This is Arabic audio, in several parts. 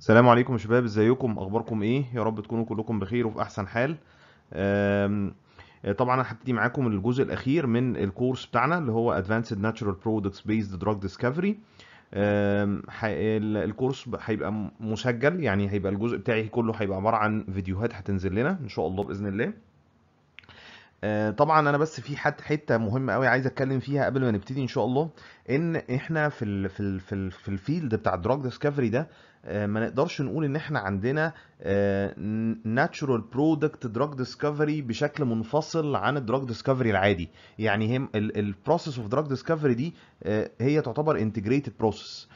السلام عليكم يا شباب ازيكم اخباركم ايه يا رب تكونوا كلكم بخير وفي احسن حال آه، طبعا انا هبتدي معاكم الجزء الاخير من الكورس بتاعنا اللي هو Advanced Natural Products Based Drug Discovery الكورس هيبقى مسجل يعني هيبقى الجزء بتاعي كله هيبقى عباره عن فيديوهات هتنزل لنا ان شاء الله باذن الله آه، طبعا انا بس في حد حته مهمه قوي عايز اتكلم فيها قبل ما نبتدي ان شاء الله ان احنا في الـ في الـ في, في الفيلد بتاع الدراج ديسكفري ده آه، ما نقدرش نقول ان احنا عندنا ناتشورال برودكت دراج ديسكفري بشكل منفصل عن الدراج ديسكفري العادي يعني هم البروسيس اوف دراج ديسكفري دي آه، هي تعتبر انتجريتد بروسيس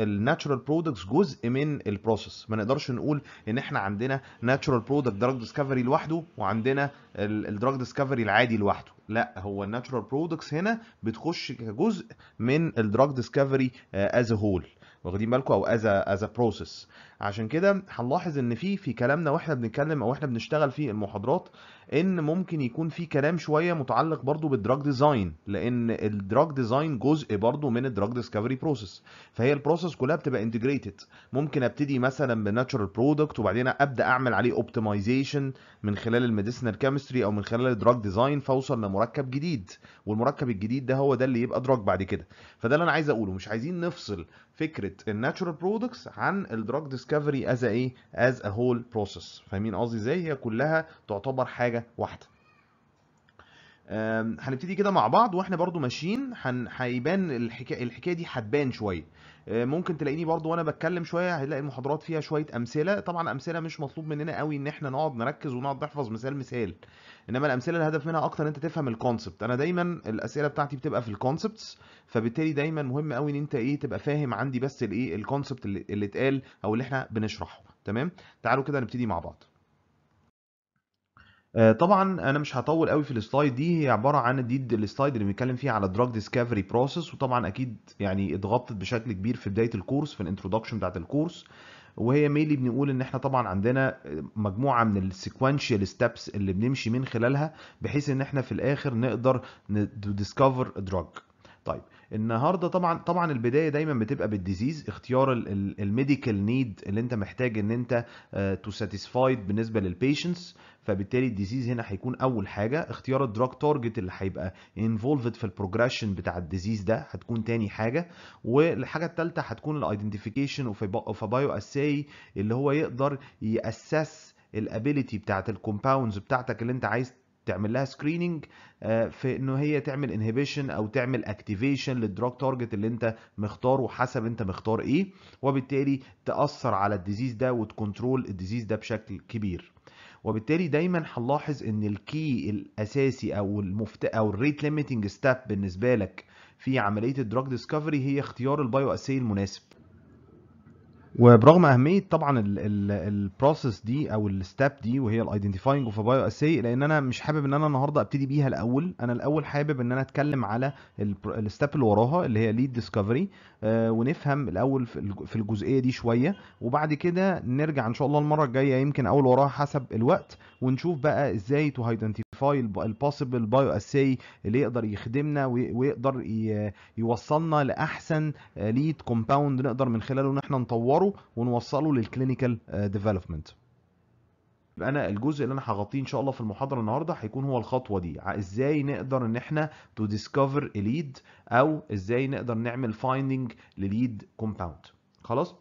الناتشورال برودكتس جزء من البروسيس ما نقدرش نقول ان احنا عندنا ناتشورال برودكت دراج ديسكفري لوحده وعندنا الدراج ديسكفري العادي لوحده لا هو الناتشورال برودكتس هنا بتخش كجزء من الدراج ديسكفري از آه، هول واخدين بالكم او از از بروسيس عشان كده هنلاحظ ان في في كلامنا واحنا بنتكلم او احنا بنشتغل في المحاضرات ان ممكن يكون في كلام شويه متعلق برضو بالدراج ديزاين لان الدراج ديزاين جزء برضو من الدراج ديسكفري بروسيس فهي البروسيس كلها بتبقى انتجريتد ممكن ابتدي مثلا بناتشورال برودكت وبعدين ابدا اعمل عليه اوبتمايزيشن من خلال الميديسينال كيمستري او من خلال الدراج ديزاين فاوصل لمركب جديد والمركب الجديد ده هو ده اللي يبقى دراج بعد كده فده اللي انا عايز اقوله مش عايزين نفصل فكره الناتشورال برودكتس عن الدراج ديسكفري از ايه از ا هول بروسيس فاهمين قصدي ازاي هي كلها تعتبر حاجه واحده هنبتدي كده مع بعض واحنا برضو ماشيين هيبان الحكايه الحكايه دي هتبان شويه آه، ممكن تلاقيني برضو وانا بتكلم شويه هتلاقي المحاضرات فيها شويه امثله طبعا امثله مش مطلوب مننا قوي ان احنا نقعد نركز ونقعد نحفظ مثال مثال انما الامثله الهدف منها اكتر ان انت تفهم الكونسبت انا دايما الاسئله بتاعتي بتبقى في الكونسبتس فبالتالي دايما مهم قوي ان انت ايه تبقى فاهم عندي بس الايه الكونسبت اللي اتقال او اللي احنا بنشرحه تمام تعالوا كده نبتدي مع بعض آه، طبعا انا مش هطول قوي في السلايد دي هي عباره عن دي السلايد اللي بنتكلم فيها على دراج ديسكفري بروسس وطبعا اكيد يعني اتغطت بشكل كبير في بدايه الكورس في الانترودكشن بتاعت الكورس وهي ميلي بنقول ان احنا طبعا عندنا مجموعه من السيكونشال ستابس اللي بنمشي من خلالها بحيث ان احنا في الاخر نقدر نديسكفر دراج طيب النهارده طبعا طبعا البدايه دايما بتبقى بالديزيز اختيار الميديكال نيد اللي انت محتاج ان انت تو آه، ساتيسفايد بالنسبه للبيشنتس فبالتالي الديزيز هنا هيكون اول حاجه اختيار الدراج تارجت اللي هيبقى انفولفد في البروجريشن بتاع الديزيز ده هتكون تاني حاجه والحاجه الثالثه هتكون الايدنتيفيكيشن اوف بايو اساي اللي هو يقدر ياسس الابيليتي بتاعت الكومباوندز بتاعتك اللي انت عايز تعمل لها سكريننج آه، في انه هي تعمل انهبيشن او تعمل اكتيفيشن للدراج تارجت اللي انت مختاره حسب انت مختار ايه وبالتالي تاثر على الديزيز ده وتكنترول الديزيز ده بشكل كبير وبالتالي دايما هنلاحظ ان الكي الاساسي او المفت او الريت ليميتنج ستاب بالنسبه لك في عمليه الدراج ديسكفري هي اختيار البايو اسي المناسب وبرغم اهميه طبعا البروسيس دي او الستاب دي وهي الايدنتيفاينج اوف بايو اساي لان انا مش حابب ان انا النهارده ابتدي بيها الاول انا الاول حابب ان انا اتكلم على الستاب اللي وراها اللي هي ليد ديسكفري آه، ونفهم الاول في الجزئيه دي شويه وبعد كده نرجع ان شاء الله المره الجايه يمكن اول وراها حسب الوقت ونشوف بقى ازاي تو البوسيبل بايو اساي اللي يقدر يخدمنا ويقدر يوصلنا لاحسن ليد آه، كومباوند نقدر من خلاله ان احنا نطوره ونوصله للكلينيكال آه، ديفلوبمنت انا الجزء اللي انا هغطيه ان شاء الله في المحاضره النهارده هيكون هو الخطوه دي ازاي نقدر ان احنا تو ديسكفر ليد او ازاي نقدر نعمل فايندنج لليد كومباوند خلاص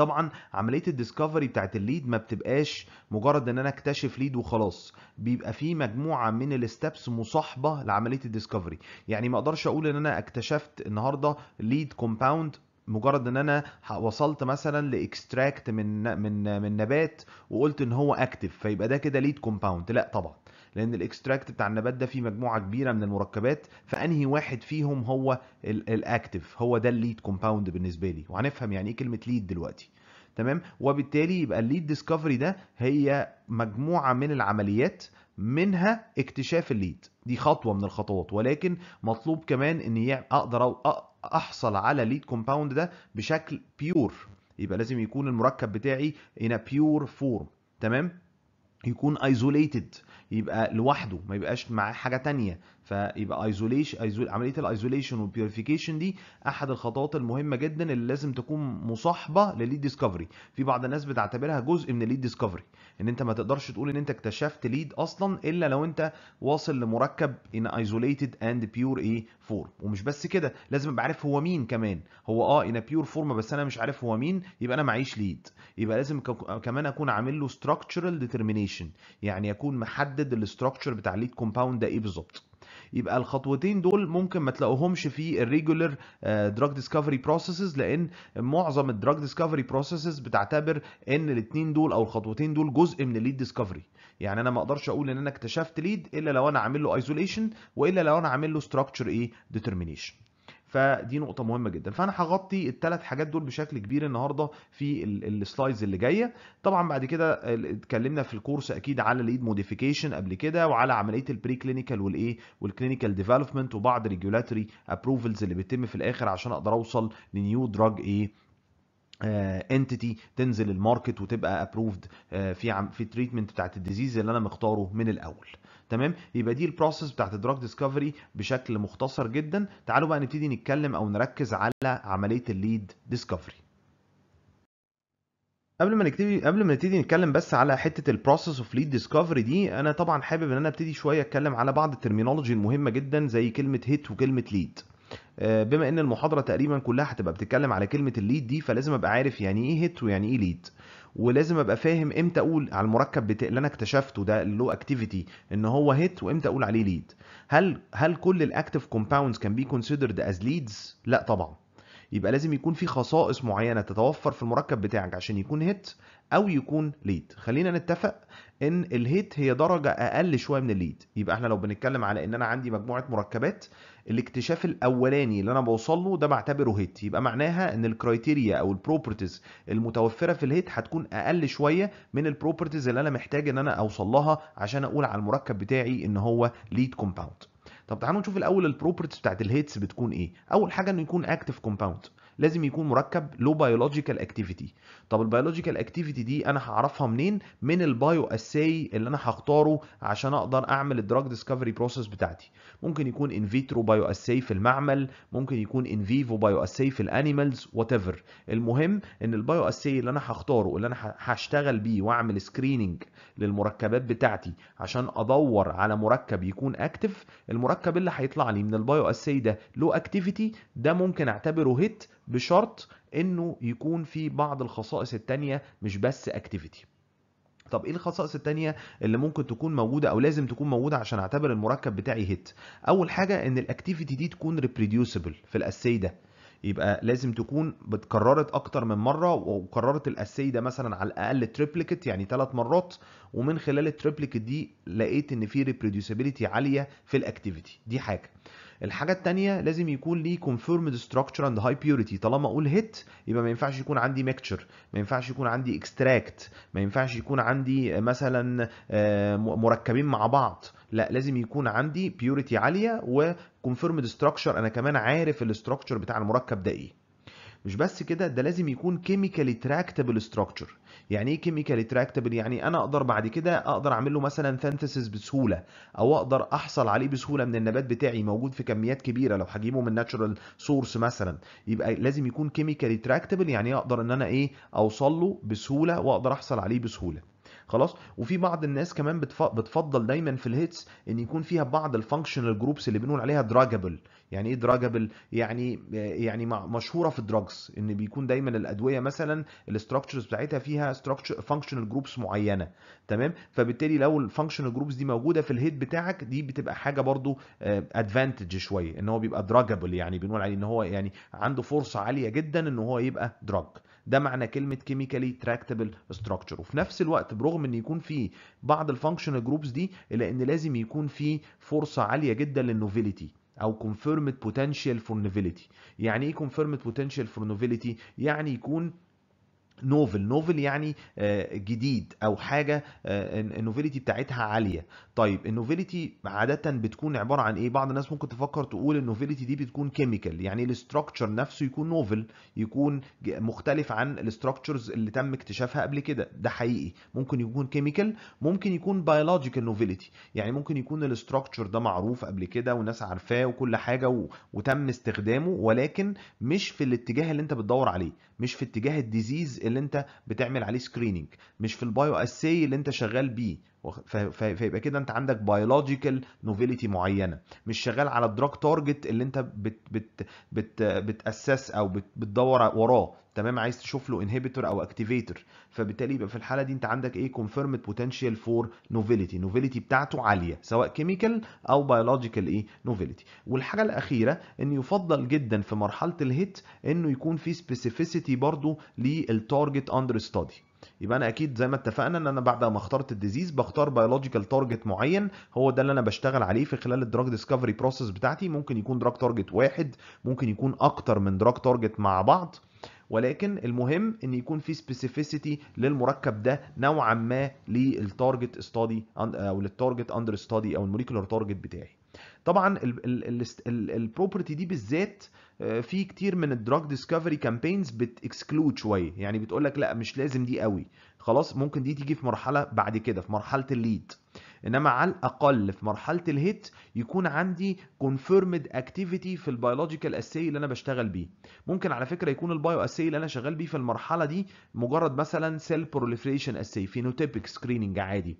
طبعا عمليه الديسكفري بتاعت الليد ما بتبقاش مجرد ان انا اكتشف ليد وخلاص بيبقى في مجموعه من الستبس مصاحبه لعمليه الديسكفري يعني ما اقدرش اقول ان انا اكتشفت النهارده ليد كومباوند مجرد ان انا وصلت مثلا لاكستراكت من من من نبات وقلت ان هو اكتف فيبقى ده كده ليد كومباوند لا طبعا لان الاكستراكت بتاع النبات ده فيه مجموعه كبيره من المركبات فانهي واحد فيهم هو الاكتف هو ده الليد كومباوند بالنسبه لي وهنفهم يعني ايه كلمه ليد دلوقتي تمام وبالتالي يبقى الليد ديسكفري ده هي مجموعه من العمليات منها اكتشاف الليد دي خطوه من الخطوات ولكن مطلوب كمان ان اقدر احصل على ليد كومباوند ده بشكل بيور يبقى لازم يكون المركب بتاعي ان بيور فورم تمام يكون ايزوليتد يبقى لوحده ما يبقاش معاه حاجه تانية فيبقى ايزوليشن عمليه الايزوليشن والبيوريفيكيشن دي احد الخطوات المهمه جدا اللي لازم تكون مصاحبه لليد ديسكفري في بعض الناس بتعتبرها جزء من الليد ديسكفري ان انت ما تقدرش تقول ان انت اكتشفت ليد اصلا الا لو انت واصل لمركب ان ايزوليتد اند بيور اي فورم ومش بس كده لازم ابقى عارف هو مين كمان هو اه ان بيور فورم بس انا مش عارف هو مين يبقى انا معيش ليد يبقى لازم كمان اكون عامل له ستراكشرال ديترمينيشن يعني اكون محدد نحدد الاستراكشر بتاع الليد كومباوند ده ايه بالظبط يبقى الخطوتين دول ممكن ما تلاقوهمش في الريجولر دراج ديسكفري بروسيسز لان معظم الدراج ديسكفري بروسيسز بتعتبر ان الاثنين دول او الخطوتين دول جزء من الليد ديسكفري يعني انا ما اقدرش اقول ان انا اكتشفت ليد الا لو انا عامل له ايزوليشن والا لو انا عامل له ستراكشر ايه ديترمينيشن فدي نقطه مهمه جدا فانا هغطي الثلاث حاجات دول بشكل كبير النهارده في السلايدز اللي جايه طبعا بعد كده اتكلمنا في الكورس اكيد على الليد موديفيكيشن قبل كده وعلى عمليه البري كلينيكال والايه والكلينيكال ديفلوبمنت وبعض ريجولاتوري ابروفلز اللي بتتم في الاخر عشان اقدر اوصل لنيو دراج ايه انتيتي آه، تنزل الماركت وتبقى ابروفد آه، في عم في التريتمنت بتاعت الديزيز اللي انا مختاره من الاول تمام يبقى دي البروسيس بتاعت الدراج ديسكفري بشكل مختصر جدا تعالوا بقى نبتدي نتكلم او نركز على عمليه الليد ديسكفري قبل ما نبتدي قبل ما نبتدي نتكلم بس على حته البروسيس اوف ليد ديسكفري دي انا طبعا حابب ان انا ابتدي شويه اتكلم على بعض الترمينولوجي المهمه جدا زي كلمه هيت وكلمه ليد آه، بما ان المحاضره تقريبا كلها هتبقى بتتكلم على كلمه الليد دي فلازم ابقى عارف يعني ايه هيت ويعني ايه ليد ولازم ابقى فاهم امتى اقول على المركب بت... اللي انا اكتشفته ده اللو اكتيفيتي ان هو هيت وامتى اقول عليه ليد هل هل كل الاكتف كومباوندز كان بي كونسيدرد از ليدز لا طبعا يبقى لازم يكون في خصائص معينه تتوفر في المركب بتاعك عشان يكون هيت او يكون ليد خلينا نتفق ان الهيت هي درجه اقل شويه من الليد يبقى احنا لو بنتكلم على ان انا عندي مجموعه مركبات الاكتشاف الاولاني اللي انا بوصل له ده بعتبره هيت يبقى معناها ان الكرايتيريا او البروبرتيز المتوفره في الهيت هتكون اقل شويه من البروبرتيز اللي انا محتاج ان انا اوصل لها عشان اقول على المركب بتاعي ان هو ليد كومباوند طب تعالوا نشوف الاول البروبرتيز بتاعت الهيتس بتكون ايه اول حاجه انه يكون اكتف كومباوند لازم يكون مركب له بيولوجيكال اكتيفيتي طب البيولوجيكال اكتيفيتي دي انا هعرفها منين من البايو اساي اللي انا هختاره عشان اقدر اعمل الدراج ديسكفري بروسيس بتاعتي ممكن يكون ان فيترو بايو اساي في المعمل ممكن يكون ان فيفو بايو اساي في الانيمالز وات المهم ان البايو اساي اللي انا هختاره اللي انا هشتغل بيه واعمل سكريننج للمركبات بتاعتي عشان ادور على مركب يكون اكتف المركب اللي هيطلع لي من البايو اساي ده له اكتيفيتي ده ممكن اعتبره هيت بشرط انه يكون في بعض الخصائص التانية مش بس اكتيفيتي طب ايه الخصائص التانية اللي ممكن تكون موجودة او لازم تكون موجودة عشان اعتبر المركب بتاعي هيت اول حاجة ان الاكتيفيتي دي تكون ريبريديوسبل في الاساي ده يبقى لازم تكون بتكررت اكتر من مره وكررت الاساي ده مثلا على الاقل تريبليكت يعني ثلاث مرات ومن خلال التريبليكت دي لقيت ان في ريبروديوسابيلتي عاليه في الاكتيفيتي دي حاجه الحاجه الثانيه لازم يكون ليه كونفيرمد ستراكشر اند هاي بيوريتي طالما اقول هيت يبقى ما ينفعش يكون عندي ميكتشر ما ينفعش يكون عندي اكستراكت ما ينفعش يكون عندي مثلا آه، مركبين مع بعض لا لازم يكون عندي بيوريتي عاليه وكونفيرمد ستراكشر انا كمان عارف الاستراكشر بتاع المركب ده ايه مش بس كده ده لازم يكون كيميكالي تراكتبل ستراكشر يعني ايه كيميكال تراكتبل يعني انا اقدر بعد كده اقدر اعمل له مثلا سنتسيس بسهوله او اقدر احصل عليه بسهوله من النبات بتاعي موجود في كميات كبيره لو هجيبه من ناتشورال سورس مثلا يبقى لازم يكون كيميكال تراكتبل يعني اقدر ان انا ايه اوصل له بسهوله واقدر احصل عليه بسهوله خلاص وفي بعض الناس كمان بتفضل دايما في الهيتس ان يكون فيها بعض الفانكشنال جروبس اللي بنقول عليها دراجبل يعني ايه دراجبل يعني يعني مشهوره في الدراجز ان بيكون دايما الادويه مثلا الاستراكشرز بتاعتها فيها استراكشر فانكشنال جروبس معينه تمام فبالتالي لو الفانكشنال جروبس دي موجوده في الهيد بتاعك دي بتبقى حاجه برضو ادفانتج آه، شويه ان هو بيبقى دراجبل يعني بنقول عليه ان هو يعني عنده فرصه عاليه جدا ان هو يبقى دراج ده معنى كلمه كيميكالي تراكتبل ستراكشر وفي نفس الوقت برغم ان يكون في بعض الفانكشنال جروبس دي الا ان لازم يكون في فرصه عاليه جدا للنوفيليتي او confirmed potential for novelty يعني ايه confirmed potential for novelty يعني يكون نوفل نوفل يعني آه، جديد او حاجه النوفيليتي آه، بتاعتها عاليه طيب النوفيليتي عاده بتكون عباره عن ايه بعض الناس ممكن تفكر تقول النوفيليتي دي بتكون كيميكال يعني الاستراكشر نفسه يكون نوفل يكون مختلف عن الاستراكشرز اللي تم اكتشافها قبل كده ده حقيقي ممكن يكون كيميكال ممكن يكون بيولوجيكال نوفيليتي يعني ممكن يكون الاستراكشر ده معروف قبل كده وناس عارفاه وكل حاجه و... وتم استخدامه ولكن مش في الاتجاه اللي انت بتدور عليه مش في اتجاه الديزيز اللي انت بتعمل عليه سكريننج مش في البايو اسي اللي انت شغال بيه فيبقى كده انت عندك بيولوجيكال نوفيليتي معينه مش شغال على الدراج تارجت اللي انت بت بت بت بتاسس او بت بتدور وراه تمام عايز تشوف له انهبيتور او اكتيفيتور فبالتالي يبقى في الحاله دي انت عندك ايه كونفيرمد بوتنشال فور نوفيليتي نوفيليتي بتاعته عاليه سواء كيميكال او بيولوجيكال ايه نوفيليتي والحاجه الاخيره ان يفضل جدا في مرحله الهيت انه يكون في سبيسيفيسيتي برضو للتارجت اندر ستادي يبقى انا اكيد زي ما اتفقنا ان انا بعد ما اخترت الديزيز بختار بيولوجيكال تارجت معين هو ده اللي انا بشتغل عليه في خلال الدراج ديسكفري بروسيس بتاعتي ممكن يكون دراج تارجت واحد ممكن يكون اكتر من دراج تارجت مع بعض ولكن المهم ان يكون في سبيسيفيسيتي للمركب ده نوعا ما للتارجت ستادي او للتارجت اندر ستادي او الموليكولار تارجت بتاعي طبعا البروبرتي دي بالذات آه، في كتير من الدراج ديسكفري كامبينز بتكسكلود شويه يعني بتقول لك لا مش لازم دي قوي خلاص ممكن دي تيجي في مرحله بعد كده في مرحله الليد انما على الاقل في مرحله الهيت يكون عندي كونفيرمد اكتيفيتي في البيولوجيكال اسي اللي انا بشتغل بيه ممكن على فكره يكون البايو اسي اللي انا شغال بيه في المرحله دي مجرد مثلا سيل بروليفريشن اسي فينوتيبك سكريننج عادي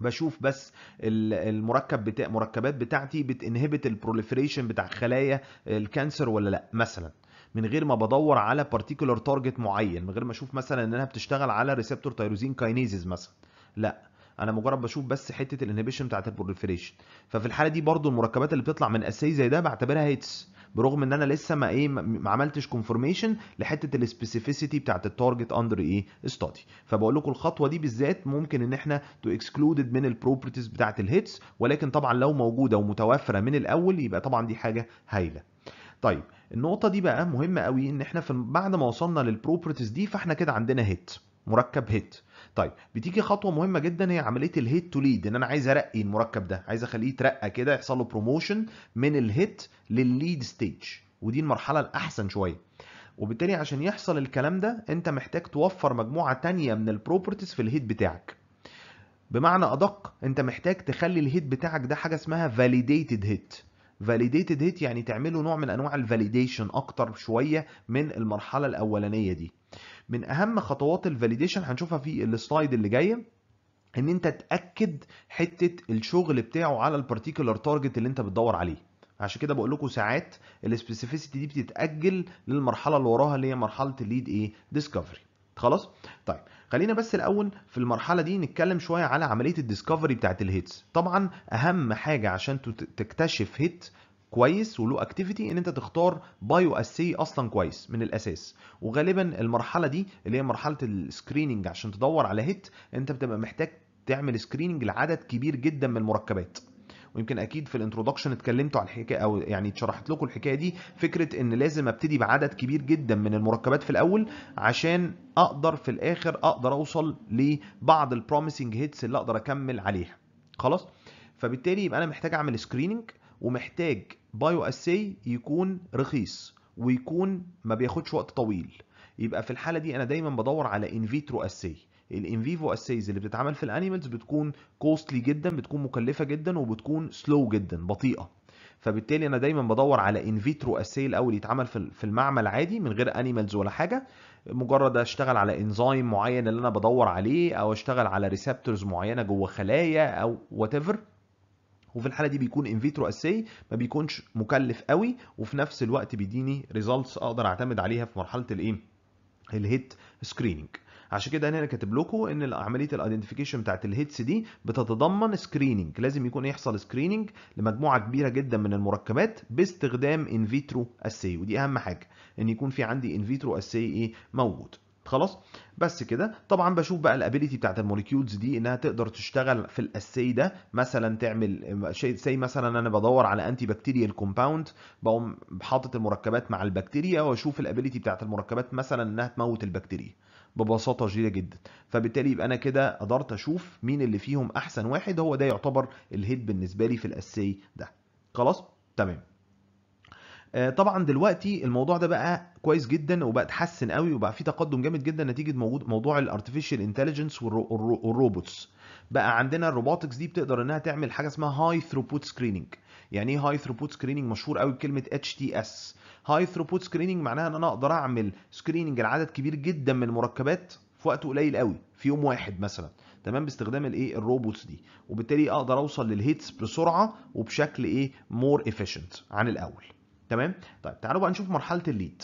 بشوف بس المركب بتاع مركبات بتاعتي بتنهبت البروليفريشن بتاع خلايا الكانسر ولا لا مثلا من غير ما بدور على بارتيكولر تارجت معين من غير ما اشوف مثلا انها بتشتغل على ريسبتور تيروزين كاينيزز مثلا لا انا مجرد بشوف بس حته الانهبيشن بتاعت البروليفريشن ففي الحاله دي برضو المركبات اللي بتطلع من اسي زي ده بعتبرها هيتس برغم ان انا لسه ما ايه ما عملتش كونفورميشن لحته السبيسيفيسيتي بتاعت التارجت اندر ايه ستادي فبقول لكم الخطوه دي بالذات ممكن ان احنا تو اكسكلودد من البروبرتيز بتاعت الهيتس ولكن طبعا لو موجوده ومتوفره من الاول يبقى طبعا دي حاجه هايله طيب النقطة دي بقى مهمة قوي ان احنا في بعد ما وصلنا للبروبرتيز دي فاحنا كده عندنا هيت مركب هيت طيب بتيجي خطوه مهمه جدا هي عمليه الهيت تو ليد ان انا عايز ارقي المركب ده عايز اخليه يترقى كده يحصل له بروموشن من الهيت للليد ستيج ودي المرحله الاحسن شويه وبالتالي عشان يحصل الكلام ده انت محتاج توفر مجموعه تانية من البروبرتيز في الهيت بتاعك بمعنى ادق انت محتاج تخلي الهيت بتاعك ده حاجه اسمها فاليديتد هيت فاليديتد هيت يعني تعمله نوع من انواع الفاليديشن اكتر شويه من المرحله الاولانيه دي من اهم خطوات الفاليديشن هنشوفها في السلايد اللي جايه ان انت تاكد حته الشغل بتاعه على البارتيكولار تارجت اللي انت بتدور عليه عشان كده بقول لكم ساعات السبيسيفيسيتي دي بتتاجل للمرحله اللي وراها اللي هي مرحله الليد ايه ديسكفري خلاص طيب خلينا بس الاول في المرحله دي نتكلم شويه على عمليه الديسكفري بتاعه الهيتس طبعا اهم حاجه عشان تكتشف هيت كويس ولو اكتيفيتي ان انت تختار بايو اسي اصلا كويس من الاساس وغالبا المرحله دي اللي هي مرحله السكريننج عشان تدور على هيت انت بتبقى محتاج تعمل سكريننج لعدد كبير جدا من المركبات ويمكن اكيد في الانترودكشن اتكلمتوا على الحكايه او يعني اتشرحت لكم الحكايه دي فكره ان لازم ابتدي بعدد كبير جدا من المركبات في الاول عشان اقدر في الاخر اقدر اوصل لبعض البروميسنج هيتس اللي اقدر اكمل عليها خلاص فبالتالي يبقى انا محتاج اعمل سكريننج ومحتاج بايو اساي يكون رخيص ويكون ما بياخدش وقت طويل يبقى في الحاله دي انا دايما بدور على ان فيترو اساي الان فيفو اسايز اللي بتتعمل في الانيمالز بتكون كوستلي جدا بتكون مكلفه جدا وبتكون سلو جدا بطيئه فبالتالي انا دايما بدور على ان فيترو اساي الاول يتعمل في المعمل عادي من غير انيمالز ولا حاجه مجرد اشتغل على انزيم معين اللي انا بدور عليه او اشتغل على ريسبتورز معينه جوه خلايا او وات وفي الحاله دي بيكون ان فيترو اساي ما بيكونش مكلف قوي وفي نفس الوقت بيديني ريزلتس اقدر اعتمد عليها في مرحله الايه الهيت سكريننج عشان كده انا هنا كاتب لكم ان عمليه الايدنتيفيكيشن بتاعت الهيتس دي بتتضمن سكريننج لازم يكون يحصل سكريننج لمجموعه كبيره جدا من المركبات باستخدام ان فيترو اساي ودي اهم حاجه ان يكون في عندي ان فيترو اساي ايه موجود خلاص بس كده طبعا بشوف بقى الابيليتي بتاعت الموليكيولز دي انها تقدر تشتغل في الاسي ده مثلا تعمل شيء زي مثلا انا بدور على انتي بكتيريال كومباوند بقوم حاطط المركبات مع البكتيريا واشوف الابيليتي بتاعت المركبات مثلا انها تموت البكتيريا ببساطه شديده جدا فبالتالي يبقى انا كده قدرت اشوف مين اللي فيهم احسن واحد هو ده يعتبر الهيد بالنسبه لي في الاسي ده خلاص تمام آه، طبعا دلوقتي الموضوع ده بقى كويس جدا وبقى اتحسن قوي وبقى في تقدم جامد جدا نتيجه موضوع الارتفيشال انتليجنس والروبوتس بقى عندنا الروبوتكس دي بتقدر انها تعمل حاجه اسمها هاي ثروبوت سكريننج يعني ايه هاي ثروبوت سكريننج مشهور قوي بكلمه اتش تي اس هاي ثروبوت سكريننج معناها ان انا اقدر اعمل سكريننج لعدد كبير جدا من المركبات في وقت قليل قوي في يوم واحد مثلا تمام باستخدام الايه الروبوتس دي وبالتالي اقدر اوصل للهيتس بسرعه وبشكل ايه مور افيشنت عن الاول تمام طيب تعالوا بقى نشوف مرحله الليد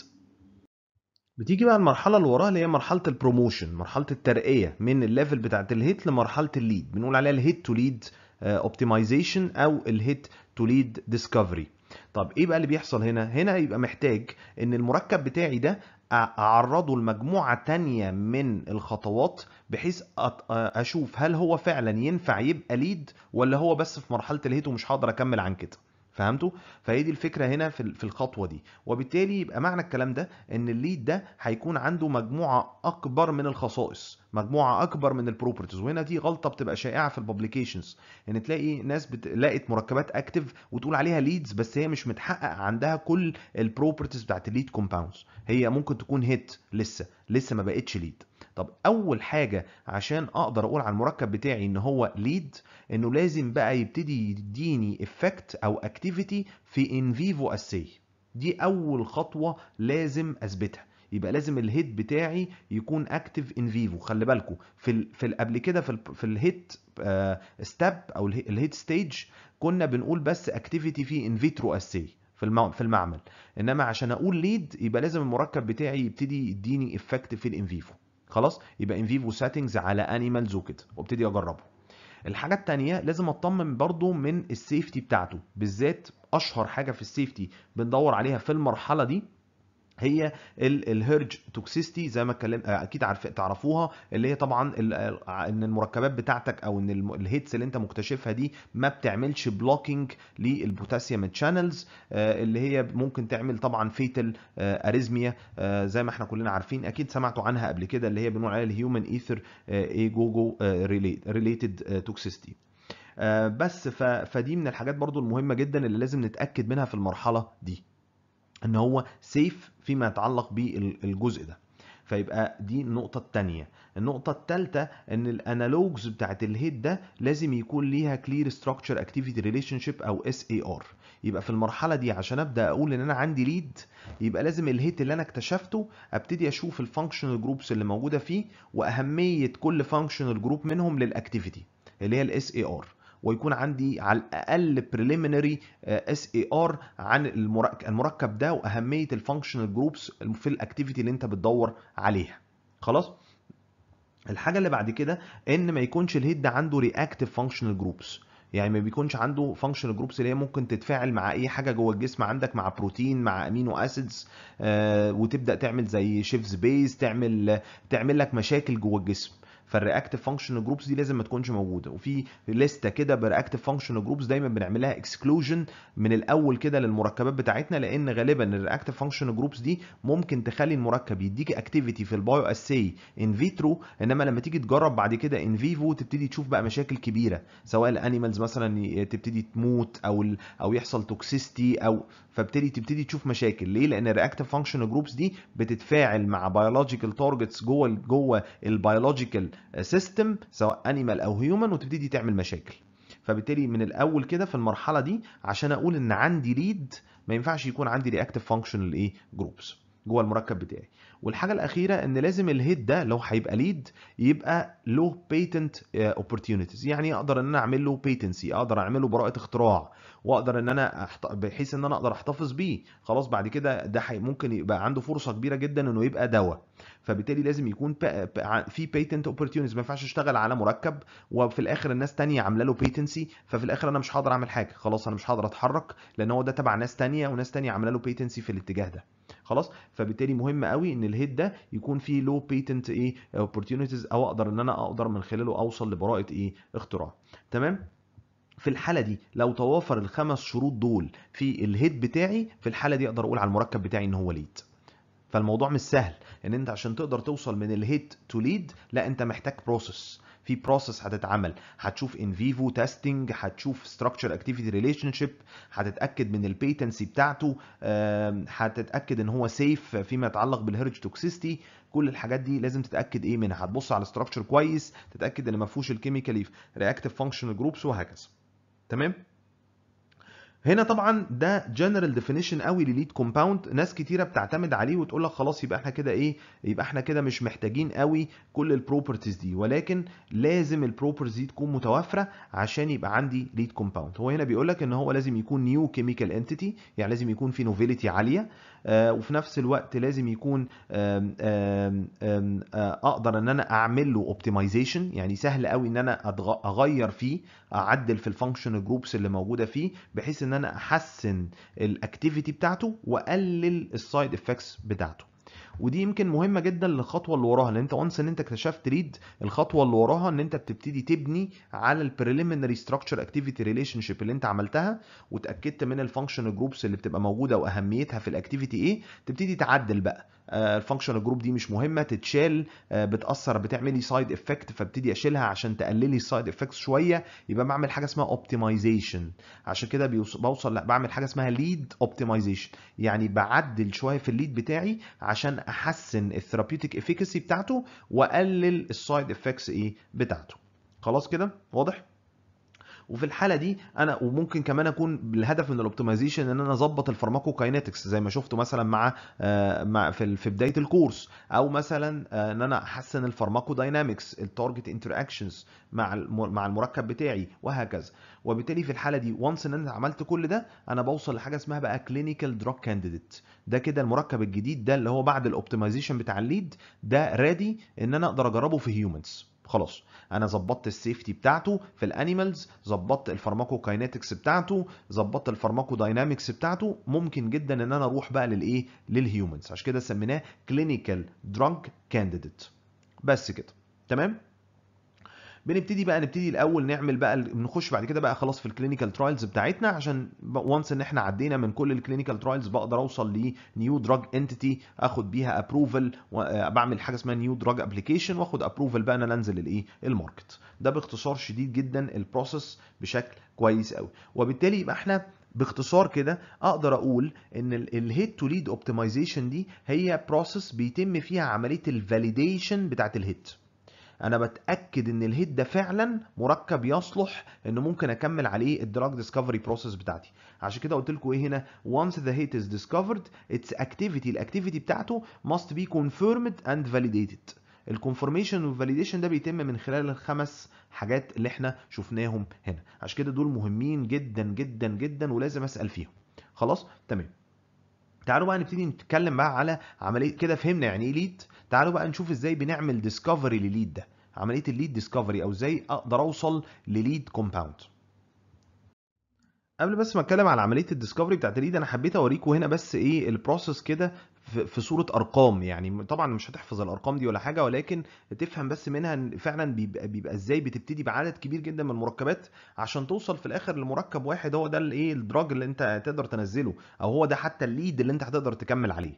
بتيجي بقى المرحله اللي وراها اللي هي مرحله البروموشن مرحله الترقيه من الليفل بتاعه الهيت لمرحله الليد بنقول عليها الهيت تو ليد اوبتمايزيشن او الهيت تو ليد ديسكفري طب ايه بقى اللي بيحصل هنا هنا يبقى محتاج ان المركب بتاعي ده اعرضه لمجموعه تانية من الخطوات بحيث آه، اشوف هل هو فعلا ينفع يبقى ليد ولا هو بس في مرحله الهيت ومش هقدر اكمل عن كده فهمتوا فهي دي الفكره هنا في الخطوه دي وبالتالي يبقى معنى الكلام ده ان الليد ده هيكون عنده مجموعه اكبر من الخصائص مجموعه اكبر من البروبرتيز وهنا دي غلطه بتبقى شائعه في الببليكيشنز ان تلاقي ناس بت... لقت مركبات اكتف وتقول عليها ليدز بس هي مش متحقق عندها كل البروبرتيز بتاعت الليد كومباوندز هي ممكن تكون هيت لسه لسه ما بقتش ليد طب اول حاجه عشان اقدر اقول على المركب بتاعي ان هو ليد انه لازم بقى يبتدي يديني افكت او اكتيفيتي في ان فيفو اسي دي اول خطوه لازم اثبتها يبقى لازم الهيد بتاعي يكون اكتف ان فيفو خلي بالكم في ال في قبل كده في في الهيت آه، ستاب او الهيت ستيج كنا بنقول بس اكتيفيتي في ان فيترو اسي في في المعمل انما عشان اقول ليد يبقى لازم المركب بتاعي يبتدي يديني افكت في الانفيفو خلاص يبقى ان فيفو سيتنجز على انيمالز وكده وابتدي اجربه الحاجه الثانيه لازم اطمن برضو من السيفتي بتاعته بالذات اشهر حاجه في السيفتي بندور عليها في المرحله دي هي الهيرج توكسيستي زي ما اتكلم آه، اكيد عارف تعرفوها اللي هي طبعا آه، ان المركبات بتاعتك او ان الهيتس اللي انت مكتشفها دي ما بتعملش بلوكينج للبوتاسيوم تشانلز اللي هي ممكن تعمل طبعا فيتال اريزميا آه، زي ما احنا كلنا عارفين اكيد سمعتوا عنها قبل كده اللي هي بنقول عليها الهيومن ايثر ايجوجو ريليتد توكسيستي بس فدي من الحاجات برضو المهمه جدا اللي لازم نتاكد منها في المرحله دي ان هو سيف فيما يتعلق بالجزء ده فيبقى دي النقطة التانية النقطة التالتة ان الانالوجز بتاعت الهيد ده لازم يكون ليها كلير ستراكشر اكتيفيتي ريليشن شيب او اس اي ار يبقى في المرحلة دي عشان ابدا اقول ان انا عندي ليد يبقى لازم الهيت اللي انا اكتشفته ابتدي اشوف الفانكشنال جروبس اللي موجودة فيه واهمية كل فانكشنال جروب منهم للاكتيفيتي اللي هي الاس اي ار ويكون عندي على الاقل بريليمينري اس اي ار عن المركب ده واهميه الفانكشنال جروبس في الاكتيفيتي اللي انت بتدور عليها خلاص الحاجه اللي بعد كده ان ما يكونش الهيد ده عنده رياكتيف فانكشنال جروبس يعني ما بيكونش عنده فانكشنال جروبس اللي هي ممكن تتفاعل مع اي حاجه جوه الجسم عندك مع بروتين مع امينو اسيدز آه، وتبدا تعمل زي شيفز بيز تعمل تعمل لك مشاكل جوه الجسم فالرياكتيف فانكشنال جروبس دي لازم ما تكونش موجوده وفي لسته كده برياكتيف فانكشنال جروبس دايما بنعملها اكسكلوجن من الاول كده للمركبات بتاعتنا لان غالبا الرياكتيف فانكشنال جروبس دي ممكن تخلي المركب يديك اكتيفيتي في البايو اسي ان فيترو انما لما تيجي تجرب بعد كده ان فيفو تبتدي تشوف بقى مشاكل كبيره سواء الانيمالز مثلا تبتدي تموت او او يحصل توكسيستي او فبتدي تبتدي تشوف مشاكل ليه لان الرياكتيف فانكشنال جروبس دي بتتفاعل مع بيولوجيكال تارجتس جوه جوه البيولوجيكال سيستم سواء انيمال او هيومن وتبتدي تعمل مشاكل فبالتالي من الاول كده في المرحله دي عشان اقول ان عندي ليد ما ينفعش يكون عندي رياكتيف فانكشنال ايه جروبس جوه المركب بتاعي والحاجه الاخيره ان لازم الهيد ده لو هيبقى ليد يبقى له بيتنت اوبورتيونيتيز يعني اقدر ان انا اعمل له بيتنسي اقدر اعمل له براءه اختراع واقدر ان انا بحيث ان انا اقدر احتفظ بيه خلاص بعد كده ده ممكن يبقى عنده فرصه كبيره جدا انه يبقى دواء فبالتالي لازم يكون في بيتنت اوبورتيونيتيز ما ينفعش اشتغل على مركب وفي الاخر الناس تانية عامله له بيتنسي ففي الاخر انا مش هقدر اعمل حاجه خلاص انا مش هقدر اتحرك لان هو ده تبع ناس تانية وناس تانية عامله له بيتنسي في الاتجاه ده خلاص فبالتالي مهم قوي ان الهيد ده يكون فيه لو بيتنت ايه اوبورتيونيتيز او اقدر ان انا اقدر من خلاله اوصل لبراءه ايه اختراع تمام في الحاله دي لو توافر الخمس شروط دول في الهيد بتاعي في الحاله دي اقدر اقول على المركب بتاعي ان هو ليد فالموضوع مش سهل ان انت عشان تقدر توصل من الهيد تو ليد لا انت محتاج بروسس في بروسس هتتعمل هتشوف ان فيفو تيستنج هتشوف ستراكشر اكتيفيتي ريليشن شيب هتتاكد من البيتنسي بتاعته هتتاكد ان هو سيف فيما يتعلق بالهيرج توكسيستي كل الحاجات دي لازم تتاكد ايه منها هتبص على ستراكشر كويس تتاكد ان ما فيهوش الكيميكال رياكتيف فانكشنال جروبس وهكذا تمام هنا طبعا ده جنرال ديفينيشن قوي لليد كومباوند ناس كتيره بتعتمد عليه وتقول لك خلاص يبقى احنا كده ايه يبقى احنا كده مش محتاجين قوي كل البروبرتيز دي ولكن لازم البروبرتيز دي تكون متوافره عشان يبقى عندي ليد كومباوند هو هنا بيقول لك ان هو لازم يكون نيو كيميكال انتيتي يعني لازم يكون في نوفيلتي عاليه آه، وفي نفس الوقت لازم يكون آه، اقدر ان انا اعمل له اوبتمايزيشن يعني سهل قوي ان انا اغير فيه اعدل في الفانكشن جروبس اللي موجوده فيه بحيث ان انا احسن الاكتيفيتي بتاعته واقلل السايد افكتس بتاعته ودي يمكن مهمه جدا للخطوه اللي وراها لان انت وانس ان انت اكتشفت ريد الخطوه اللي وراها ان انت بتبتدي تبني على البريليمينري ستراكشر اكتيفيتي ريليشن شيب اللي انت عملتها وتاكدت من الفانكشن جروبس اللي بتبقى موجوده واهميتها في الاكتيفيتي ايه تبتدي تعدل بقى آه، الفانكشن جروب دي مش مهمه تتشال آه، بتاثر بتعملي سايد افكت فابتدي اشيلها عشان تقللي السايد افكتس شويه يبقى بعمل حاجه اسمها اوبتمايزيشن عشان كده بوصل لا بعمل حاجه اسمها ليد اوبتمايزيشن يعني بعدل شويه في الليد بتاعي عشان احسن الثيرابيوتيك افيكاسي بتاعته واقلل السايد افكتس ايه بتاعته خلاص كده واضح وفي الحاله دي انا وممكن كمان اكون الهدف من الاوبتمايزيشن ان انا اظبط الفارماكوكاينetics زي ما شفته مثلا مع آه، مع في بدايه الكورس او مثلا آه، ان انا احسن الفارماكوداينامكس التارجت انتراكشنز مع مع المركب بتاعي وهكذا وبالتالي في الحاله دي وانس ان انا عملت كل ده انا بوصل لحاجه اسمها بقى كلينيكال دراج كانديديت ده كده المركب الجديد ده اللي هو بعد الاوبتمايزيشن بتاع الليد ده ريدي ان انا اقدر اجربه في هيومنز خلاص انا ظبطت السيفتي بتاعته في الانيمالز ظبطت الفارماكو كاينetics بتاعته ظبطت الفارماكو داينامكس بتاعته ممكن جدا ان انا اروح بقى للايه للهيومنز عشان كده سميناه كلينيكال درانك كانديديت بس كده تمام بنبتدي بقى نبتدي الاول نعمل بقى نخش بعد كده بقى خلاص في الكلينيكال ترايلز بتاعتنا عشان وانس ان احنا عدينا من كل الكلينيكال ترايلز بقدر اوصل لنيو دراج انتيتي اخد بيها ابروفل آه، بعمل حاجه اسمها نيو دراج ابلكيشن واخد ابروفل بقى انا انزل الايه الماركت ده باختصار شديد جدا البروسيس بشكل كويس قوي وبالتالي يبقى احنا باختصار كده اقدر اقول ان الهيد تو ليد اوبتمايزيشن دي هي بروسيس بيتم فيها عمليه الفاليديشن بتاعت الهيد انا بتاكد ان الهيد ده فعلا مركب يصلح ان ممكن اكمل عليه الدراج ديسكفري بروسيس بتاعتي عشان كده قلت لكم ايه هنا once the hit is discovered its activity الاكتيفيتي بتاعته must be confirmed and validated الكونفرميشن والفاليديشن ده بيتم من خلال الخمس حاجات اللي احنا شفناهم هنا عشان كده دول مهمين جدا جدا جدا ولازم اسال فيهم خلاص تمام تعالوا بقى نبتدي نتكلم بقى على عمليه كده فهمنا يعني ايه ليد تعالوا بقى نشوف ازاي بنعمل ديسكفري لليد ده عمليه الليد ديسكفري او ازاي اقدر اوصل لليد كومباوند قبل بس ما اتكلم على عمليه الديسكفري بتاعت الليد انا حبيت اوريكم هنا بس ايه البروسيس كده في صوره ارقام يعني طبعا مش هتحفظ الارقام دي ولا حاجه ولكن تفهم بس منها فعلا بيبقى, بيبقى ازاي بتبتدي بعدد كبير جدا من المركبات عشان توصل في الاخر لمركب واحد هو ده الايه الدراج اللي انت تقدر تنزله او هو ده حتى الليد اللي انت هتقدر تكمل عليه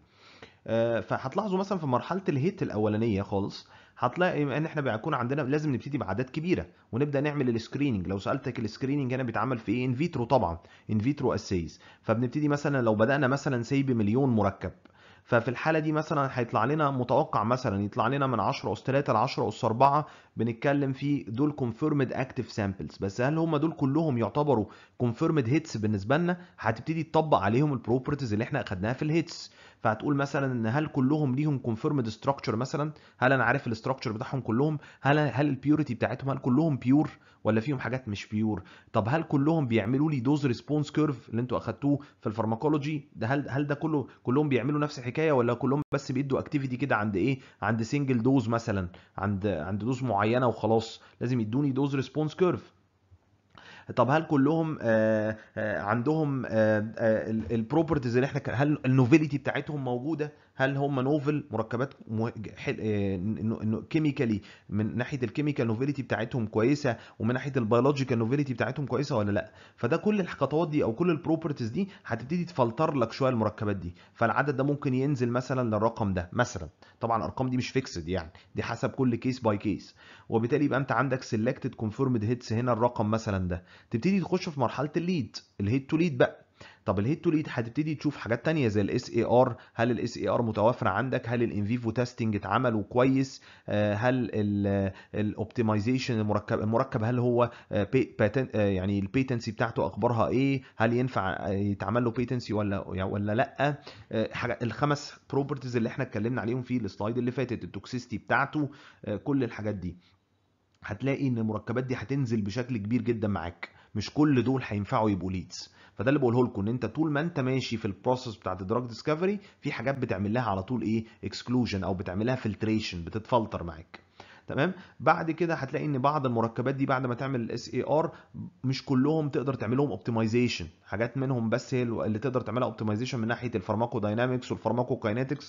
آه، فهتلاحظوا مثلا في مرحله الهيت الاولانيه خالص هتلاقي ان احنا بيكون عندنا لازم نبتدي بعدد كبيره ونبدا نعمل السكريننج لو سالتك السكريننج هنا بيتعمل في ايه ان فيترو طبعا ان فيترو اسيز فبنبتدي مثلا لو بدانا مثلا سي بمليون مركب ففي الحاله دي مثلا هيطلع لنا متوقع مثلا يطلع لنا من 10 اس 3 ل 10 اس 4 بنتكلم في دول كونفيرمد اكتف سامبلز بس هل هم دول كلهم يعتبروا كونفيرمد هيتس بالنسبه لنا هتبتدي تطبق عليهم البروبرتيز اللي احنا اخدناها في الهيتس فهتقول مثلا ان هل كلهم ليهم كونفيرمد ستراكشر مثلا هل انا عارف الاستراكشر بتاعهم كلهم هل هل البيوريتي بتاعتهم هل كلهم بيور ولا فيهم حاجات مش بيور طب هل كلهم بيعملوا لي دوز ريسبونس كيرف اللي انتوا اخدتوه في الفارماكولوجي ده هل هل ده كله كلهم بيعملوا نفس الحكايه ولا كلهم بس بيدوا اكتيفيتي كده عند ايه عند سنجل دوز مثلا عند عند دوز معينه وخلاص لازم يدوني دوز ريسبونس كيرف طب هل كلهم آه، آه، عندهم آه، البروبرتيز اللي احنا هل النوفيليتي بتاعتهم موجوده هل هم نوفل مركبات مو... حل... كيميكالي آه، من ناحيه الكيميكال نوفيليتي بتاعتهم كويسه ومن ناحيه البيولوجيكال نوفيليتي بتاعتهم كويسه ولا لا فده كل الخطوات دي او كل البروبرتيز دي هتبتدي تفلتر لك شويه المركبات دي فالعدد ده ممكن ينزل مثلا للرقم ده مثلا طبعا الارقام دي مش فيكسد يعني دي حسب كل كيس باي كيس وبالتالي يبقى انت عندك سيلكتد كونفيرمد هيتس هنا الرقم مثلا ده تبتدي تخش في مرحله الليد الهيد تو ليد بقى طب الهيد تو ليد إيه؟ هتبتدي تشوف حاجات تانية زي الاس اي ار هل الاس اي ار متوافره عندك هل الانفيفو تيستنج اتعمل وكويس هل الاوبتمايزيشن آه، المركب المركب هل هو آه، آه، يعني البيتنسي بتاعته اخبارها ايه هل ينفع يتعمل له بيتنسي ولا يعني ولا لا الخمس بروبرتيز اللي احنا اتكلمنا عليهم في السلايد اللي فاتت التوكسيستي بتاعته كل الحاجات دي هتلاقي ان المركبات دي هتنزل بشكل كبير جدا معاك مش كل دول هينفعوا يبقوا ليدز فده اللي بقوله لكم ان انت طول ما انت ماشي في البروسيس بتاعت الدراج ديسكفري في حاجات بتعمل لها على طول ايه اكسكلوجن او بتعمل لها فلتريشن بتتفلتر معاك تمام بعد كده هتلاقي ان بعض المركبات دي بعد ما تعمل الاس اي ار مش كلهم تقدر تعملهم اوبتمايزيشن حاجات منهم بس هي اللي تقدر تعملها اوبتمايزيشن من ناحيه الفارماكو داينامكس والفارماكو كاينetics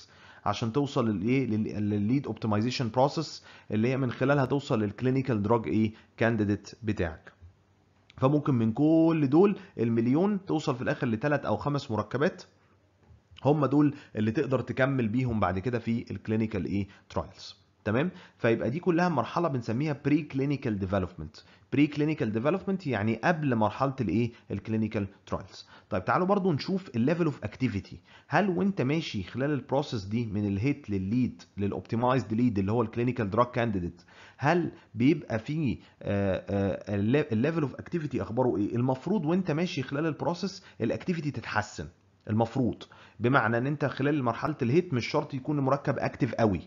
عشان توصل للايه للليد اوبتمايزيشن بروسيس اللي هي من خلالها توصل للكلينيكال دراج ايه كانديديت بتاعك فممكن من كل دول المليون توصل في الاخر لثلاث او خمس مركبات هم دول اللي تقدر تكمل بيهم بعد كده في الكلينيكال ايه ترايلز تمام فيبقى دي كلها مرحله بنسميها بري كلينيكال ديفلوبمنت بري كلينيكال ديفلوبمنت يعني قبل مرحله الايه الكلينيكال ترايلز طيب تعالوا برضو نشوف الليفل اوف اكتيفيتي هل وانت ماشي خلال البروسيس دي من الهيت للليد للاوبتمايزد ليد اللي هو الكلينيكال دراج كانديديت هل بيبقى فيه الليفل اوف اكتيفيتي اخباره ايه المفروض وانت ماشي خلال البروسيس الاكتيفيتي تتحسن المفروض بمعنى ان انت خلال مرحله الهيت مش شرط يكون المركب اكتف قوي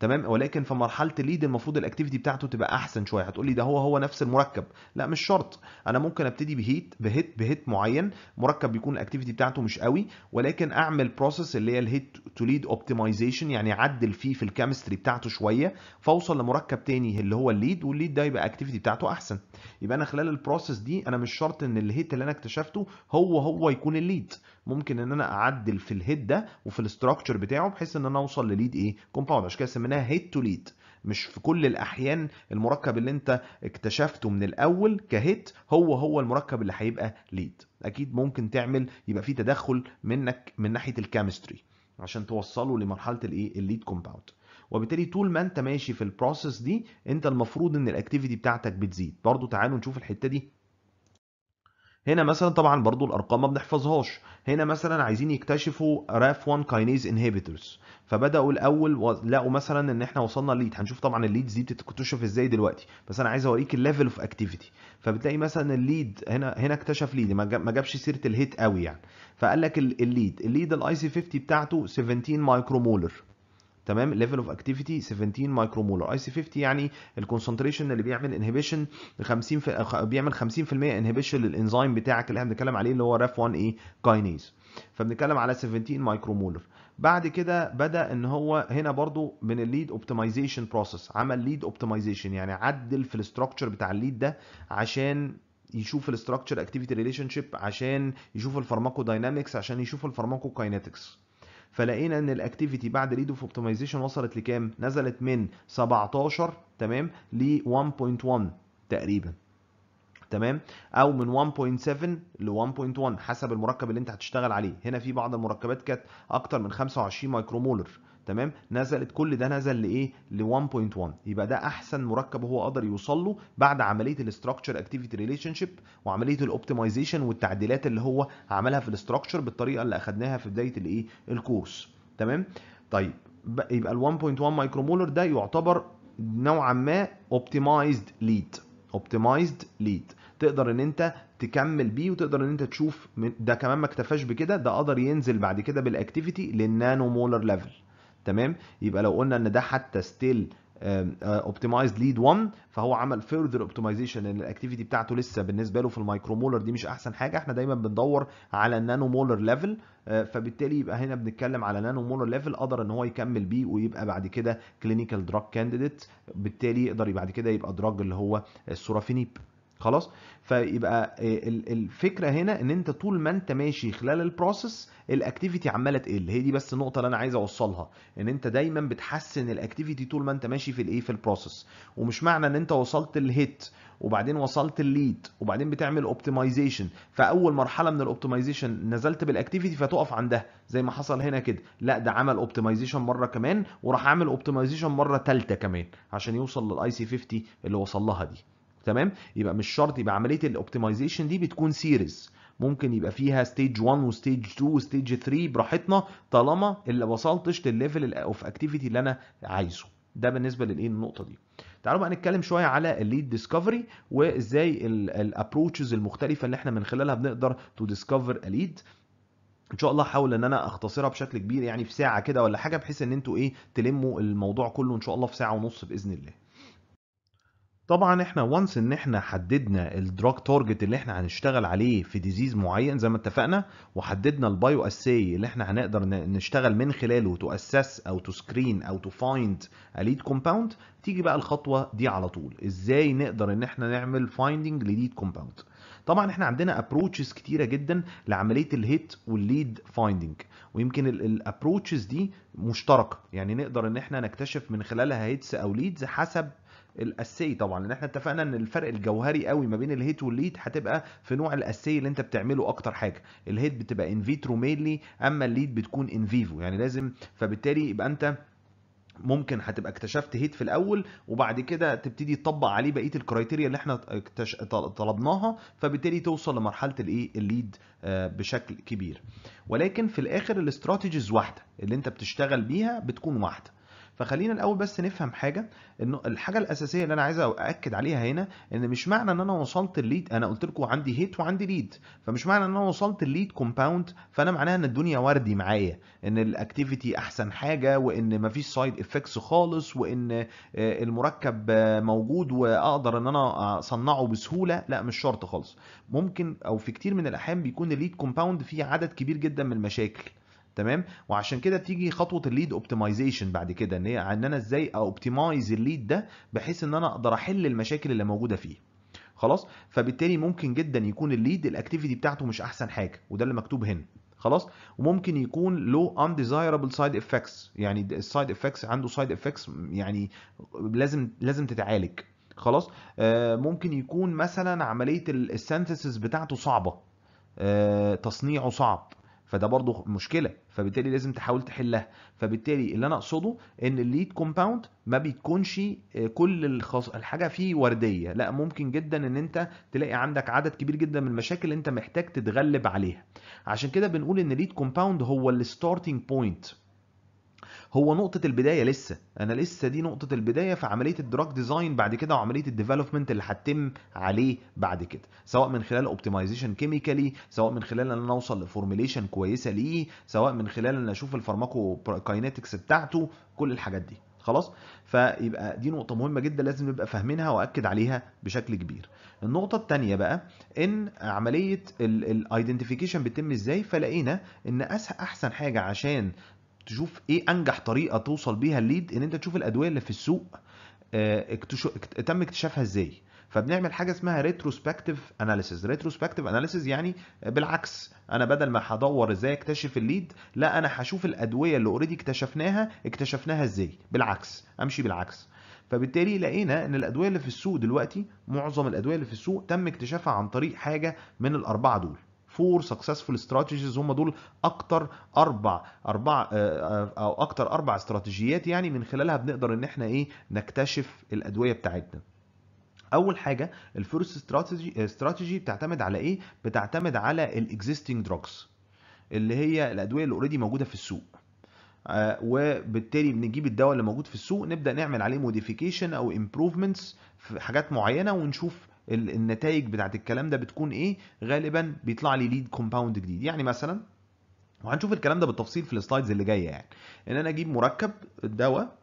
تمام ولكن في مرحله الليد المفروض الاكتيفيتي بتاعته تبقى احسن شويه هتقول لي ده هو هو نفس المركب لا مش شرط انا ممكن ابتدي بهيت بهيت بهيت معين مركب بيكون الاكتيفيتي بتاعته مش قوي ولكن اعمل بروسيس اللي هي الهيت تو ليد اوبتمايزيشن يعني اعدل فيه في الكيمستري بتاعته شويه فاوصل لمركب تاني اللي هو الليد والليد ده يبقى الاكتيفيتي بتاعته احسن يبقى انا خلال البروسيس دي انا مش شرط ان الهيت اللي انا اكتشفته هو هو يكون الليد ممكن ان انا اعدل في الهيد ده وفي الاستراكشر بتاعه بحيث ان انا اوصل لليد ايه كومباوند عشان كده سميناها هيد تو ليد مش في كل الاحيان المركب اللي انت اكتشفته من الاول كهيت هو هو المركب اللي هيبقى ليد اكيد ممكن تعمل يبقى في تدخل منك من ناحيه الكيمستري عشان توصله لمرحله الايه الليد كومباوند وبالتالي طول ما انت ماشي في البروسيس دي انت المفروض ان الاكتيفيتي بتاعتك بتزيد برضو تعالوا نشوف الحته دي هنا مثلا طبعا برضو الارقام ما بنحفظهاش هنا مثلا عايزين يكتشفوا راف 1 كاينيز انهبيتورز فبداوا الاول لقوا مثلا ان احنا وصلنا ليد هنشوف طبعا الليدز دي بتتكتشف ازاي دلوقتي بس انا عايز اوريك الليفل اوف اكتيفيتي فبتلاقي مثلا الليد هنا هنا اكتشف ليد ما جابش سيره الهيت قوي يعني فقال لك الليد الليد الاي سي 50 بتاعته 17 مايكرو مولر تمام ليفل اوف اكتيفيتي 17 مايكرو مولر اي سي 50 يعني الكونسنتريشن اللي بيعمل انهبيشن 50 في... بيعمل 50% انهبيشن للانزيم بتاعك اللي احنا بنتكلم عليه اللي هو راف 1 اي كاينيز فبنتكلم على 17 مايكرو مولر بعد كده بدا ان هو هنا برضو من الليد اوبتمايزيشن بروسيس عمل ليد اوبتمايزيشن يعني عدل في الاستراكشر بتاع الليد ده عشان يشوف الاستراكشر اكتيفيتي ريليشن شيب عشان يشوف الفارماكو داينامكس عشان يشوف الفارماكو كاينتكس فلقينا ان الاكتيفيتي بعد ريد اوف اوبتمايزيشن وصلت لكام؟ نزلت من 17 تمام ل 1.1 تقريبا تمام او من 1.7 ل 1.1 حسب المركب اللي انت هتشتغل عليه هنا في بعض المركبات كانت اكتر من 25 مايكرومولر تمام نزلت كل ده نزل لايه ل 1.1 يبقى ده احسن مركب هو قدر يوصل له بعد عمليه الاستراكشر اكتيفيتي ريليشن شيب وعمليه الاوبتمايزيشن والتعديلات اللي هو عملها في الاستراكشر بالطريقه اللي اخدناها في بدايه الايه الكورس تمام طيب يبقى ال 1.1 مايكرومولر ده يعتبر نوعا ما اوبتمايزد ليد اوبتمايزد ليد تقدر ان انت تكمل بيه وتقدر ان انت تشوف ده كمان ما اكتفاش بكده ده قدر ينزل بعد كده بالاكتيفيتي للنانو مولر ليفل تمام يبقى لو قلنا ان ده حتى ستيل اوبتمايزد ليد 1 فهو عمل فيرذر اوبتمايزيشن ان الاكتيفيتي بتاعته لسه بالنسبه له في المايكرو مولر دي مش احسن حاجه احنا دايما بندور على النانو مولر ليفل فبالتالي يبقى هنا بنتكلم على نانو مولر ليفل قدر ان هو يكمل بيه ويبقى بعد كده كلينيكال دراج كانديديت بالتالي يقدر بعد كده يبقى دراج اللي هو السورافينيب خلاص فيبقى آه، الفكره هنا ان انت طول ما انت ماشي خلال البروسيس الاكتيفيتي عماله تقل هي دي بس النقطه اللي انا عايز اوصلها ان انت دايما بتحسن الاكتيفيتي طول ما انت ماشي في الايه في البروسيس ومش معنى ان انت وصلت الهيت وبعدين وصلت الليد وبعدين بتعمل اوبتمايزيشن فاول مرحله من الاوبتمايزيشن نزلت بالاكتيفيتي فتقف عندها زي ما حصل هنا كده لا ده عمل اوبتمايزيشن مره كمان وراح عامل اوبتمايزيشن مره ثالثه كمان عشان يوصل للاي سي 50 اللي وصل لها دي تمام يبقى مش شرط يبقى عمليه الاوبتمايزيشن دي بتكون سيريز ممكن يبقى فيها ستيج 1 وستيج 2 وستيج 3 براحتنا طالما اللي وصلتش للليفل اوف اكتيفيتي اللي انا عايزه ده بالنسبه للايه النقطه دي تعالوا بقى نتكلم شويه على الليد ديسكفري وازاي الابروتشز المختلفه اللي احنا من خلالها بنقدر تو ديسكفر الليد ان شاء الله هحاول ان انا اختصرها بشكل كبير يعني في ساعه كده ولا حاجه بحيث ان انتوا ايه تلموا الموضوع كله ان شاء الله في ساعه ونص باذن الله طبعا احنا وانس ان احنا حددنا الدراج تارجت اللي احنا هنشتغل عليه في ديزيز معين زي ما اتفقنا وحددنا البايو اساي اللي احنا هنقدر نشتغل من خلاله تو اسس او تو سكرين او تو فايند اليد كومباوند تيجي بقى الخطوه دي على طول ازاي نقدر ان احنا نعمل فايندنج لليد كومباوند طبعا احنا عندنا ابروتشز كتيره جدا لعمليه الهيت والليد فايندنج ويمكن الابروتشز دي مشتركه يعني نقدر ان احنا نكتشف من خلالها هيتس او ليدز حسب الاسي طبعا لان احنا اتفقنا ان الفرق الجوهري قوي ما بين الهيت والليد هتبقى في نوع الاسي اللي انت بتعمله اكتر حاجه الهيت بتبقى ان فيترو مينلي اما الليد بتكون ان فيفو يعني لازم فبالتالي يبقى انت ممكن هتبقى اكتشفت هيت في الاول وبعد كده تبتدي تطبق عليه بقيه الكرايتيريا اللي احنا اكتش... طلبناها فبالتالي توصل لمرحله الايه الليد آه، بشكل كبير ولكن في الاخر الاستراتيجيز واحده اللي انت بتشتغل بيها بتكون واحده فخلينا الاول بس نفهم حاجه ان الحاجه الاساسيه اللي انا عايز ااكد عليها هنا ان مش معنى ان انا وصلت الليد انا قلت لكم عندي هيت وعندي ليد فمش معنى ان انا وصلت الليد كومباوند فانا معناها ان الدنيا وردي معايا ان الاكتيفيتي احسن حاجه وان مفيش سايد افكتس خالص وان آه، المركب موجود واقدر ان انا اصنعه بسهوله لا مش شرط خالص ممكن او في كتير من الاحيان بيكون الليد كومباوند فيه عدد كبير جدا من المشاكل تمام وعشان كده بتيجي خطوه الليد اوبتمايزيشن بعد كده ان هي ان انا ازاي اوبتمايز الليد ده بحيث ان انا اقدر احل المشاكل اللي موجوده فيه خلاص فبالتالي ممكن جدا يكون الليد الاكتيفيتي بتاعته مش احسن حاجه وده اللي مكتوب هنا خلاص وممكن يكون لو undesirable سايد افكتس يعني السايد افكتس عنده سايد افكتس يعني لازم لازم تتعالج خلاص آه، ممكن يكون مثلا عمليه السينثيسيس بتاعته صعبه آه، تصنيعه صعب فده برضه مشكله فبالتالي لازم تحاول تحلها فبالتالي اللي انا اقصده ان الليد كومباوند ما بيكونش آه، كل الخص... الحاجه فيه ورديه لا ممكن جدا ان انت تلاقي عندك عدد كبير جدا من المشاكل اللي انت محتاج تتغلب عليها عشان كده بنقول ان الليد كومباوند هو الستارتنج بوينت هو نقطه البدايه لسه انا لسه دي نقطه البدايه في عمليه الدراج ديزاين بعد كده وعمليه الديفلوبمنت اللي هتتم عليه بعد كده سواء من خلال اوبتمايزيشن كيميكالي سواء من خلال ان انا اوصل لفورميليشن كويسه ليه سواء من خلال ان اشوف الفارماكو كاينتكس بتاعته كل الحاجات دي خلاص فيبقى دي نقطه مهمه جدا لازم نبقى فاهمينها واكد عليها بشكل كبير النقطه الثانيه بقى ان عمليه الايدنتيفيكيشن بتتم ازاي فلقينا ان احسن حاجه عشان تشوف ايه انجح طريقه توصل بيها الليد ان انت تشوف الادويه اللي في السوق آه، اكتشو... تم اكتشافها ازاي فبنعمل حاجه اسمها ريتروسبكتيف اناليسيز ريتروسبكتيف اناليسيز يعني بالعكس انا بدل ما هدور ازاي اكتشف الليد لا انا هشوف الادويه اللي اوريدي اكتشفناها اكتشفناها ازاي بالعكس امشي بالعكس فبالتالي لقينا ان الادويه اللي في السوق دلوقتي معظم الادويه اللي في السوق تم اكتشافها عن طريق حاجه من الاربعه دول فور سكسسفول استراتيجيز هم دول اكتر اربع اربع آه، آه، او اكتر اربع استراتيجيات يعني من خلالها بنقدر ان احنا ايه نكتشف الادويه بتاعتنا اول حاجه الفيرست استراتيجي استراتيجي بتعتمد على ايه بتعتمد على الاكزيستنج دروجز اللي هي الادويه اللي اوريدي موجوده في السوق آه، وبالتالي بنجيب الدواء اللي موجود في السوق نبدا نعمل عليه موديفيكيشن او امبروفمنتس في حاجات معينه ونشوف النتائج بتاعت الكلام ده بتكون ايه غالبا بيطلع لي ليد كومباوند جديد يعني مثلا وهنشوف الكلام ده بالتفصيل في السلايدز اللي جايه يعني ان انا اجيب مركب الدواء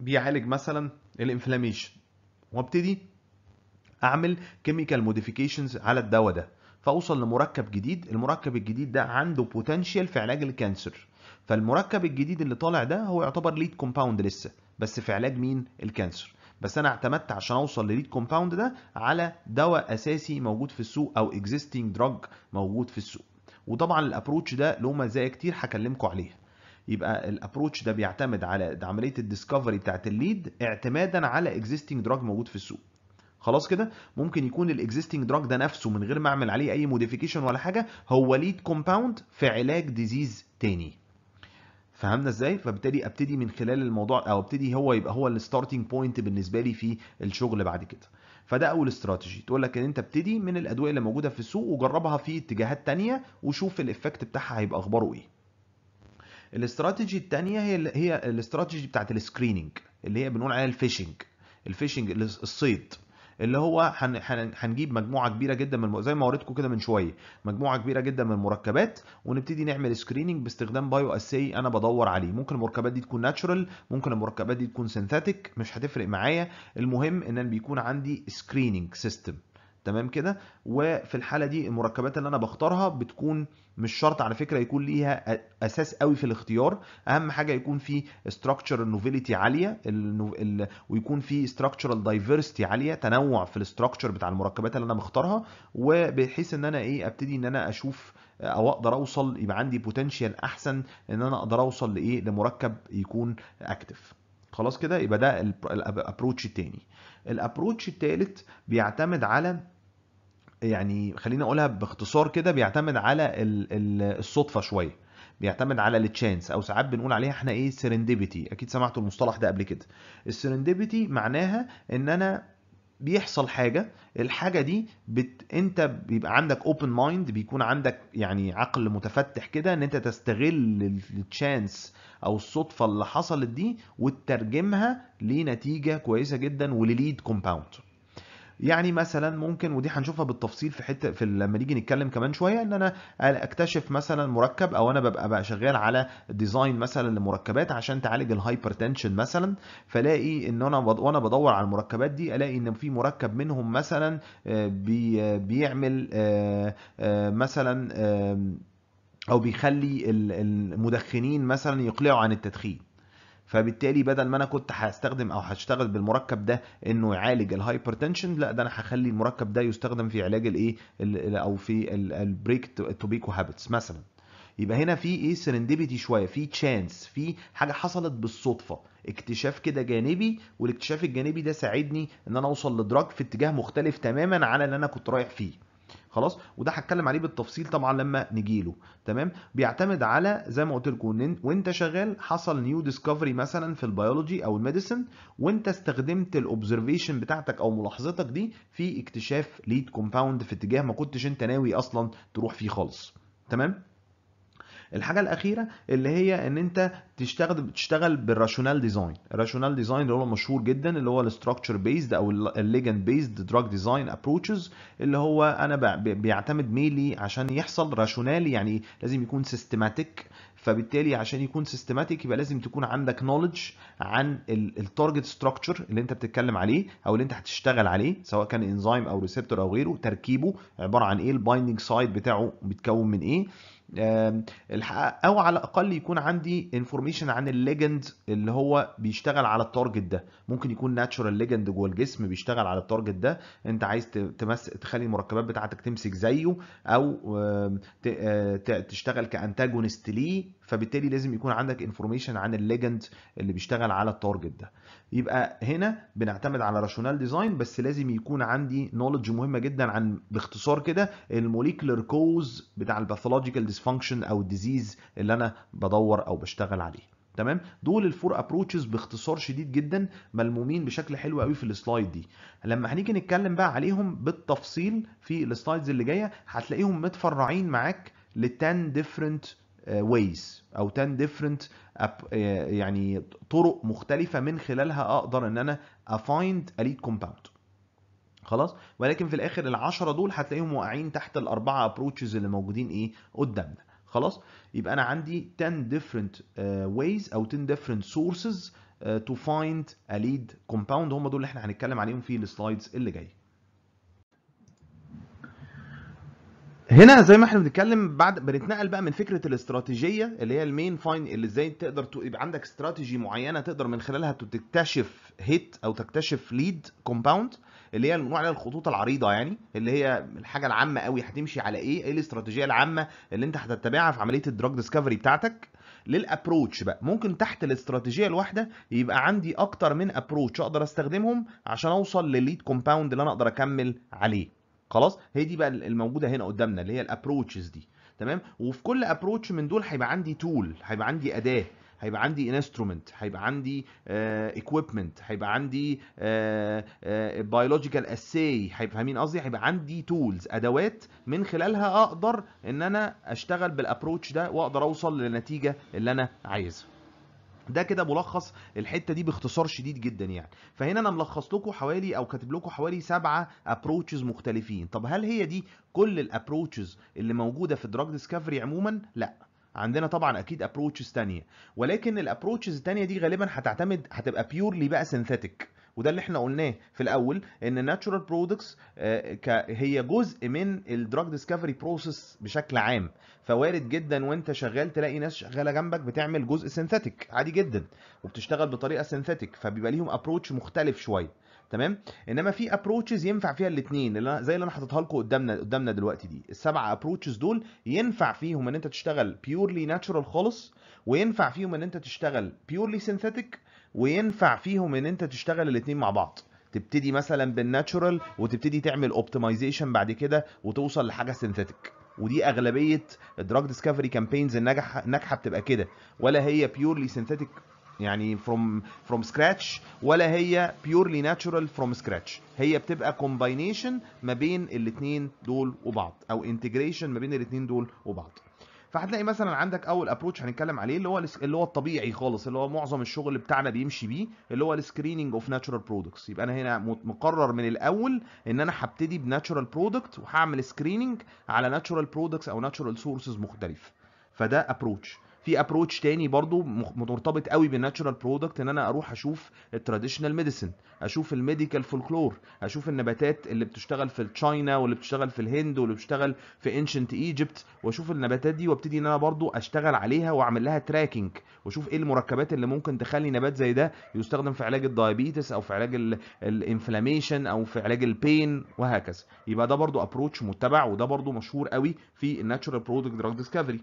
بيعالج مثلا الانفلاميشن وابتدي اعمل كيميكال موديفيكيشنز على الدواء ده فاوصل لمركب جديد المركب الجديد ده عنده بوتنشال في علاج الكانسر فالمركب الجديد اللي طالع ده هو يعتبر ليد كومباوند لسه بس في علاج مين الكانسر بس انا اعتمدت عشان اوصل لليد كومباوند ده على دواء اساسي موجود في السوق او اكزيستنج دراج موجود في السوق وطبعا الابروتش ده له مزايا كتير هكلمكم عليها يبقى الابروتش ده بيعتمد على عمليه الديسكفري بتاعت الليد اعتمادا على اكزيستنج دراج موجود في السوق خلاص كده ممكن يكون الاكزيستنج دراج ده نفسه من غير ما اعمل عليه اي موديفيكيشن ولا حاجه هو ليد كومباوند في علاج ديزيز تاني فهمنا ازاي فبالتالي ابتدي من خلال الموضوع او ابتدي هو يبقى هو الستارتنج بوينت بالنسبه لي في الشغل بعد كده فده اول استراتيجي تقول لك ان انت ابتدي من الادويه اللي موجوده في السوق وجربها في اتجاهات تانية وشوف الايفكت بتاعها هيبقى اخباره ايه الاستراتيجي الثانيه هي هي الاستراتيجي بتاعت السكريننج اللي هي بنقول عليها الفيشنج الفيشنج الصيد اللي هو هنجيب مجموعه كبيره جدا من زي ما وريتكم كده من شويه مجموعه كبيره جدا من المركبات ونبتدي نعمل سكريننج باستخدام بايو اسي انا بدور عليه ممكن المركبات دي تكون ناتشورال ممكن المركبات دي تكون سينثيتك مش هتفرق معايا المهم ان بيكون عندي سكريننج سيستم تمام كده وفي الحاله دي المركبات اللي انا بختارها بتكون مش شرط على فكره يكون ليها اساس قوي في الاختيار اهم حاجه يكون في ستراكشر نوفيلتي عاليه الـ ويكون في structural دايفرستي عاليه تنوع في الاستراكشر بتاع المركبات اللي انا مختارها وبحيث ان انا ايه ابتدي ان انا اشوف او اقدر اوصل يبقى عندي بوتنشال احسن ان انا اقدر اوصل لايه لمركب يكون اكتف خلاص كده يبقى ده الابروتش الثاني الابروتش الثالث بيعتمد على يعني خلينا اقولها باختصار كده بيعتمد على الصدفه شويه بيعتمد على التشانس او ساعات بنقول عليها احنا ايه سيرنديبيتي اكيد سمعتوا المصطلح ده قبل كده السيرنديبيتي معناها ان انا بيحصل حاجه الحاجه دي بت... انت بيبقى عندك اوبن مايند بيكون عندك يعني عقل متفتح كده ان انت تستغل التشانس او الصدفه اللي حصلت دي وتترجمها لنتيجه كويسه جدا ولليد كومباوند يعني مثلا ممكن ودي هنشوفها بالتفصيل في حته في لما نيجي نتكلم كمان شويه ان انا اكتشف مثلا مركب او انا ببقى بقى شغال على ديزاين مثلا لمركبات عشان تعالج الهايبر تنشن مثلا فلاقي ان انا وانا بدور على المركبات دي الاقي ان في مركب منهم مثلا آه، بيعمل آه، آه، مثلا او بيخلي المدخنين مثلا يقلعوا عن التدخين فبالتالي بدل ما انا كنت هستخدم او هشتغل بالمركب ده انه يعالج الهايبرتنشن لا ده انا هخلي المركب ده يستخدم في علاج الايه او في البريك توبيكو هابتس مثلا يبقى هنا في ايه سرندبيتي شويه في تشانس في حاجه حصلت بالصدفه اكتشاف كده جانبي والاكتشاف الجانبي ده ساعدني ان انا اوصل لدراج في اتجاه مختلف تماما عن اللي انا كنت رايح فيه خلاص وده هتكلم عليه بالتفصيل طبعا لما نجي له تمام بيعتمد على زي ما قلت لكم وانت شغال حصل نيو ديسكفري مثلا في البيولوجي او الميديسن وانت استخدمت الاوبزرفيشن بتاعتك او ملاحظتك دي في اكتشاف ليد كومباوند في اتجاه ما كنتش انت ناوي اصلا تروح فيه خالص تمام الحاجه الاخيره اللي هي ان انت تشتغل تشتغل بالراشونال ديزاين الراشونال ديزاين اللي هو مشهور جدا اللي هو الاستراكشر بيزد او الليجند بيزد دراج ديزاين ابروتشز اللي هو انا بيعتمد ميلي عشان يحصل راشونال يعني لازم يكون سيستماتيك فبالتالي عشان يكون سيستماتيك يبقى لازم تكون عندك نولج عن التارجت ستراكشر اللي انت بتتكلم عليه او اللي انت هتشتغل عليه سواء كان انزيم او ريسبتور او غيره تركيبه عباره عن ايه البايندنج سايد بتاعه بيتكون من ايه او على الاقل يكون عندي انفورميشن عن الليجند اللي هو بيشتغل على التارجت ده ممكن يكون ناتشورال ليجند جوه الجسم بيشتغل على التارجت ده انت عايز تمس تخلي المركبات بتاعتك تمسك زيه او آه، تشتغل كانتاجونست ليه فبالتالي لازم يكون عندك انفورميشن عن الليجند اللي بيشتغل على التارجت ده يبقى هنا بنعتمد على راشونال ديزاين بس لازم يكون عندي نولج مهمه جدا عن باختصار كده الموليكولر كوز بتاع الباثولوجيكال ديسفانكشن او الديزيز اللي انا بدور او بشتغل عليه تمام دول الفور ابروتشز باختصار شديد جدا ملمومين بشكل حلو قوي في السلايد دي لما هنيجي نتكلم بقى عليهم بالتفصيل في السلايدز اللي جايه هتلاقيهم متفرعين معاك ل 10 ديفرنت آه، ways او 10 different آه، يعني طرق مختلفه من خلالها اقدر ان انا افايند اليد كومباوند خلاص ولكن في الاخر العشرة دول هتلاقيهم واقعين تحت الاربعه ابروتشز اللي موجودين ايه قدامنا خلاص يبقى انا عندي 10 different آه، ways او 10 different sources to find a lead compound هم دول اللي احنا هنتكلم عليهم في السلايدز اللي جايه هنا زي ما احنا بنتكلم بعد بنتنقل بقى من فكره الاستراتيجيه اللي هي المين فاين اللي ازاي تقدر يبقى عندك استراتيجي معينه تقدر من خلالها تكتشف هيت او تكتشف ليد كومباوند اللي هي النوع من الخطوط العريضه يعني اللي هي الحاجه العامه قوي هتمشي على ايه ايه الاستراتيجيه العامه اللي انت هتتبعها في عمليه الدراج ديسكفري بتاعتك للابروتش بقى ممكن تحت الاستراتيجيه الواحده يبقى عندي اكتر من ابروتش اقدر استخدمهم عشان اوصل لليد كومباوند اللي انا اقدر اكمل عليه خلاص هي دي بقى الموجوده هنا قدامنا اللي هي الابروتشز دي تمام وفي كل ابروتش من دول هيبقى عندي تول هيبقى عندي اداه هيبقى عندي انسترومنت هيبقى عندي اكويبمنت آه، هيبقى عندي بيولوجيكال آه، اساي آه، فاهمين قصدي هيبقى عندي تولز ادوات من خلالها اقدر ان انا اشتغل بالابروتش ده واقدر اوصل للنتيجه اللي انا عايزها ده كده ملخص الحته دي باختصار شديد جدا يعني فهنا انا ملخص لكم حوالي او كاتب لكم حوالي سبعه ابروتشز مختلفين طب هل هي دي كل الابروتشز اللي موجوده في الدراج ديسكفري عموما لا عندنا طبعا اكيد ابروتشز تانية ولكن الابروتشز التانية دي غالبا هتعتمد هتبقى بيورلي بقى سينثيتك وده اللي احنا قلناه في الاول ان ناتشورال آه، برودكتس هي جزء من الدراج ديسكفري بروسيس بشكل عام فوارد جدا وانت شغال تلاقي ناس شغاله جنبك بتعمل جزء سينثيتك عادي جدا وبتشتغل بطريقه سينثيتك فبيبقى ليهم ابروتش مختلف شويه تمام انما في ابروتشز ينفع فيها الاثنين زي اللي انا حاططها لكم قدامنا قدامنا دلوقتي دي السبع ابروتشز دول ينفع فيهم ان انت تشتغل بيورلي ناتشورال خالص وينفع فيهم ان انت تشتغل بيورلي سينثيتك وينفع فيهم ان انت تشتغل الاثنين مع بعض تبتدي مثلا بالناتشورال وتبتدي تعمل اوبتمايزيشن بعد كده وتوصل لحاجه سينثيتك ودي اغلبيه الدراج ديسكفري كامبينز الناجحه الناجحه بتبقى كده ولا هي بيورلي سينثيتك يعني فروم فروم سكراتش ولا هي بيورلي ناتشورال فروم سكراتش هي بتبقى كومباينيشن ما بين الاثنين دول وبعض او انتجريشن ما بين الاثنين دول وبعض فهتلاقي مثلا عندك اول ابروتش هنتكلم عليه اللي هو اللي هو الطبيعي خالص اللي هو معظم الشغل بتاعنا بيمشي بيه اللي هو السكريننج اوف ناتشورال برودكتس يبقى انا هنا مقرر من الاول ان انا هبتدي بناتشورال برودكت وهعمل سكريننج على ناتشورال برودكتس او ناتشورال سورسز مختلفه فده ابروتش في ابروتش تاني برضو مرتبط قوي بالناتشورال برودكت ان انا اروح اشوف التراديشنال ميديسن اشوف الميديكال فولكلور اشوف النباتات اللي بتشتغل في تشاينا واللي بتشتغل في الهند واللي بتشتغل في انشنت ايجيبت واشوف النباتات دي وابتدي ان انا برضو اشتغل عليها واعمل لها تراكنج واشوف ايه المركبات اللي ممكن تخلي نبات زي ده يستخدم في علاج الدايابيتس او في علاج الانفلاميشن او في علاج البين وهكذا يبقى ده برضو ابروتش متبع وده برضو مشهور قوي في الناتشورال برودكت دراج ديسكفري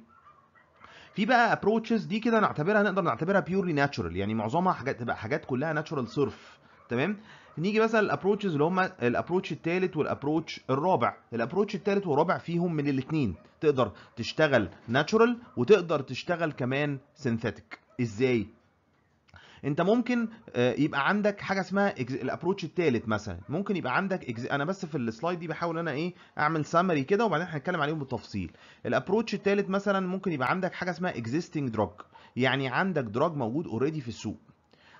في بقى ابروتشز دي كده نعتبرها نقدر نعتبرها بيورلي ناتشورال يعني معظمها حاجات تبقى حاجات كلها ناتشورال صرف تمام نيجي مثلا الابروتشز اللي هم الابروتش الثالث والابروتش الرابع الابروتش الثالث والرابع فيهم من الاثنين تقدر تشتغل ناتشورال وتقدر تشتغل كمان سينثيتك ازاي انت ممكن آه، يبقى عندك حاجه اسمها الابروتش الثالث مثلا ممكن يبقى عندك انا بس في السلايد دي بحاول انا ايه اعمل سمري كده وبعدين هنتكلم عليهم بالتفصيل الابروتش الثالث مثلا ممكن يبقى عندك حاجه اسمها اكزيستنج دراج يعني عندك دراج موجود اوريدي في السوق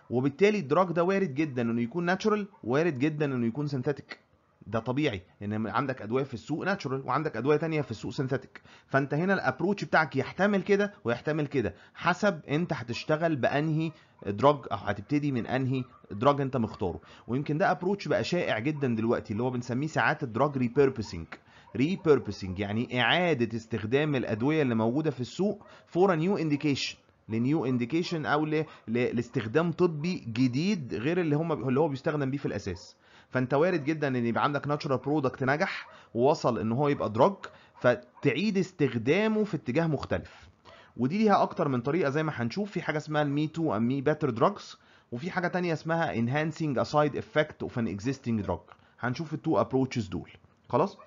وبالتالي الدراج ده وارد جدا انه يكون ناتشورال وارد جدا انه يكون سنتاتيك ده طبيعي ان عندك ادويه في السوق ناتشورال وعندك ادويه ثانيه في السوق سينثيتك فانت هنا الابروتش بتاعك يحتمل كده ويحتمل كده حسب انت هتشتغل بانهي دراج او هتبتدي من انهي دراج انت مختاره ويمكن ده ابروتش بقى شائع جدا دلوقتي اللي هو بنسميه ساعات الدراج ريبيربسنج ريبيربسنج يعني اعاده استخدام الادويه اللي موجوده في السوق فور نيو انديكيشن لنيو انديكيشن او لاستخدام طبي جديد غير اللي هم اللي هو بيستخدم بيه في الاساس فانت وارد جدا ان يبقى عندك ناتشورال برودكت نجح ووصل ان هو يبقى دراج فتعيد استخدامه في اتجاه مختلف ودي ليها اكتر من طريقه زي ما هنشوف في حاجه اسمها المي تو مي باتر دراجز وفي حاجه تانية اسمها enhancing a side effect of an existing drug هنشوف التو ابروتشز دول خلاص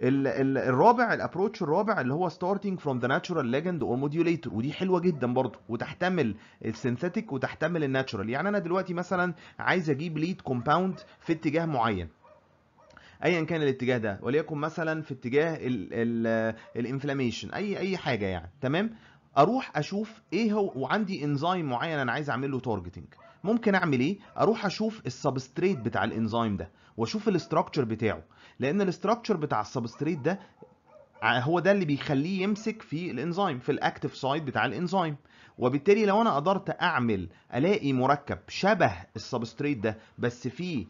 ال ال الرابع الابروتش الرابع اللي هو ستارتنج فروم ذا ناتشورال ليجند اور موديوليتور ودي حلوه جدا برضو وتحتمل السينثيتيك وتحتمل الناتشورال يعني انا دلوقتي مثلا عايز اجيب ليد كومباوند في اتجاه معين ايا كان الاتجاه ده وليكن مثلا في اتجاه الانفلاميشن اي اي حاجه يعني تمام اروح اشوف ايه هو وعندي انزيم معين انا عايز اعمل له تارجتنج ممكن اعمل ايه اروح اشوف السبستريت بتاع الانزيم ده واشوف الاستراكشر بتاعه لان الاستراكشر بتاع السبستريت ده هو ده اللي بيخليه يمسك في الانزيم في الاكتف سايد بتاع الانزيم وبالتالي لو انا قدرت اعمل الاقي مركب شبه السبستريت ده بس فيه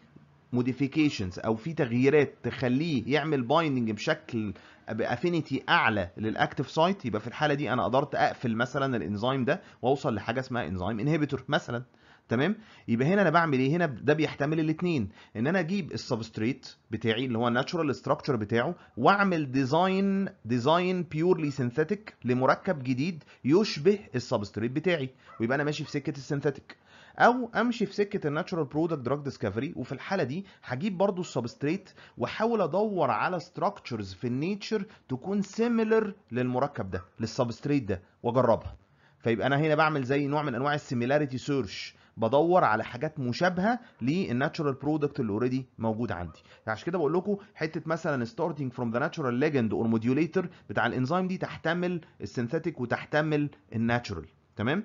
موديفيكيشنز او في تغييرات تخليه يعمل بايندنج بشكل بافينيتي اعلى للاكتف سايت يبقى في الحاله دي انا قدرت اقفل مثلا الانزيم ده واوصل لحاجه اسمها انزيم انهبيتور مثلا تمام يبقى هنا انا بعمل ايه هنا ده بيحتمل الاثنين ان انا اجيب السبستريت بتاعي اللي هو الناتشورال ستراكشر بتاعه واعمل ديزاين ديزاين بيورلي سينثيتك لمركب جديد يشبه السبستريت بتاعي ويبقى انا ماشي في سكه السينثيتك او امشي في سكه الناتشورال برودكت دراج ديسكفري وفي الحاله دي هجيب برضو السبستريت واحاول ادور على ستراكشرز في النيتشر تكون سيميلر للمركب ده للسبستريت ده واجربها فيبقى انا هنا بعمل زي نوع من انواع السيميلاريتي سيرش بدور على حاجات مشابهه للناتشورال برودكت اللي اوريدي موجود عندي عشان كده بقول لكم حته مثلا ستارتنج فروم ذا ناتشورال ليجند اور موديوليتر بتاع الانزيم دي تحتمل السينثيتك وتحتمل الناتشورال تمام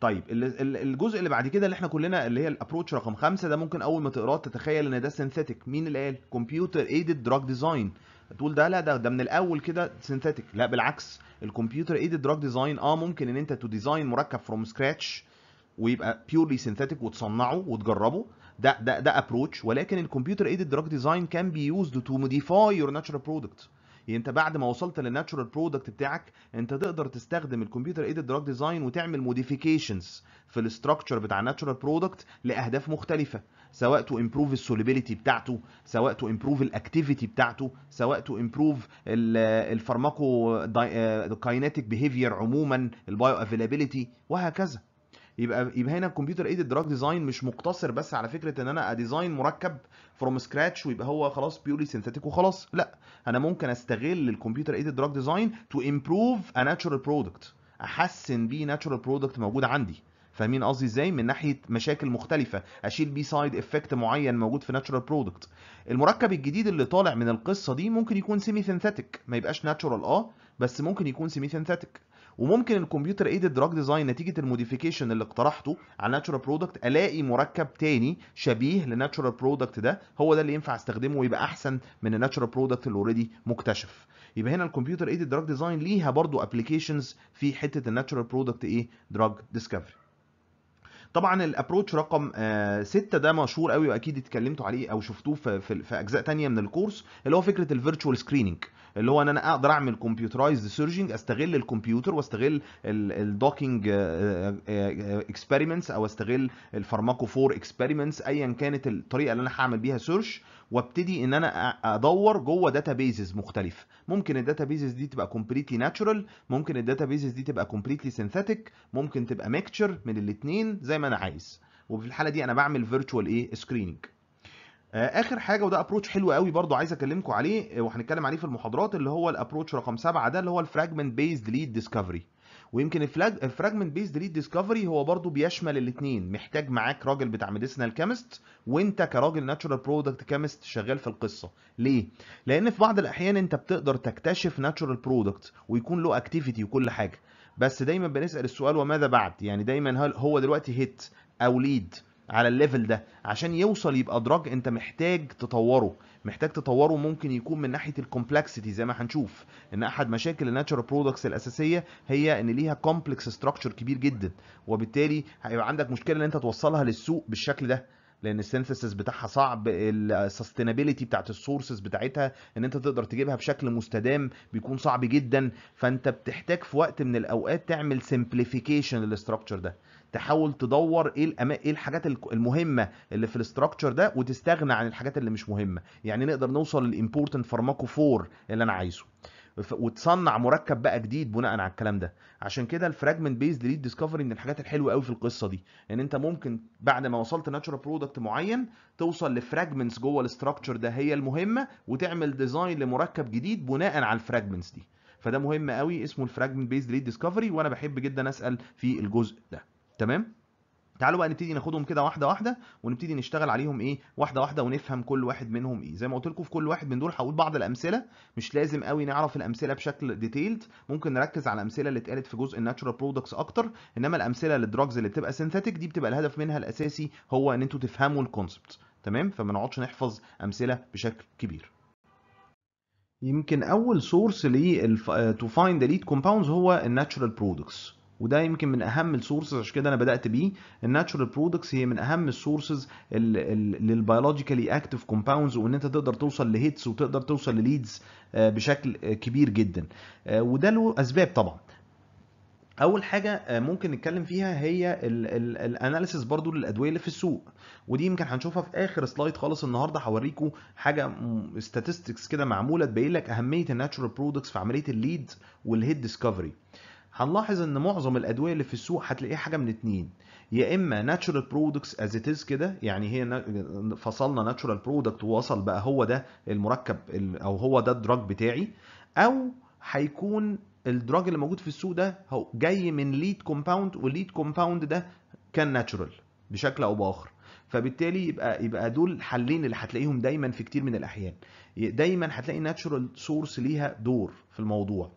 طيب الجزء اللي بعد كده اللي احنا كلنا اللي هي الابروتش رقم خمسة ده ممكن اول ما تقراه تتخيل ان ده سينثيتك مين اللي قال كمبيوتر ايدد دراج ديزاين تقول ده لا ده ده من الاول كده سينثيتك لا بالعكس الكمبيوتر ايدد دراج ديزاين اه ممكن ان انت تو ديزاين مركب فروم سكراتش ويبقى بيورلي سينثيتك وتصنعه وتجربه ده ده ده ابروتش ولكن الكمبيوتر ايدد دراج ديزاين كان بي يوزد تو موديفاي يور ناتشورال برودكت يعني انت بعد ما وصلت للناتشورال برودكت بتاعك انت تقدر تستخدم الكمبيوتر ايدد دراج ديزاين وتعمل موديفيكيشنز في الاستراكشر بتاع الناتشورال برودكت لاهداف مختلفه سواء تو امبروف السوليبيليتي بتاعته سواء تو امبروف الاكتيفيتي بتاعته سواء تو امبروف الفارماكو كاينيتيك بيهيفير عموما البايو افيلابيليتي وهكذا يبقى يبقى هنا الكمبيوتر ايدد دراج ديزاين مش مقتصر بس على فكره ان انا اديزاين مركب فروم سكراتش ويبقى هو خلاص بيولي سينثيتك وخلاص لا انا ممكن استغل الكمبيوتر ايدد دراج ديزاين تو امبروف ا ناتشورال برودكت احسن بيه ناتشورال برودكت موجود عندي فاهمين قصدي ازاي من ناحيه مشاكل مختلفه اشيل بي سايد افكت معين موجود في ناتشورال برودكت المركب الجديد اللي طالع من القصه دي ممكن يكون سيمي سينثيتك ما يبقاش ناتشورال اه بس ممكن يكون سيمي سينثيتك وممكن الكمبيوتر ايدد دراج ديزاين نتيجه الموديفيكيشن اللي اقترحته على ناتشورال برودكت الاقي مركب تاني شبيه لناتشورال برودكت ده هو ده اللي ينفع استخدمه ويبقى احسن من الناتشورال برودكت اللي اوريدي مكتشف يبقى هنا الكمبيوتر ايدد دراج ديزاين ليها برضو ابلكيشنز في حته الناتشورال برودكت ايه دراج ديسكفري طبعا الابروتش رقم 6 آه، ده مشهور قوي واكيد اتكلمتوا عليه او شفتوه في, في, في اجزاء تانية من الكورس اللي هو فكره الفيرتشوال سكريننج اللي هو ان انا اقدر اعمل كمبيوترايزد سيرجنج استغل الكمبيوتر واستغل الدوكينج اكسبيرمنتس آه، آه، آه، او استغل الفارماكو فور اكسبيرمنتس ايا كانت الطريقه اللي انا هعمل بيها سيرش وابتدي ان انا ادور جوه داتا بيزز مختلفه ممكن الداتا بيزز دي تبقى كومبليتلي ناتشورال ممكن الداتا بيزز دي تبقى كومبليتلي سينثيتك ممكن تبقى ميكتشر من الاثنين زي ما انا عايز وفي الحاله دي انا بعمل فيرتشوال ايه سكريننج آه، اخر حاجه وده ابروتش حلو قوي برضو عايز اكلمكم عليه آه، وهنتكلم عليه في المحاضرات اللي هو الابروتش رقم سبعة ده اللي هو الفراجمنت بيزد ليد ديسكفري ويمكن الفراجمنت بيزد ليد ديسكفري هو برضو بيشمل الاثنين محتاج معاك راجل بتاع ميديسينال كيمست وانت كراجل ناتشورال برودكت كيمست شغال في القصه ليه لان في بعض الاحيان انت بتقدر تكتشف ناتشورال برودكت ويكون له اكتيفيتي وكل حاجه بس دايما بنسال السؤال وماذا بعد يعني دايما هل هو دلوقتي هيت او ليد على الليفل ده عشان يوصل يبقى دراج انت محتاج تطوره محتاج تطوره ممكن يكون من ناحيه الكومبلكسيتي زي ما هنشوف ان احد مشاكل الناتشورال برودكتس الاساسيه هي ان ليها كومبلكس ستراكشر كبير جدا وبالتالي هيبقى عندك مشكله ان انت توصلها للسوق بالشكل ده لان السينثيسيس بتاعها صعب السستينابيلتي بتاعت السورسز بتاعتها ان انت تقدر تجيبها بشكل مستدام بيكون صعب جدا فانت بتحتاج في وقت من الاوقات تعمل سمبليفيكيشن للاستراكشر ده تحاول تدور ايه الأما... ايه الحاجات المهمه اللي في الاستراكشر ده وتستغنى عن الحاجات اللي مش مهمه يعني نقدر نوصل للامبورتنت فارماكو 4 اللي انا عايزه وتصنع مركب بقى جديد بناء على الكلام ده عشان كده الفراجمنت بيزد ليد ديسكفري من الحاجات الحلوه قوي في القصه دي ان يعني انت ممكن بعد ما وصلت ناتشورال برودكت معين توصل لفراجمنتس جوه الاستراكشر ده هي المهمه وتعمل ديزاين لمركب جديد بناء على الفراجمنتس دي فده مهم قوي اسمه الفراجمنت بيزد ليد ديسكفري وانا بحب جدا اسال في الجزء ده تمام تعالوا بقى نبتدي ناخدهم كده واحده واحده ونبتدي نشتغل عليهم ايه واحده واحده ونفهم كل واحد منهم ايه زي ما قلت لكم في كل واحد من دول هقول بعض الامثله مش لازم قوي نعرف الامثله بشكل ديتيلد ممكن نركز على الامثله اللي اتقالت في جزء الناتشورال برودكتس اكتر انما الامثله للدراجز اللي بتبقى سينثيتك دي بتبقى الهدف منها الاساسي هو ان انتوا تفهموا الكونسبت تمام فما نقعدش نحفظ امثله بشكل كبير يمكن اول سورس ل تو فايند ديليت ليد كومباوندز هو الناتشورال برودكتس وده يمكن من اهم السورسز عشان كده انا بدات بيه الناتشورال برودكتس هي من اهم السورسز للبيولوجيكالي اكتف كومباوندز وان انت تقدر توصل لهيتس وتقدر توصل لليدز آه، بشكل آه، كبير جدا آه، وده له اسباب طبعا اول حاجه ممكن نتكلم فيها هي الاناليسيس برضو للادويه اللي في السوق ودي يمكن هنشوفها في اخر سلايد خالص النهارده هوريكم حاجه ستاتستكس كده معموله تبين لك اهميه الناتشورال برودكتس في عمليه الليد والهيد ديسكفري هنلاحظ ان معظم الادويه اللي في السوق هتلاقيها حاجه من اتنين يا اما ناتشورال برودكتس از ات از كده يعني هي فصلنا ناتشورال برودكت ووصل بقى هو ده المركب او هو ده الدراج بتاعي او هيكون الدراج اللي موجود في السوق ده جاي من ليد كومباوند والليد كومباوند ده كان ناتشورال بشكل او باخر فبالتالي يبقى يبقى دول حلين اللي هتلاقيهم دايما في كتير من الاحيان دايما هتلاقي ناتشورال سورس ليها دور في الموضوع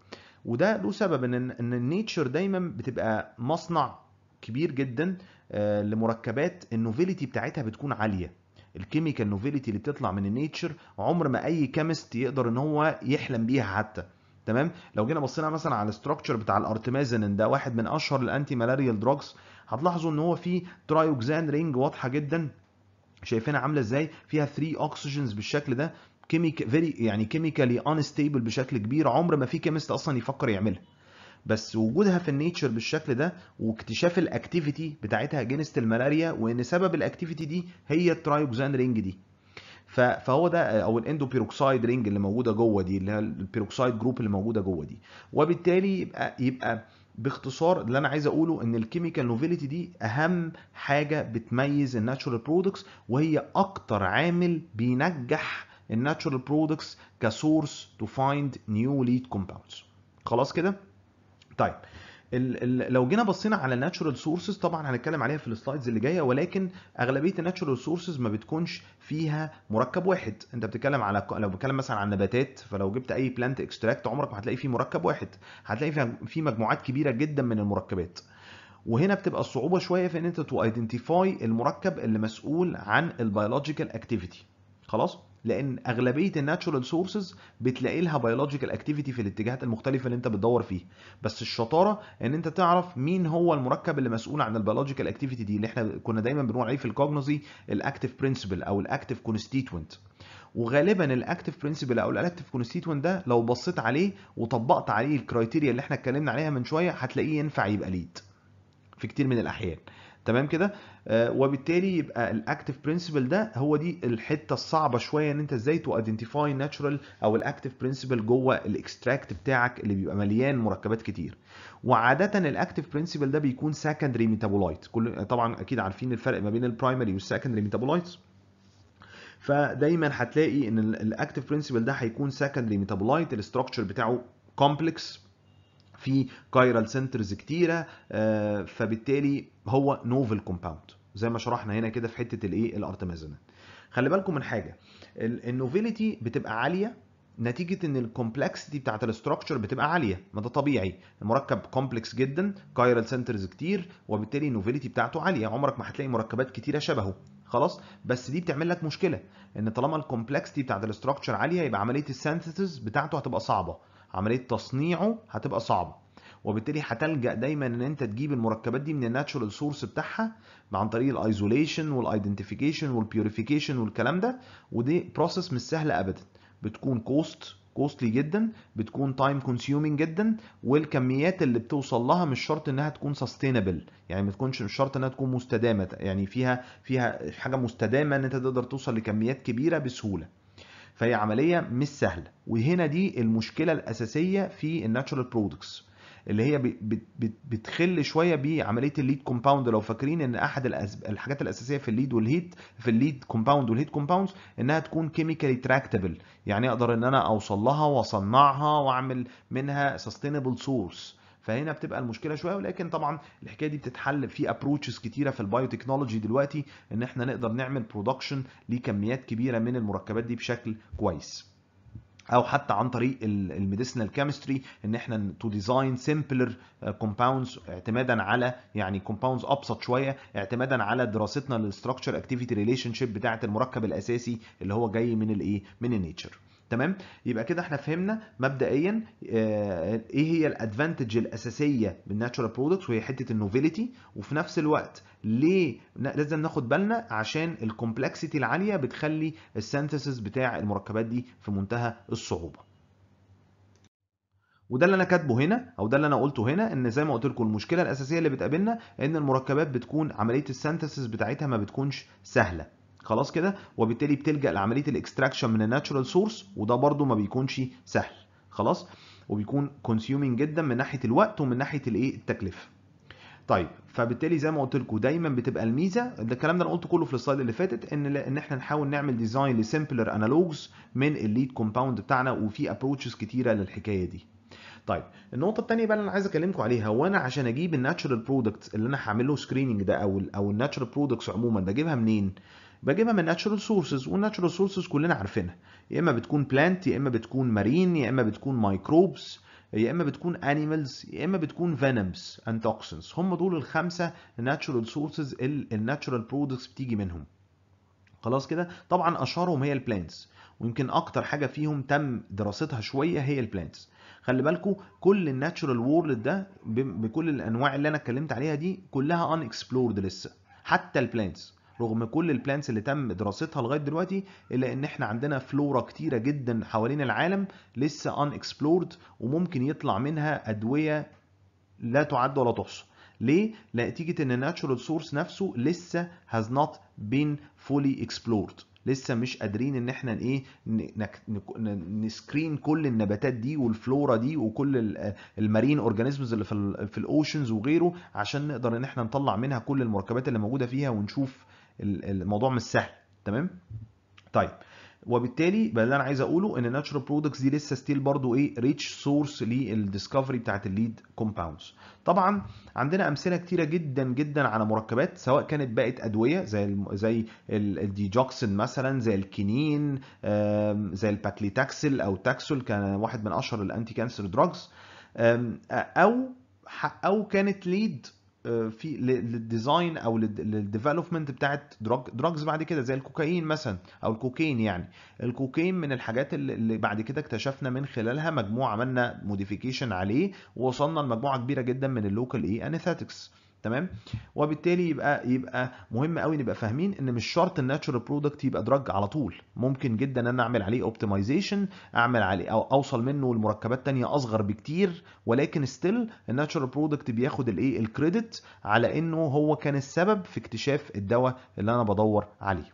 وده له سبب ان ان النيتشر دايما بتبقى مصنع كبير جدا آه، لمركبات النوفيليتي بتاعتها بتكون عاليه الكيميكال نوفيليتي اللي بتطلع من النيتشر عمر ما اي كيمست يقدر ان هو يحلم بيها حتى تمام لو جينا بصينا مثلا على الاستراكشر بتاع الارتمازينين ده واحد من اشهر الانتي مالاريال دراجز هتلاحظوا ان هو فيه ترايوكزان رينج واضحه جدا شايفينها عامله ازاي فيها 3 اوكسجينز بالشكل ده كيميك فيري يعني كيميكالي انستيبل بشكل كبير عمر ما في كيمست اصلا يفكر يعملها بس وجودها في النيتشر بالشكل ده واكتشاف الاكتيفيتي بتاعتها جنست الملاريا وان سبب الاكتيفيتي دي هي الترايوكسان رينج دي فهو ده او الاندو بيروكسايد رينج اللي موجوده جوه دي اللي هي البيروكسايد جروب اللي موجوده جوه دي وبالتالي يبقى يبقى باختصار اللي انا عايز اقوله ان الكيميكال نوفيلتي دي اهم حاجه بتميز الناتشورال برودكتس وهي اكتر عامل بينجح الناتشورال برودكتس كسورس تو فايند نيو ليد كومباوندز خلاص كده طيب لو جينا بصينا على الناتشورال سورسز طبعا هنتكلم عليها في السلايدز اللي جايه ولكن اغلبيه الناتشورال سورسز ما بتكونش فيها مركب واحد انت بتتكلم على لو بتتكلم مثلا عن نباتات فلو جبت اي بلانت اكستراكت عمرك ما هتلاقي فيه مركب واحد هتلاقي فيه في مجموعات كبيره جدا من المركبات وهنا بتبقى الصعوبه شويه في ان انت تو ايدنتيفاي المركب اللي مسؤول عن البيولوجيكال اكتيفيتي خلاص لان اغلبيه الناتشورال سورسز بتلاقي لها بيولوجيكال اكتيفيتي في الاتجاهات المختلفه اللي انت بتدور فيها بس الشطاره ان انت تعرف مين هو المركب اللي مسؤول عن البيولوجيكال اكتيفيتي دي اللي احنا كنا دايما بنقول عليه في الكوجنوزي الاكتيف برنسبل او الاكتيف كونستيتوينت وغالبا الاكتيف برنسبل او الاكتيف كونستيتوينت ده لو بصيت عليه وطبقت عليه الكرايتيريا اللي احنا اتكلمنا عليها من شويه هتلاقيه ينفع يبقى ليد في كتير من الاحيان تمام كده آه، وبالتالي يبقى الاكتف برنسبل ده هو دي الحته الصعبه شويه ان انت ازاي تو ايدنتيفاي ناتشورال او الاكتف برنسبل جوه الاكستراكت بتاعك اللي بيبقى مليان مركبات كتير وعاده الاكتف برنسبل ده بيكون سكندري ميتابولايت كل طبعا اكيد عارفين الفرق ما بين البرايمري والسكندري ميتابولايتس فدايما هتلاقي ان الاكتف برنسبل ده هيكون سكندري ميتابولايت الاستراكشر بتاعه كومبلكس في كايرال سنترز كتيره آه، فبالتالي هو نوفل كومباوند زي ما شرحنا هنا كده في حته الايه الارتمازينات خلي بالكم من حاجه النوفيليتي بتبقى عاليه نتيجه ان الكومبلكسيتي بتاعت الاستراكشر بتبقى عاليه ما ده طبيعي المركب كومبلكس جدا كايرال سنترز كتير وبالتالي النوفيليتي بتاعته عاليه عمرك ما هتلاقي مركبات كتيره شبهه خلاص بس دي بتعمل لك مشكله ان طالما الكومبلكسيتي بتاعت الاستراكشر عاليه يبقى عمليه السينثيسز بتاعته هتبقى صعبه عمليه تصنيعه هتبقى صعبه وبالتالي هتلجا دايما ان انت تجيب المركبات دي من الناتشورال سورس بتاعها عن طريق الايزوليشن والايدنتيفيكيشن والبيوريفيكيشن والكلام ده ودي بروسيس مش سهله ابدا بتكون كوست كوستلي جدا بتكون تايم كونسيومينج جدا والكميات اللي بتوصل لها مش شرط انها تكون سستينبل يعني ما تكونش مش شرط انها تكون مستدامه يعني فيها فيها حاجه مستدامه ان انت تقدر توصل لكميات كبيره بسهوله فهي عمليه مش سهله وهنا دي المشكله الاساسيه في الناتشورال برودكتس اللي هي بتخل شويه بعمليه الليد كومباوند لو فاكرين ان احد الحاجات الاساسيه في الليد والهيت في الليد كومباوند والهيت كومباوندز انها تكون كيميكالي تراكتبل يعني اقدر ان انا اوصل لها واصنعها واعمل منها سستينبل سورس فهنا بتبقى المشكله شويه ولكن طبعا الحكايه دي بتتحل في ابروتشز كتيره في البايوتكنولوجي دلوقتي ان احنا نقدر نعمل برودكشن لكميات كبيره من المركبات دي بشكل كويس او حتى عن طريق الميديسنال كيمستري ان احنا تو ديزاين سمبلر كومباوندز اعتمادا على يعني كومباوندز ابسط شويه اعتمادا على دراستنا للستراكشر اكتيفيتي ريليشن شيب بتاعه المركب الاساسي اللي هو جاي من الايه من النيتشر تمام يبقى كده احنا فهمنا مبدئيا آه، ايه هي الادفانتج الاساسيه بالناتشورال برودكتس وهي حته النوفيليتي وفي نفس الوقت ليه لازم ناخد بالنا عشان الكومبلكسيتي العاليه بتخلي السينثيسيس بتاع المركبات دي في منتهى الصعوبه وده اللي انا كاتبه هنا او ده اللي انا قلته هنا ان زي ما قلت لكم المشكله الاساسيه اللي بتقابلنا ان المركبات بتكون عمليه السنتسيس بتاعتها ما بتكونش سهله خلاص كده وبالتالي بتلجا لعمليه الاكستراكشن من الناتشورال سورس وده برده ما بيكونش سهل خلاص وبيكون كونسيومينج جدا من ناحيه الوقت ومن ناحيه الايه التكلفه طيب فبالتالي زي ما قلت لكم دايما بتبقى الميزه الكلام ده انا قلته كله في السلايد اللي فاتت ان ان احنا نحاول نعمل ديزاين لسمبلر انالوجز من الليد كومباوند بتاعنا وفي ابروتشز كتيره للحكايه دي طيب النقطه الثانيه بقى اللي انا عايز اكلمكم عليها هو انا عشان اجيب الناتشورال برودكتس اللي انا هعمل له سكريننج ده او الـ او الناتشورال برودكتس عموما بجيبها منين بجيبها من ناتشورال سورسز والناتشورال سورسز كلنا عارفينها يا اما بتكون بلانت يا اما بتكون مارين يا اما بتكون مايكروبس يا اما بتكون انيمالز يا اما بتكون فينمز اند توكسنز هم دول الخمسه ناتشورال سورسز الناتشورال برودكتس بتيجي منهم خلاص كده طبعا اشهرهم هي البلانتس ويمكن اكتر حاجه فيهم تم دراستها شويه هي البلانتس خلي بالكو كل الناتشورال وورلد ده بكل الانواع اللي انا اتكلمت عليها دي كلها ان اكسبلورد لسه حتى البلانتس رغم كل البلانتس اللي تم دراستها لغايه دلوقتي الا ان احنا عندنا فلورا كتيره جدا حوالين العالم لسه ان اكسبلورد وممكن يطلع منها ادويه لا تعد ولا تحصى ليه؟ نتيجة ان الناتشورال سورس نفسه لسه هاز نوت بين فولي اكسبلورد لسه مش قادرين ان احنا ايه نسكرين كل النباتات دي والفلورا دي وكل المارين اورجانيزمز اللي في الاوشنز وغيره عشان نقدر ان احنا نطلع منها كل المركبات اللي موجوده فيها ونشوف الموضوع مش سهل تمام طيب وبالتالي بقى اللي انا عايز اقوله ان الناتشرال برودكتس دي لسه ستيل برضو ايه ريتش سورس للديسكفري بتاعت الليد كومباوندز طبعا عندنا امثله كتيره جدا جدا على مركبات سواء كانت بقت ادويه زي الـ زي الديجوكسين مثلا زي الكينين زي الباكليتاكسل او تاكسول كان واحد من اشهر الانتي كانسر دراجز او او كانت ليد آه، في للديزاين او للديفلوبمنت بتاعت دراج دراجز بعد كده زي الكوكايين مثلا او الكوكين يعني الكوكين من الحاجات اللي بعد كده اكتشفنا من خلالها مجموعه عملنا موديفيكيشن عليه ووصلنا لمجموعه كبيره جدا من اللوكال ايه انيثاتكس تمام وبالتالي يبقى يبقى مهم قوي نبقى فاهمين ان مش شرط الناتشورال برودكت يبقى دراج على طول ممكن جدا ان انا اعمل عليه اوبتمايزيشن اعمل عليه او اوصل منه لمركبات تانية اصغر بكتير ولكن ستيل الناتشورال برودكت بياخد الايه الكريدت على انه هو كان السبب في اكتشاف الدواء اللي انا بدور عليه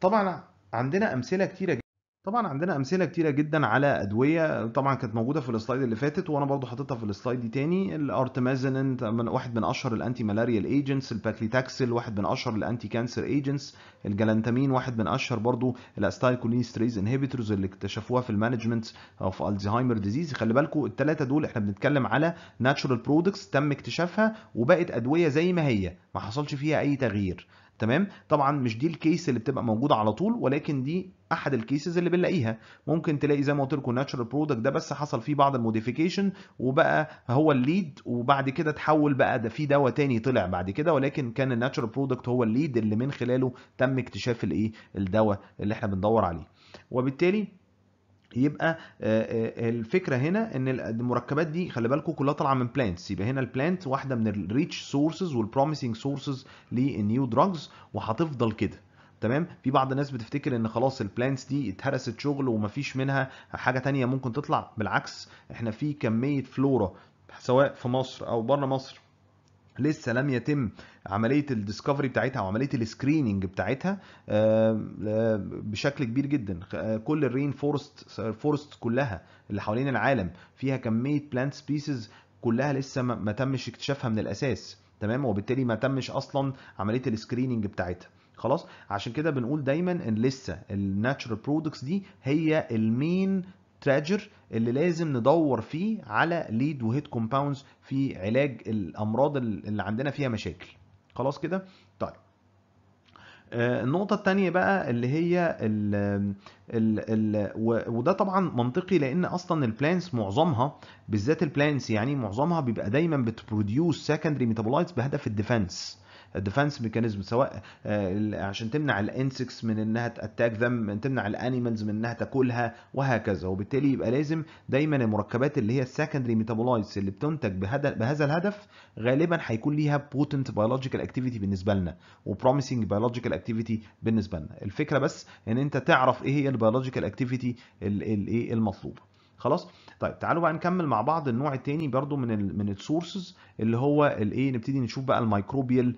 طبعا عندنا امثله كتيره طبعا عندنا امثله كتيره جدا على ادويه طبعا كانت موجوده في السلايد اللي فاتت وانا برضو حاططها في السلايد دي تاني الارتمازنين واحد من اشهر الانتي مالاريال ايجنتس الباكليتاكسل واحد من اشهر الانتي كانسر ايجنتس الجلانتامين واحد من اشهر برضو الاستايكولينستريز انهبيتورز اللي اكتشفوها في المانجمنت اوف الزهايمر ديزيز خلي بالكم الثلاثه دول احنا بنتكلم على ناتشورال برودكتس تم اكتشافها وبقت ادويه زي ما هي ما حصلش فيها اي تغيير تمام طبعا مش دي الكيس اللي بتبقى موجوده على طول ولكن دي احد الكيسز اللي بنلاقيها ممكن تلاقي زي ما قلت لكم ناتشرال برودكت ده بس حصل فيه بعض الموديفيكيشن وبقى هو الليد وبعد كده اتحول بقى ده في دواء تاني طلع بعد كده ولكن كان الناتشرال برودكت هو الليد اللي من خلاله تم اكتشاف الايه الدواء اللي احنا بندور عليه وبالتالي يبقى آه، آه، الفكره هنا ان المركبات دي خلي بالكم كلها طالعه من بلانتس يبقى هنا البلانت واحده من الريتش سورسز والبروميسنج سورسز للنيو دراجز وهتفضل كده تمام في بعض الناس بتفتكر ان خلاص البلانتس دي اتهرست شغل ومفيش منها حاجه تانية ممكن تطلع بالعكس احنا في كميه فلورا سواء في مصر او بره مصر لسه لم يتم عمليه الديسكفري بتاعتها او عمليه السكريننج بتاعتها آه، آه، بشكل كبير جدا آه، كل الرين فورست فورست كلها اللي حوالين العالم فيها كميه بلانت سبيسز كلها لسه ما تمش اكتشافها من الاساس تمام وبالتالي ما تمش اصلا عمليه السكريننج بتاعتها خلاص عشان كده بنقول دايما ان لسه الناتشرال برودكتس دي هي المين تراجر اللي لازم ندور فيه على ليد وهيد كومباوندز في علاج الامراض اللي عندنا فيها مشاكل خلاص كده طيب آه، النقطة الثانية بقى اللي هي الـ الـ الـ وده طبعا منطقي لأن أصلا البلانس معظمها بالذات البلانس يعني معظمها بيبقى دايما بتبروديوس سكندري ميتابولايتس بهدف الديفنس ديفنس ميكانيزم سواء آه، عشان تمنع الانسكس من انها تاتاك ذم تمنع الانيمالز من انها تاكلها وهكذا وبالتالي يبقى لازم دايما المركبات اللي هي السكندري ميتابولايتس اللي بتنتج بهذا الهدف غالبا هيكون ليها بوتنت بيولوجيكال اكتيفيتي بالنسبه لنا وبروميسنج بيولوجيكال اكتيفيتي بالنسبه لنا الفكره بس ان انت تعرف ايه هي البيولوجيكال اكتيفيتي الايه المطلوبه خلاص طيب تعالوا بقى نكمل مع بعض النوع الثاني برضو من الـ من السورسز اللي هو الايه نبتدي نشوف بقى الميكروبيال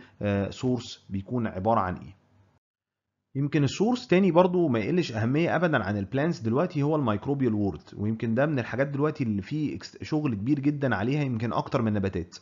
سورس آه، بيكون عباره عن ايه يمكن السورس تاني برضو ما يقلش اهميه ابدا عن البلانس دلوقتي هو الميكروبيال وورد ويمكن ده من الحاجات دلوقتي اللي فيه شغل كبير جدا عليها يمكن اكتر من نباتات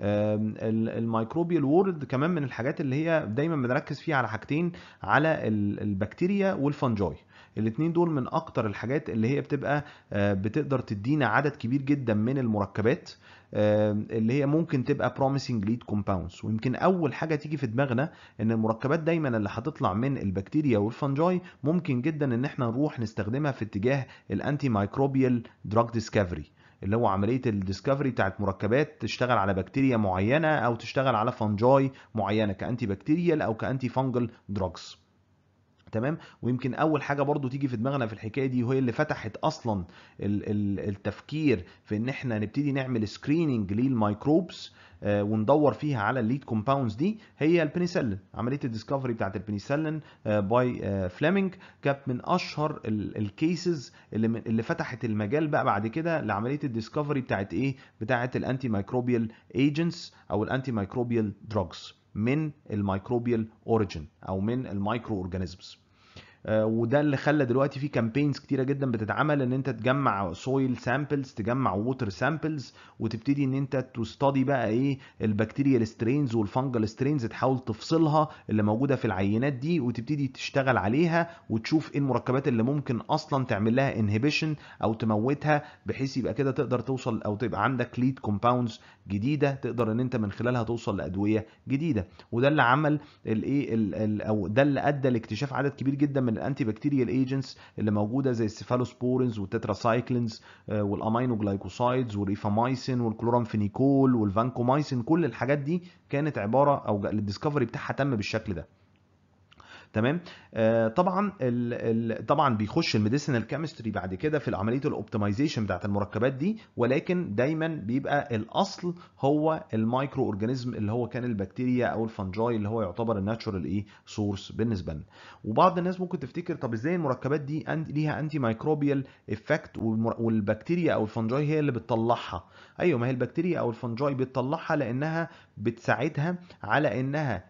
الميكروبيال وورد كمان من الحاجات اللي هي دايما بنركز فيها على حاجتين على البكتيريا والفنجاي الاثنين دول من اكتر الحاجات اللي هي بتبقى آه، بتقدر تدينا عدد كبير جدا من المركبات آه، اللي هي ممكن تبقى بروميسنج ليد كومباوندز ويمكن اول حاجه تيجي في دماغنا ان المركبات دايما اللي هتطلع من البكتيريا والفنجاي ممكن جدا ان احنا نروح نستخدمها في اتجاه الانتي مايكروبيال دراج ديسكفري اللي هو عمليه الديسكفري بتاعت مركبات تشتغل على بكتيريا معينه او تشتغل على فنجاي معينه كانتي بكتيريال او كانتي فانجل دراجز تمام ويمكن اول حاجه برضو تيجي في دماغنا في الحكايه دي وهي اللي فتحت اصلا التفكير في ان احنا نبتدي نعمل سكريننج للميكروبس آه، وندور فيها على الليد كومباوندز دي هي البنسلين عمليه الديسكفري بتاعت البنسلين باي فليمنج كانت من اشهر الكيسز اللي اللي فتحت المجال بقى بعد كده لعمليه الديسكفري بتاعت ايه بتاعت الانتي مايكروبيال ايجنتس او الانتي مايكروبيال دراجز من الميكروبيال اوريجين او من المايكرو اورجانيزمز آه، وده اللي خلى دلوقتي في كامبينز كتيره جدا بتتعمل ان انت تجمع سويل سامبلز تجمع ووتر سامبلز وتبتدي ان انت تستدي بقى ايه البكتيريال سترينز والفنجل سترينز تحاول تفصلها اللي موجوده في العينات دي وتبتدي تشتغل عليها وتشوف ايه المركبات اللي ممكن اصلا تعمل لها انهبيشن او تموتها بحيث يبقى كده تقدر توصل او تبقى عندك ليد كومباوندز جديده تقدر ان انت من خلالها توصل لادويه جديده وده اللي عمل الايه او ده اللي ادى لاكتشاف عدد كبير جدا من من الانتي بكتيريال ايجنتس اللي موجوده زي السيفالوسبورينز والتتراسايكلينز آه، والامينوجلايكوسايدز والريفامايسين والكلورامفينيكول والفانكومايسين كل الحاجات دي كانت عباره او الديسكفري بتاعها تم بالشكل ده تمام آه طبعا الـ الـ طبعا بيخش الميديسينال كيمستري بعد كده في عمليه الاوبتمايزيشن بتاعت المركبات دي ولكن دايما بيبقى الاصل هو المايكرو اورجانيزم اللي هو كان البكتيريا او الفنجاي اللي هو يعتبر الناتشورال ايه سورس بالنسبه لنا وبعض الناس ممكن تفتكر طب ازاي المركبات دي ليها انتي مايكروبيال افكت والبكتيريا او الفنجاي هي اللي بتطلعها ايوه ما هي البكتيريا او الفنجاي بتطلعها لانها بتساعدها على انها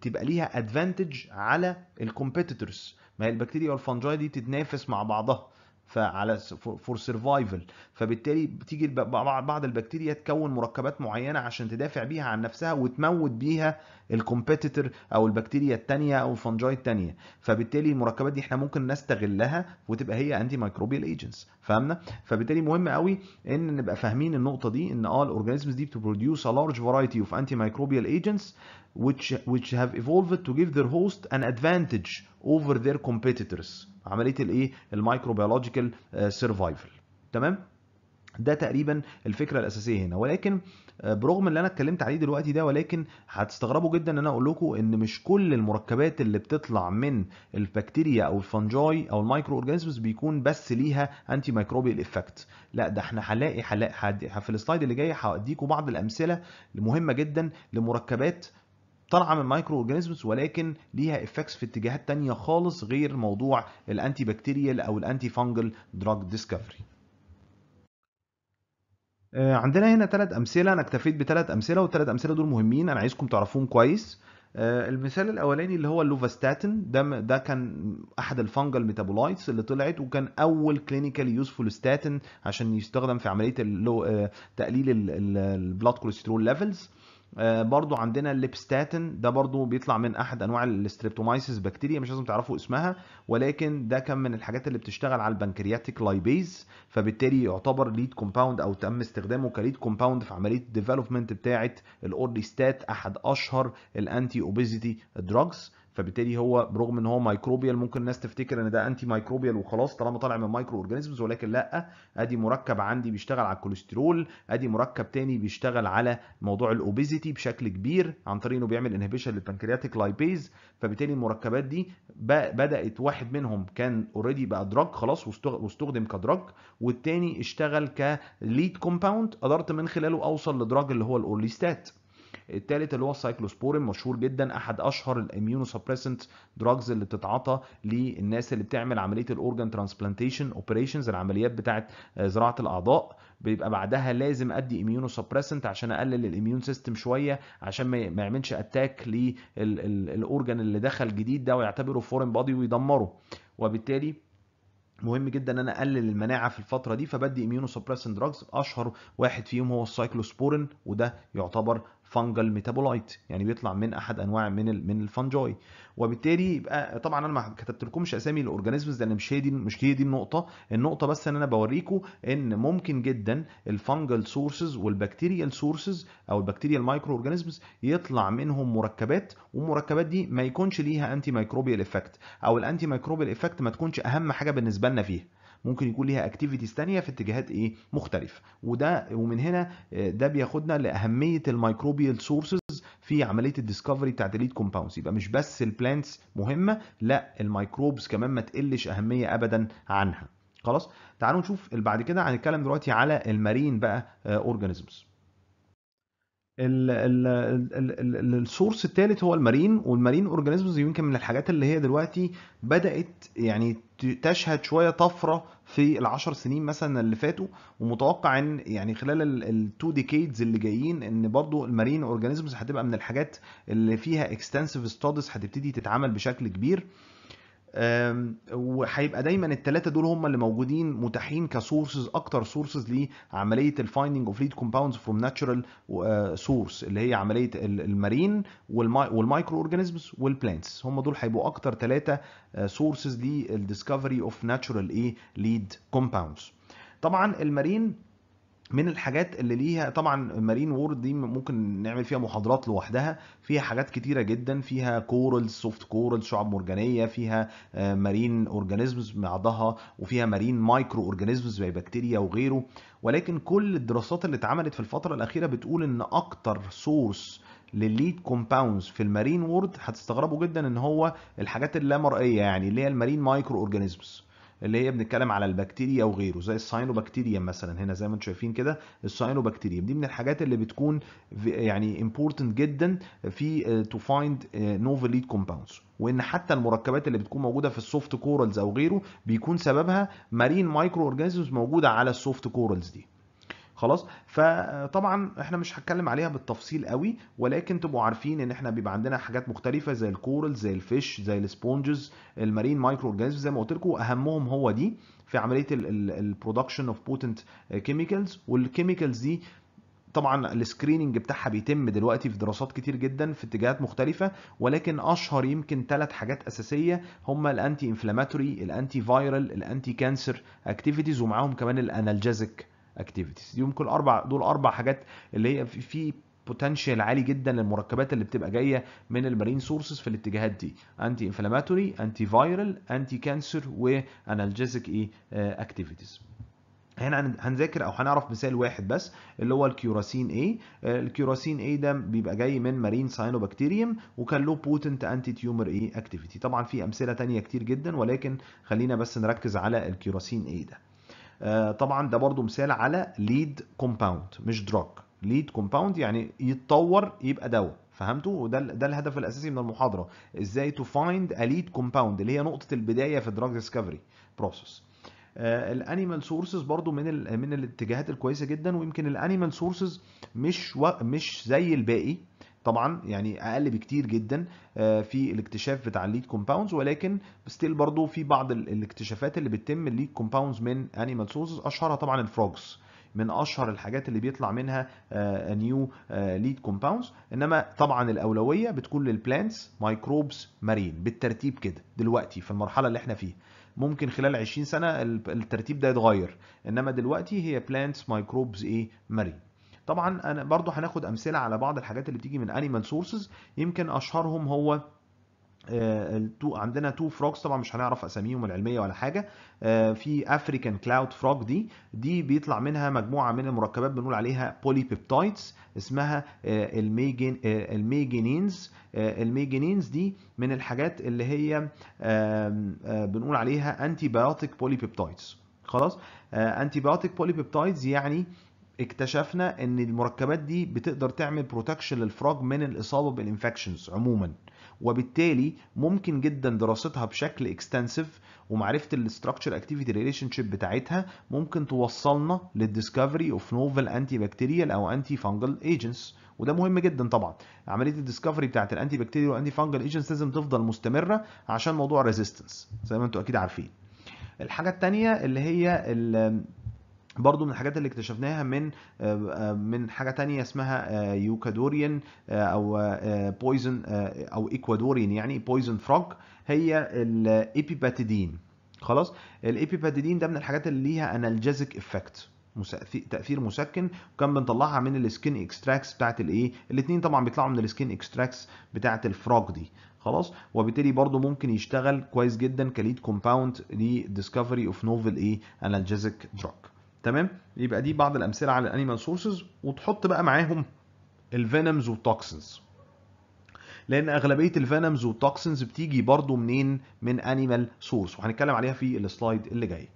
تبقى ليها ادفانتج على الكومبيتيتورز ما هي البكتيريا والفنجاي دي تتنافس مع بعضها فعلى فور سرفايفل فبالتالي بتيجي بعض البكتيريا تكون مركبات معينه عشان تدافع بيها عن نفسها وتموت بيها الكومبيتيتور او البكتيريا الثانيه او الفنجاي الثانيه فبالتالي المركبات دي احنا ممكن نستغلها وتبقى هي انتي مايكروبيال ايجنتس فاهمنا فبالتالي مهم قوي ان نبقى فاهمين النقطه دي ان اه الاورجانيزمز دي بتبروديوس ا لارج فرايتي اوف انتي مايكروبيال ايجنتس which which have evolved to give their host an advantage over their competitors عمليه الايه الميكروبيولوجيكال سرفايفل تمام ده تقريبا الفكره الاساسيه هنا ولكن آه، برغم اللي انا اتكلمت عليه دلوقتي ده ولكن هتستغربوا جدا ان انا اقول لكم ان مش كل المركبات اللي بتطلع من البكتيريا او الفنجاي او المايكرو اورجانيزمز بيكون بس ليها انتي مايكروبيال افكت لا ده احنا هنلاقي في السلايد اللي جاي هديكم بعض الامثله المهمه جدا لمركبات طالعه من مايكرو اورجانيزمز ولكن ليها افكتس في اتجاهات تانية خالص غير موضوع الانتي بكتيريال او الانتي فانجل دراج ديسكفري عندنا هنا ثلاث امثله انا اكتفيت بثلاث امثله والثلاث امثله دول مهمين انا عايزكم تعرفوهم كويس آه، المثال الاولاني اللي هو اللوفاستاتين ده ده كان احد الفانجل ميتابولايتس اللي طلعت وكان اول كلينيكال يوزفول ستاتين عشان يستخدم في عمليه آه، تقليل البلاد كوليسترول ليفلز آه، برضو عندنا الليبستاتين ده برضو بيطلع من احد انواع الستريبتومايسيس بكتيريا مش لازم تعرفوا اسمها ولكن ده كان من الحاجات اللي بتشتغل على البنكرياتيك لايبيز فبالتالي يعتبر ليد كومباوند او تم استخدامه كليد كومباوند في عمليه الديفلوبمنت بتاعه الاورليستات احد اشهر الانتي اوبيزيتي دراجز فبالتالي هو برغم ان هو مايكروبيال ممكن الناس تفتكر ان ده انتي مايكروبيال وخلاص طالما طالع من مايكرو اورجانيزمز ولكن لا ادي مركب عندي بيشتغل على الكوليسترول ادي مركب تاني بيشتغل على موضوع الاوبيزيتي بشكل كبير عن طريق انه بيعمل انهبيشن للبنكرياتيك لايبيز فبالتالي المركبات دي بدات واحد منهم كان اوريدي بقى دراج خلاص واستخدم كدراج والتاني اشتغل كليد كومباوند قدرت من خلاله اوصل لدراج اللي هو الاورليستات الثالث اللي هو السايكلوسبورين مشهور جدا احد اشهر الاميونوسبريسنت دراجز اللي بتتعاطى للناس اللي بتعمل عمليه الاورجان ترانسبلانتيشن اوبريشنز العمليات بتاعه آه، زراعه الاعضاء بيبقى بعدها لازم ادي اميونو سبريسنت عشان اقلل الاميون سيستم شويه عشان ما يعملش اتاك للاورجن اللي دخل جديد ده ويعتبره فورين بادي ويدمره وبالتالي مهم جدا ان انا اقلل المناعه في الفتره دي فبدي اميونو سبريسنت دراجز اشهر واحد فيهم هو السايكلوسبورين وده يعتبر فانجل ميتابولايت يعني بيطلع من احد انواع من من الفنجاي وبالتالي يبقى طبعا انا ما كتبت لكمش اسامي الاورجانيزمز لان مش هي دي مش هي دي النقطه النقطه بس ان انا بوريكم ان ممكن جدا الفانجل سورسز والبكتيريال سورسز او البكتيريال مايكرو اورجانيزمز يطلع منهم مركبات والمركبات دي ما يكونش ليها انتي مايكروبيال افكت او الانتي مايكروبيال افكت ما تكونش اهم حاجه بالنسبه لنا فيها ممكن يكون ليها اكتيفيتيز ثانيه في اتجاهات ايه مختلفه وده ومن هنا آه، ده بياخدنا لاهميه الميكروبيال سورسز في عمليه الديسكفري بتاعت الليد كومباوندز يبقى مش بس البلانتس مهمه لا الميكروبز كمان ما تقلش اهميه ابدا عنها خلاص تعالوا نشوف بعد كده هنتكلم دلوقتي على المارين بقى اورجانيزمز آه، السورس الثالث هو المارين والمارين اورجانيزمز يمكن من الحاجات اللي هي دلوقتي بدات يعني تشهد شويه طفره في العشر سنين مثلا اللي فاتوا ومتوقع ان يعني خلال التو ديكيدز اللي جايين ان برضو المارين اورجانيزمز هتبقى من الحاجات اللي فيها اكستنسيف ستادز هتبتدي تتعمل بشكل كبير وهيبقى دايما الثلاثه دول هم اللي موجودين متاحين كسورسز اكتر سورسز لعمليه الفايندنج اوف ليد كومباوندز فروم ناتشرال سورس اللي هي عمليه المارين والمايكرو اورجانيزمز والبلانتس هم دول هيبقوا اكتر ثلاثه سورسز للديسكفري اوف ناتشرال ايه ليد كومباوندز طبعا المارين من الحاجات اللي ليها طبعا مارين وورد دي ممكن نعمل فيها محاضرات لوحدها فيها حاجات كتيره جدا فيها كورل سوفت كورل شعب مرجانيه فيها مارين آه، اورجانيزمز بعضها وفيها مارين مايكرو اورجانيزمز زي بكتيريا وغيره ولكن كل الدراسات اللي اتعملت في الفتره الاخيره بتقول ان اكتر سورس للليد كومباوندز في المارين وورد هتستغربوا جدا ان هو الحاجات اللامرئيه يعني اللي هي المارين مايكرو اورجانيزمز اللي هي بنتكلم على البكتيريا وغيره زي الساينوبكتيريا مثلا هنا زي ما انتم شايفين كده الساينوبكتيريا دي من الحاجات اللي بتكون يعني امبورتنت جدا في تو فايند نوفل ليد كومباوندز وان حتى المركبات اللي بتكون موجوده في السوفت كورلز او غيره بيكون سببها مارين مايكرو اورجانيزمز موجوده على السوفت كورلز دي خلاص فطبعا احنا مش هتكلم عليها بالتفصيل قوي ولكن تبقوا عارفين ان احنا بيبقى عندنا حاجات مختلفه زي الكورل زي الفيش زي السبونجز المارين مايكرو اورجانيزم زي ما قلت لكم واهمهم هو دي في عمليه البرودكشن اوف بوتنت كيميكلز والكيميكلز دي طبعا السكريننج بتاعها بيتم دلوقتي في دراسات كتير جدا في اتجاهات مختلفه ولكن اشهر يمكن ثلاث حاجات اساسيه هم الانتي انفلاماتوري الانتي فايرال الانتي كانسر اكتيفيتيز ومعاهم كمان الانالجازيك اكتيفيتيز يمكن اربع دول اربع حاجات اللي هي في بوتنشال عالي جدا للمركبات اللي بتبقى جايه من المارين سورسز في الاتجاهات دي انتي انفلاماتوري انتي فايرال انتي كانسر وانالجيزك ايه اكتيفيتيز آه، هنا هنذاكر او هنعرف مثال واحد بس اللي هو الكيوراسين اي آه، الكيوراسين اي ده بيبقى جاي من مارين ساينوبكتيريوم وكان له بوتنت انتي تيومر اي اكتيفيتي طبعا في امثله ثانيه كتير جدا ولكن خلينا بس نركز على الكيوراسين اي ده آه، طبعا ده برضو مثال على ليد كومباوند مش دراج ليد كومباوند يعني يتطور يبقى دواء فهمتوا وده ده الهدف الاساسي من المحاضره ازاي تو فايند ا ليد كومباوند اللي هي نقطه البدايه في الدراج ديسكفري بروسس الانيمال سورسز برضو من من الاتجاهات الكويسه جدا ويمكن الانيمال سورسز مش و... مش زي الباقي طبعا يعني اقل بكتير جدا آه، في الاكتشاف بتاع الليد كومباوندز ولكن ستيل برضو في بعض الاكتشافات اللي بتتم الليد كومباوندز من انيمال سورسز اشهرها طبعا الفروجز من اشهر الحاجات اللي بيطلع منها نيو ليد كومباوندز انما طبعا الاولويه بتكون للبلانتس مايكروبس مارين بالترتيب كده دلوقتي في المرحله اللي احنا فيها ممكن خلال 20 سنه الترتيب ده يتغير انما دلوقتي هي بلانتس مايكروبز ايه مارين طبعا انا برضو هناخد امثله على بعض الحاجات اللي بتيجي من انيمال سورسز يمكن اشهرهم هو آه، التو عندنا تو فروجز طبعا مش هنعرف اساميهم العلميه ولا حاجه آه، في افريكان كلاود فروج دي دي بيطلع منها مجموعه من المركبات بنقول عليها بولي بيبتايدز اسمها الميجين آه، الميجينينز الميجينينز دي من الحاجات اللي هي بنقول عليها انتي بايوتيك بولي بيبتايدز خلاص انتي بايوتيك بولي بيبتايدز يعني اكتشفنا ان المركبات دي بتقدر تعمل بروتكشن للفراج من الاصابه بالانفكشنز عموما وبالتالي ممكن جدا دراستها بشكل اكستنسيف ومعرفه الاستراكشر اكتيفيتي ريليشن شيب بتاعتها ممكن توصلنا للديسكفري اوف نوفل انتي بكتيريال او انتي فانجل ايجنتس وده مهم جدا طبعا عمليه الديسكفري بتاعت الانتي بكتيريال والانتي فانجل ايجنتس لازم تفضل مستمره عشان موضوع ريزيستنس زي ما انتوا اكيد عارفين الحاجه الثانيه اللي هي برضو من الحاجات اللي اكتشفناها من آه، آه، من حاجه تانية اسمها آه، يوكادوريان او بويزن او اكوادوريان يعني بويزن فروج هي الايبيباتيدين خلاص الايبيباتيدين ده من الحاجات اللي ليها انالجيزك افكت تاثير مسكن وكان بنطلعها من السكين اكستراكس بتاعت الايه الاثنين طبعا بيطلعوا من السكين اكستراكس بتاعت الفروج دي خلاص وبالتالي برضو ممكن يشتغل كويس جدا كليد كومباوند لديسكفري اوف نوفل ايه انالجيزك دراج تمام يبقى دي بعض الامثله على الانيمال سورسز وتحط بقى معاهم الفينمز والتوكسنز لان اغلبيه الفينمز والتوكسنز بتيجي برضو منين من انيمال سورس وهنتكلم عليها في السلايد اللي جاي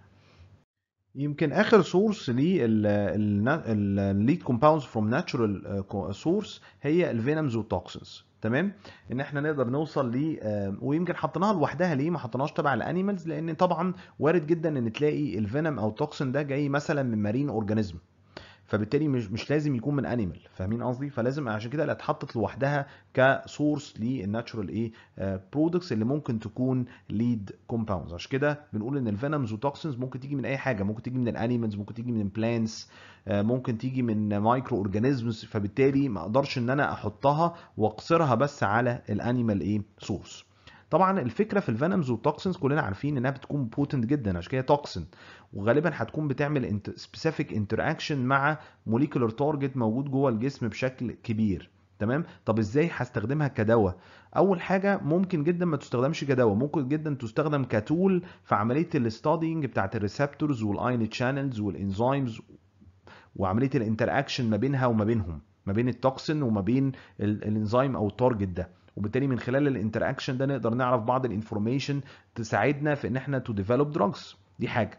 يمكن اخر سورس للليد كومباوندز فروم ناتشورال سورس هي الفينمز والتوكسنز تمام ان احنا نقدر نوصل ل آه، ويمكن حطيناها لوحدها ليه ما حطيناهاش تبع الانيمالز لان طبعا وارد جدا ان تلاقي الفينم او التوكسن ده جاي مثلا من مارين اورجانيزم فبالتالي مش مش لازم يكون من انيمال فاهمين قصدي فلازم عشان كده اتحطت لوحدها كسورس للناتشورال ايه برودكتس آه، اللي ممكن تكون ليد كومباوندز عشان كده بنقول ان الفينمز وتوكسينز ممكن تيجي من اي حاجه ممكن تيجي من الانيمالز ممكن تيجي من بلانتس آه، ممكن تيجي من مايكرو اورجانيزمز فبالتالي ما اقدرش ان انا احطها واقصرها بس على الانيمال ايه سورس طبعا الفكره في الفينمز والتوكسنز كلنا عارفين انها بتكون بوتنت جدا عشان كده توكسن وغالبا هتكون بتعمل سبيسيفيك انتراكشن مع موليكولر تارجت موجود جوه الجسم بشكل كبير تمام طب ازاي هستخدمها كدواء اول حاجه ممكن جدا ما تستخدمش كدواء ممكن جدا تستخدم كتول في عمليه الاستادينج بتاعه الريسبتورز والاين تشانلز والانزيمز وعمليه الانتراكشن ما بينها وما بينهم ما بين التوكسن وما بين الانزيم او التارجت ده وبالتالي من خلال الانتراكشن ده نقدر نعرف بعض الانفورميشن تساعدنا في ان احنا تو ديفلوب دراجز دي حاجه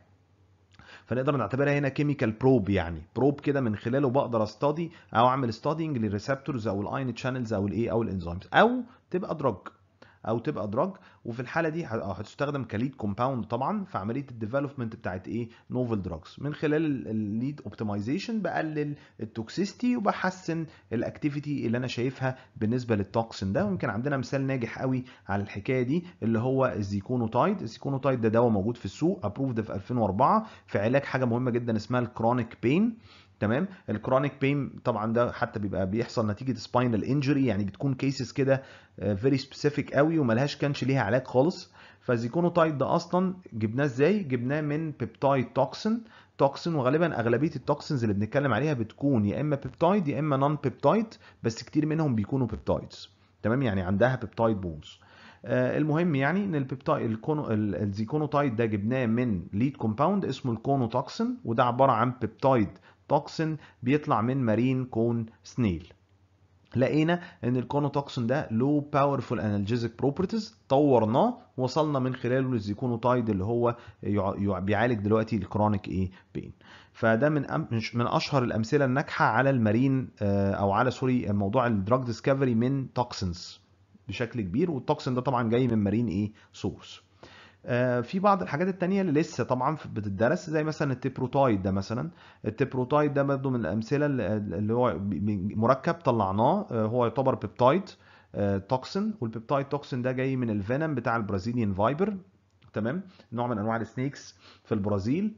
فنقدر نعتبرها هنا كيميكال بروب يعني بروب كده من خلاله بقدر استادي او اعمل ستادينج للريسبتورز او الاين تشانلز او الايه او الانزيمز او تبقى دراج او تبقى دراج وفي الحاله دي آه، هتستخدم كليد كومباوند طبعا في عمليه الديفلوبمنت بتاعت ايه نوفل دراجز من خلال الليد اوبتمايزيشن بقلل التوكسيستي وبحسن الاكتيفيتي اللي انا شايفها بالنسبه للتوكسين ده ويمكن عندنا مثال ناجح قوي على الحكايه دي اللي هو الزيكونوتايد الزيكونوتايد ده دواء موجود في السوق ابروفد في 2004 في علاج حاجه مهمه جدا اسمها الكرونيك بين تمام الكرونيك بين طبعا ده حتى بيبقى بيحصل نتيجه سباينال انجري يعني بتكون كيسز كده فيري آه، سبيسيفيك قوي وملهاش كانش ليها علاج خالص فالزيكونوتايد ده اصلا جبناه ازاي جبناه من بيبتايد توكسن توكسن وغالبا اغلبيه التوكسنز اللي بنتكلم عليها بتكون يا اما بيبتايد يا اما نون بيبتايد بس كتير منهم بيكونوا بيبتايدز تمام يعني عندها بيبتايد بونز آه المهم يعني ان البيبتايد الزيكونوتايد ده جبناه من ليد كومباوند اسمه الكونوتوكسن وده عباره عن بيبتايد توكسين بيطلع من مارين كون سنيل لقينا ان الكونوتوكسين ده لو باورفول انالجيزيك بروبرتيز طورناه وصلنا من خلاله للزيكونوتايد اللي هو بيعالج دلوقتي الكرونيك ايه بين فده من من اشهر الامثله الناجحه على المارين آه، او على سوري موضوع الدراج ديسكفري من توكسينز بشكل كبير والتوكسين ده طبعا جاي من مارين ايه سورس آه، في بعض الحاجات التانية اللي لسه طبعا بتدرس زي مثلا التبروتايد ده مثلا التبروتايد ده برضه من الامثله اللي هو مركب طلعناه آه، هو يعتبر بيبتايد توكسن والبيبتايد توكسن ده جاي من الفينم بتاع البرازيليان فايبر تمام نوع من انواع السنيكس في البرازيل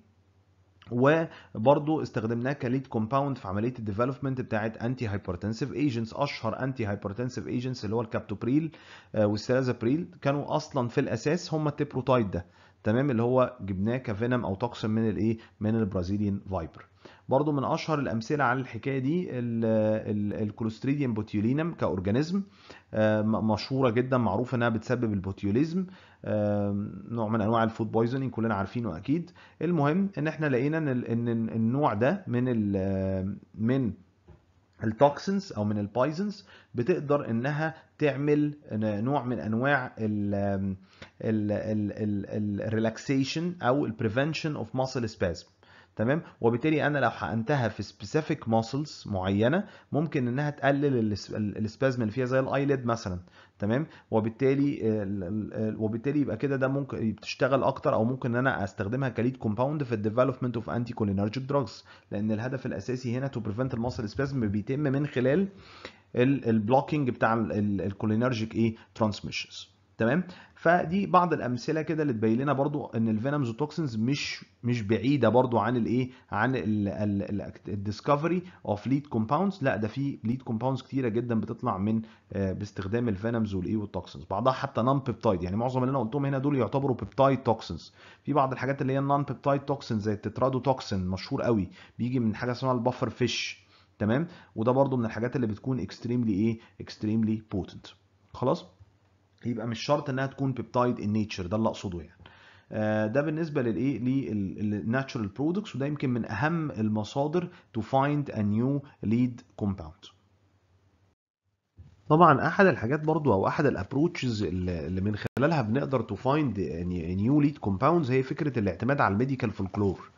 وبرضو استخدمناه كليد كومباوند في عمليه الديفلوبمنت بتاعه انتي هايبرتنسيف ايجنتس اشهر انتي هايبرتنسيف ايجنتس اللي هو الكابتوبريل آه، والسلازابريل كانوا اصلا في الاساس هم التبروتايد ده تمام اللي هو جبناه كفينم او طقس من الايه من البرازيليان فايبر برضو من اشهر الامثله على الحكايه دي الكلوستريديوم بوتيولينم كاورجانيزم آه، مشهوره جدا معروف انها بتسبب البوتيوليزم نوع من انواع الفود بويزنينج كلنا عارفينه اكيد المهم ان احنا لقينا ان النوع ده من آه، من التوكسنز او من البايزنز بتقدر انها تعمل نوع من انواع الريلاكسيشن او البريفنشن اوف ماسل سبازم تمام وبالتالي انا لو حقنتها في سبيسيفيك ماسلز معينه ممكن انها تقلل السبازم اللي فيها زي الايليد مثلا تمام وبالتالي وبالتالي يبقى كده ده ممكن بتشتغل اكتر او ممكن ان انا استخدمها كليد كومباوند في الديفلوبمنت اوف انتي كولينرجيك دراجز لان الهدف الاساسي هنا تو بريفنت الماسل سبازم بيتم من خلال البلوكينج بتاع الكولينرجيك ايه ترانسميشنز تمام فدي بعض الامثله كده اللي تبين لنا برضو ان الفينمز وتوكسنز مش مش بعيده برضو عن الايه عن الديسكفري اوف ليد كومباوندز لا ده في ليد كومباوندز كتيره جدا بتطلع من آه، باستخدام الفينمز والايه والتوكسنز بعضها حتى نون بيبتايد يعني معظم اللي انا قلتهم هنا دول يعتبروا بيبتايد توكسنز في بعض الحاجات اللي هي النون بيبتايد توكسنز زي التترادو توكسن مشهور قوي بيجي من حاجه اسمها البفر فيش تمام وده برضو من الحاجات اللي بتكون اكستريملي ايه اكستريملي بوتنت خلاص يبقى مش شرط انها تكون بيبتايد ان نيتشر ده اللي اقصده يعني آه، ده بالنسبه للايه للناتشرال برودكتس وده يمكن من اهم المصادر تو فايند ا نيو ليد كومباوند طبعا احد الحاجات برضو او احد الابروتشز اللي من خلالها بنقدر تو فايند نيو ليد كومباوندز هي فكره الاعتماد على الميديكال فولكلور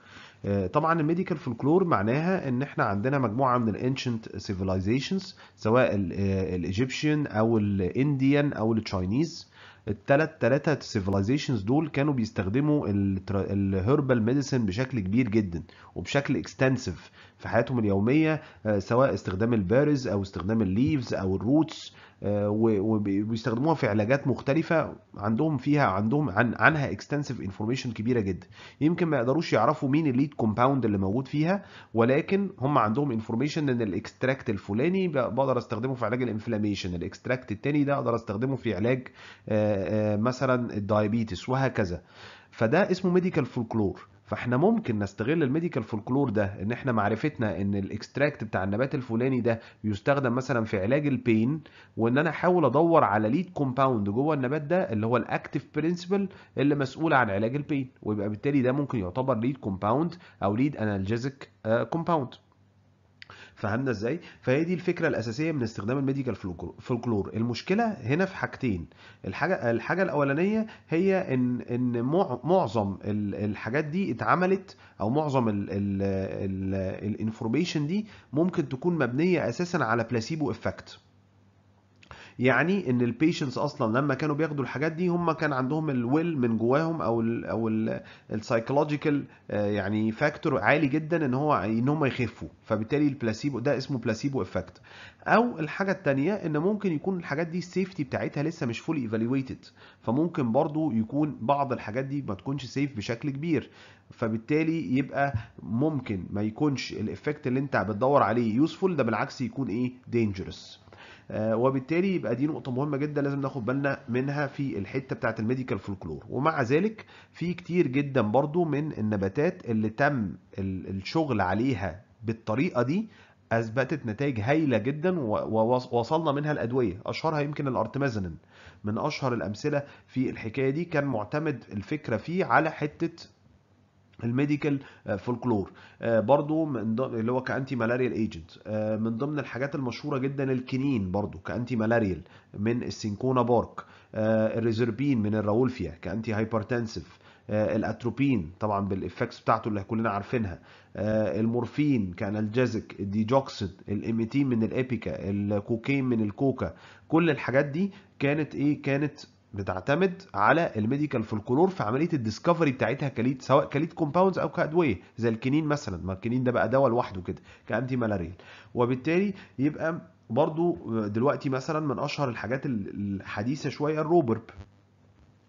آه، طبعا الميديكال فولكلور معناها ان احنا عندنا مجموعه من الانشنت سيفيلايزيشنز سواء آه، الايجيبشن او الانديان او التشاينيز الثلاث ثلاثه سيفيلايزيشنز دول كانوا بيستخدموا الهربال ميديسن بشكل كبير جدا وبشكل اكستنسيف في حياتهم اليوميه آه، سواء استخدام البارز او استخدام الليفز او الروتس آه، وبيستخدموها في علاجات مختلفه عندهم فيها عندهم عن عنها اكستنسيف انفورميشن كبيره جدا يمكن ما يقدروش يعرفوا مين الليد كومباوند اللي موجود فيها ولكن هم عندهم انفورميشن ان الاكستراكت الفلاني بقدر استخدمه في علاج الانفلاميشن الاكستراكت التاني ده اقدر استخدمه في علاج آه، آه، مثلا الدايابيتس وهكذا فده اسمه ميديكال فولكلور فاحنا ممكن نستغل الميديكال فولكلور ده ان احنا معرفتنا ان الاكستراكت بتاع النبات الفلاني ده بيستخدم مثلا في علاج البين وان انا احاول ادور على ليد كومباوند جوه النبات ده اللي هو الاكتف برنسبل اللي مسؤول عن علاج البين ويبقى بالتالي ده ممكن يعتبر ليد كومباوند او ليد انالجيزك كومباوند فهمنا ازاي فهي دي الفكره الاساسيه من استخدام الميديكال فولكلور المشكله هنا في حاجتين الحاجه الحاجه الاولانيه هي ان ان معظم الحاجات دي اتعملت او معظم الانفورميشن دي ممكن تكون مبنيه اساسا على بلاسيبو افكت يعني ان البيشنتس اصلا لما كانوا بياخدوا الحاجات دي هم كان عندهم الويل من جواهم او الـ او السايكولوجيكال آه، يعني فاكتور عالي جدا ان هو ان هم يخفوا فبالتالي البلاسيبو ده اسمه بلاسيبو افكت او الحاجه الثانيه ان ممكن يكون الحاجات دي السيفتي بتاعتها لسه مش فولي ايفالويتد فممكن برضو يكون بعض الحاجات دي ما تكونش سيف بشكل كبير فبالتالي يبقى ممكن ما يكونش الايفكت اللي انت بتدور عليه يوسفول ده بالعكس يكون ايه دينجرس آه، وبالتالي يبقى دي نقطه مهمه جدا لازم ناخد بالنا منها في الحته بتاعه الميديكال فولكلور ومع ذلك في كتير جدا برضو من النباتات اللي تم الشغل عليها بالطريقه دي اثبتت نتائج هايله جدا ووصلنا منها الادويه اشهرها يمكن الارتمازنين من اشهر الامثله في الحكايه دي كان معتمد الفكره فيه على حته الميديكال آه، فولكلور آه، برضو من اللي هو كانتي مالاريال ايجنت آه، من ضمن الحاجات المشهوره جدا الكنين برضو كانتي مالاريال من السينكونا بارك الريزربين من الراولفيا كانتي هايبرتنسيف الاتروبين طبعا بالافكتس بتاعته اللي كلنا عارفينها المورفين كان الجازك الديجوكسين الاميتين من الابيكا الكوكين من الكوكا كل الحاجات دي كانت ايه كانت بتعتمد على الميديكال فولكلور في عمليه الديسكفري بتاعتها كليد سواء كليد كومباوندز او كادويه زي الكنين مثلا ما الكنين ده بقى دواء لوحده كده كانتي مالاريا وبالتالي يبقى برضو دلوقتي مثلا من اشهر الحاجات الحديثه شويه الروبرب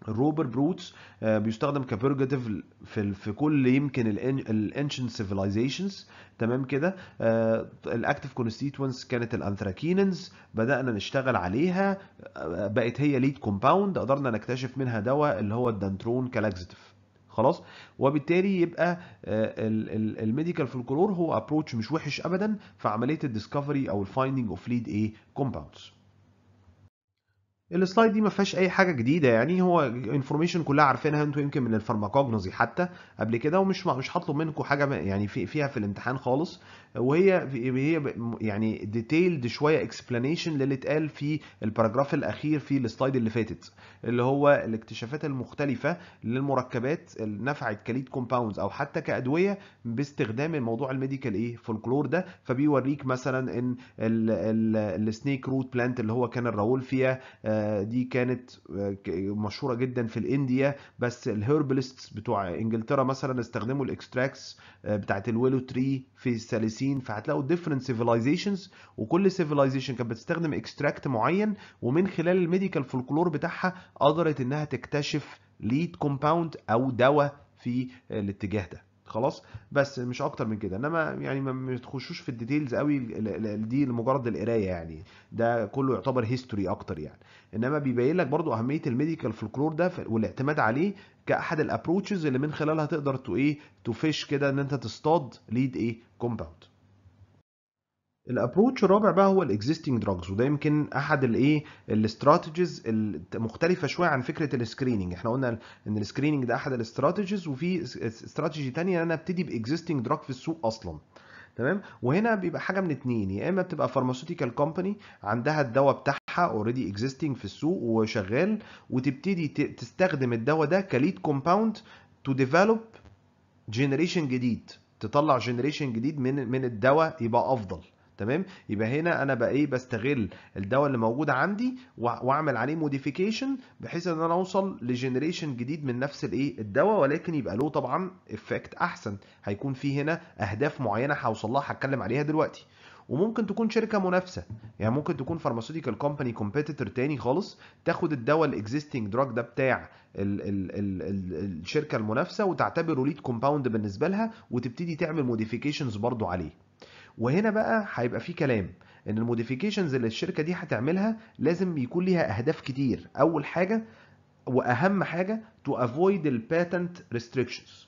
الروبر بروتس آه، بيستخدم كبيرجاتيف في في كل يمكن الانشن سيفيلايزيشنز تمام كده آه، الاكتف كونستيتوينتس كانت الانثراكينينز بدانا نشتغل عليها آه، بقت هي ليد كومباوند قدرنا نكتشف منها دواء اللي هو الدانترون كلاكزيتيف خلاص وبالتالي يبقى الميديكال فولكلور هو ابروتش مش وحش ابدا في عمليه الديسكفري او الفايندنج اوف ليد ايه كومباوندز السلايد دي ما فيهاش اي حاجه جديده يعني هو انفورميشن كلها عارفينها انتوا يمكن من الفارماكوجنوزي حتى قبل كده ومش مش هطلب منكم حاجه يعني في فيها في الامتحان خالص وهي هي يعني ديتيلد شويه اكسبلانيشن للي اتقال في الباراجراف الاخير في السلايد اللي فاتت اللي هو الاكتشافات المختلفه للمركبات اللي نفعت كليد كومباوندز او حتى كادويه باستخدام الموضوع الميديكال ايه فولكلور ده فبيوريك مثلا ان السنيك روت بلانت اللي هو كان الراول فيها آه، دي كانت آه، مشهوره جدا في الانديا بس الهيربلست بتوع انجلترا مثلا استخدموا الاكستراكتس آه، بتاعت الويلو تري في الثلاثين فهتلاقوا ديفرنت سيفيلايزيشنز وكل سيفيلايزيشن كانت بتستخدم اكستراكت معين ومن خلال الميديكال فولكلور بتاعها قدرت انها تكتشف ليد كومباوند او دواء في الاتجاه ده خلاص بس مش اكتر من كده انما يعني ما تخشوش في الديتيلز قوي دي لمجرد القرايه يعني ده كله يعتبر هيستوري اكتر يعني انما بيبين لك برضو اهميه الميديكال فلكلور ده والاعتماد عليه كاحد الابروتشز اللي من خلالها تقدر تو ايه تو فيش كده ان انت تصطاد ليد ايه كومباوند الابروتش الرابع بقى هو الاكزيستنج دراجز وده يمكن احد الايه الاستراتيجيز المختلفه شويه عن فكره السكريننج احنا قلنا ان السكريننج ده احد الاستراتيجيز وفي استراتيجي ثانيه ان انا ابتدي باكزيستنج دراج في السوق اصلا تمام وهنا بيبقى حاجه من اتنين يا اما بتبقى فارماسيوتيكال كومباني عندها الدواء بتاعها اوريدي اكزيستنج في السوق وشغال وتبتدي تستخدم الدواء ده كليد كومباوند تو ديفلوب جنريشن جديد تطلع جنريشن جديد من من الدواء يبقى افضل تمام يبقى هنا انا بقى ايه بستغل الدواء اللي موجود عندي واعمل عليه موديفيكيشن بحيث ان انا اوصل لجنريشن جديد من نفس الايه الدواء ولكن يبقى له طبعا افكت احسن هيكون في هنا اهداف معينه هوصل لها هتكلم عليها دلوقتي وممكن تكون شركه منافسه يعني ممكن تكون فارماسيوتيكال كومباني كومبيتيتور تاني خالص تاخد الدواء الاكزيستنج دراج ده بتاع الـ الـ الـ الشركه المنافسه وتعتبره ليد كومباوند بالنسبه لها وتبتدي تعمل موديفيكيشنز برضو عليه وهنا بقى هيبقى في كلام ان الموديفيكيشنز اللي الشركه دي هتعملها لازم يكون ليها اهداف كتير اول حاجه واهم حاجه تو افويد الباتنت ريستريكشنز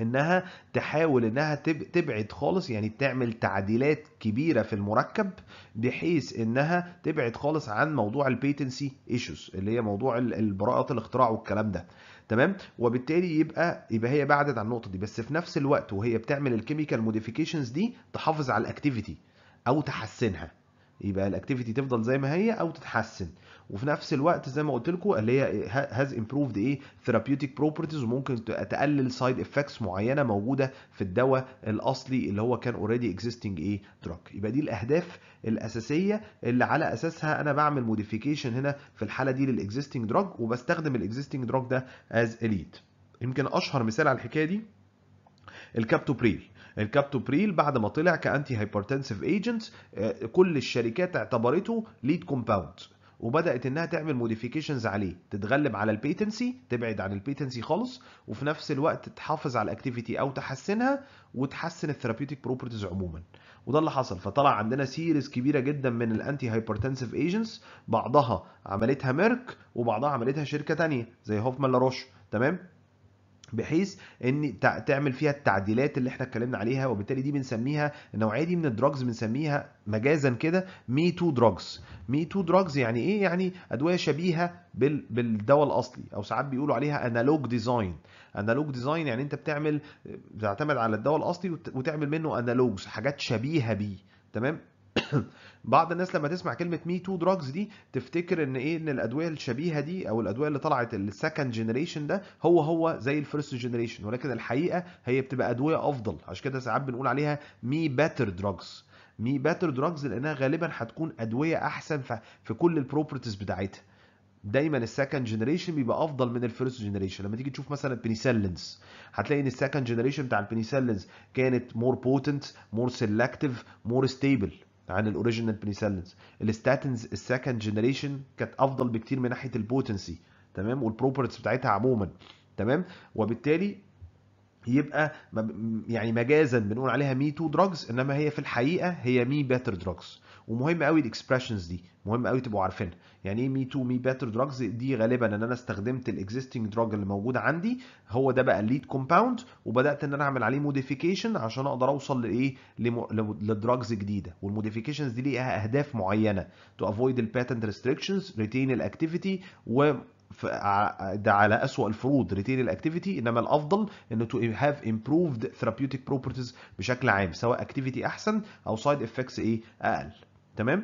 انها تحاول انها تبعد خالص يعني تعمل تعديلات كبيره في المركب بحيث انها تبعد خالص عن موضوع البيتنسي ايشوز اللي هي موضوع البراءه الاختراع والكلام ده تمام وبالتالي يبقى يبقى هي بعدت عن النقطه دي بس في نفس الوقت وهي بتعمل الكيميكال موديفيكيشنز دي تحافظ على الاكتيفيتي او تحسنها يبقى الاكتيفيتي تفضل زي ما هي او تتحسن وفي نفس الوقت زي ما قلت لكم اللي هي هاز امبروفد ايه ثيرابيوتيك بروبرتيز وممكن تقلل سايد افكتس معينه موجوده في الدواء الاصلي اللي هو كان اوريدي اكزيستنج ايه دراج يبقى دي الاهداف الاساسيه اللي على اساسها انا بعمل موديفيكيشن هنا في الحاله دي للاكزيستنج دراج وبستخدم الاكزيستنج دراج ده از اليد يمكن اشهر مثال على الحكايه دي الكابتوبريل الكابتوبريل بعد ما طلع كانتي هايبرتنسيف ايجنت آه، كل الشركات اعتبرته ليد كومباوند وبدات انها تعمل موديفيكيشنز عليه تتغلب على البيتنسي تبعد عن البيتنسي خالص وفي نفس الوقت تحافظ على الاكتيفيتي او تحسنها وتحسن الثيرابيوتيك بروبرتيز عموما وده اللي حصل فطلع عندنا سيريز كبيره جدا من الانتي هايبرتنسيف ايجنتس بعضها عملتها ميرك وبعضها عملتها شركه ثانيه زي هوفمان لاروش تمام بحيث ان تعمل فيها التعديلات اللي احنا اتكلمنا عليها وبالتالي دي بنسميها النوعيه دي من الدراجز بنسميها مجازا كده مي تو دراجز مي تو دراجز يعني ايه يعني ادويه شبيهه بالدواء الاصلي او ساعات بيقولوا عليها انالوج ديزاين انالوج ديزاين يعني انت بتعمل بتعتمد على الدواء الاصلي وتعمل منه انالوجز حاجات شبيهه بيه تمام بعض الناس لما تسمع كلمه مي تو دراجز دي تفتكر ان ايه ان الادويه الشبيهه دي او الادويه اللي طلعت السكند جنريشن ده هو هو زي الفيرست جنريشن ولكن الحقيقه هي بتبقى ادويه افضل عشان كده ساعات بنقول عليها مي باتر دراجز مي باتر دراجز لانها غالبا هتكون ادويه احسن في كل البروبرتيز بتاعتها دايما السكند جنريشن بيبقى افضل من الفيرست جنريشن لما تيجي تشوف مثلا البنيسلينز هتلاقي ان السكند جنريشن بتاع البنيسلينز كانت مور بوتنت مور سيلكتيف مور ستيبل عن الاوريجينال بنيسلينز الاستاتنز السكند جنريشن كانت افضل بكتير من ناحيه البوتنسي تمام والبروبرتيز بتاعتها عموما تمام وبالتالي يبقى يعني مجازا بنقول عليها مي تو دراجز انما هي في الحقيقه هي مي بيتر دراجز ومهم قوي الاكسبريشنز دي مهم قوي تبقوا عارفينها يعني ايه مي تو مي بيتر دراجز دي غالبا ان انا استخدمت الاكزيستنج دراج اللي موجود عندي هو ده بقى الليد كومباوند وبدات ان انا اعمل عليه موديفيكيشن عشان اقدر اوصل لايه لدراجز جديده والموديفيكيشنز دي ليها اهداف معينه تو افويد الباتنت ريستريكشنز ريتين الاكتيفيتي و ده على اسوء الفروض ريتين الاكتيفيتي انما الافضل ان تو هاف امبروفد ثيرابيوتيك بروبرتيز بشكل عام سواء اكتيفيتي احسن او سايد افكتس ايه اقل تمام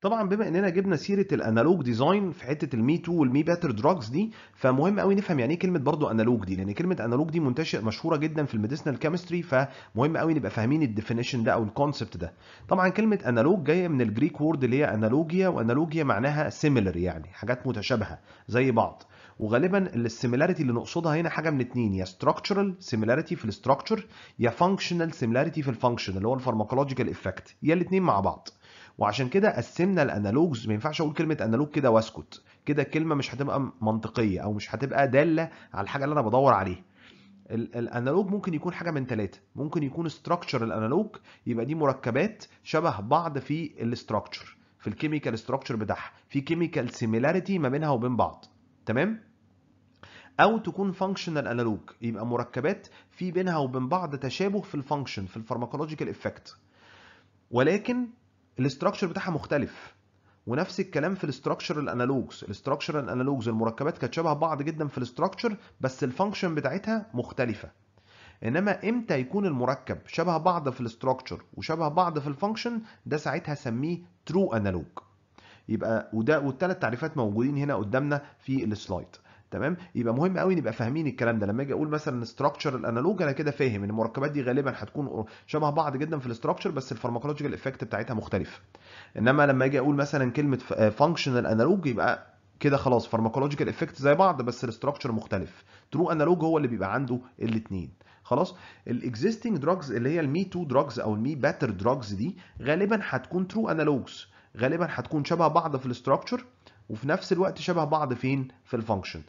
طبعا بما اننا جبنا سيره الانالوج ديزاين في حته المي تو والمي باتر دراجز دي فمهم قوي نفهم يعني ايه كلمه برضو انالوج دي لان كلمه انالوج دي منتشر مشهوره جدا في الميديسنال كيمستري فمهم قوي نبقى فاهمين الديفينيشن ده او الكونسبت ده طبعا كلمه انالوج جايه من الجريك وورد اللي هي انالوجيا وانالوجيا معناها سيميلر يعني حاجات متشابهه زي بعض وغالبا السيميلاريتي اللي نقصدها هنا حاجه من اتنين يا ستراكشرال سيميلاريتي في الاستراكشر يا فانكشنال سيميلاريتي في الفانكشن اللي هو الفارماكولوجيكال افكت يا الاثنين مع بعض وعشان كده قسمنا الانالوجز ما ينفعش اقول كلمه انالوج كده واسكت كده كلمه مش هتبقى منطقيه او مش هتبقى داله على الحاجه اللي انا بدور عليها الانالوج ممكن يكون حاجه من ثلاثه ممكن يكون ستراكشر الانالوج يبقى دي مركبات شبه بعض في الاستراكشر في الكيميكال ستراكشر بتاعها في كيميكال سيميلاريتي ما بينها وبين بعض تمام او تكون فانكشنال انالوج يبقى مركبات في بينها وبين بعض تشابه في الفانكشن في الفارماكولوجيكال افكت ولكن الاستراكشر بتاعها مختلف ونفس الكلام في الاستراكشر الانالوجز الاستراكشر الانالوجز المركبات كانت شبه بعض جدا في الاستراكشر بس الفانكشن بتاعتها مختلفه انما امتى يكون المركب شبه بعض في الاستراكشر وشبه بعض في الفانكشن ده ساعتها سميه ترو انالوج يبقى وده والثلاث تعريفات موجودين هنا قدامنا في السلايد تمام يبقى مهم قوي نبقى فاهمين الكلام ده لما اجي اقول مثلا ستراكشر الانالوج انا كده فاهم ان المركبات دي غالبا هتكون شبه بعض جدا في الاستراكشر بس الفارماكولوجيكال افكت بتاعتها مختلفه انما لما اجي اقول مثلا كلمه فانكشنال انالوج يبقى كده خلاص فارماكولوجيكال افكت زي بعض بس الاستراكشر مختلف ترو انالوج هو اللي بيبقى عنده الاثنين خلاص الاكزيستنج دراجز اللي هي المي تو دراجز او المي باتر دراجز دي غالبا هتكون ترو انالوجز غالبا هتكون شبه بعض في الاستراكشر وفي نفس الوقت شبه بعض فين في الفانكشن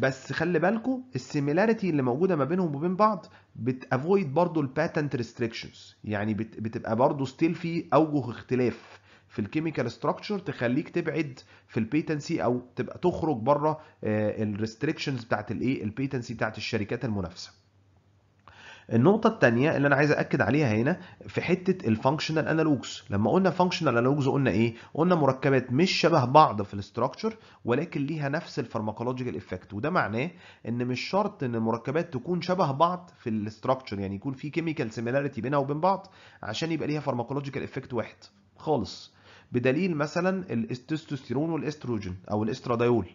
بس خلي بالكم السيميلاريتي اللي موجوده ما بينهم وبين بعض بتافويد برضو الباتنت ريستريكشنز يعني بت بتبقى برضو ستيل في اوجه اختلاف في الكيميكال ستراكشر تخليك تبعد في البيتنسي او تبقى تخرج بره آه، الريستريكشنز بتاعت الايه البيتنسي بتاعت الشركات المنافسه النقطه الثانيه اللي انا عايز اكد عليها هنا في حته الفانكشنال انالوجز لما قلنا فانكشنال انالوجز قلنا ايه قلنا مركبات مش شبه بعض في الاستراكشر ولكن ليها نفس الفارماكولوجيكال افكت وده معناه ان مش شرط ان المركبات تكون شبه بعض في الاستراكشر يعني يكون في كيميكال سيميلاريتي بينها وبين بعض عشان يبقى ليها فارماكولوجيكال افكت واحد خالص بدليل مثلا التستوستيرون والاستروجين او الاسترادايول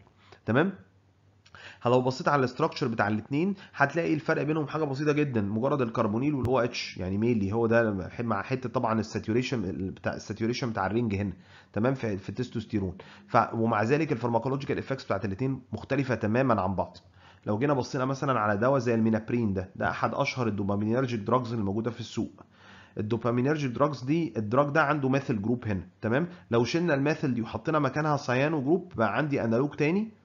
تمام لو بصيت على الاستراكشر بتاع الاثنين هتلاقي الفرق بينهم حاجه بسيطه جدا مجرد الكربونيل والاو اتش يعني ميلي هو ده مع حته طبعا الساتوريشن بتاع الساتوريشن بتاع الرينج هنا تمام في, في التستوستيرون ف ومع ذلك الفارماكولوجيكال افكتس بتاعت الاثنين مختلفه تماما عن بعض لو جينا بصينا مثلا على دواء زي المينابرين ده ده احد اشهر الدوبامينرجيك دراجز اللي موجوده في السوق الدوبامينرجيك دراجز دي الدراج ده عنده ميثل جروب هنا تمام لو شلنا الميثل دي وحطينا مكانها سيانو جروب بقى عندي انالوج تاني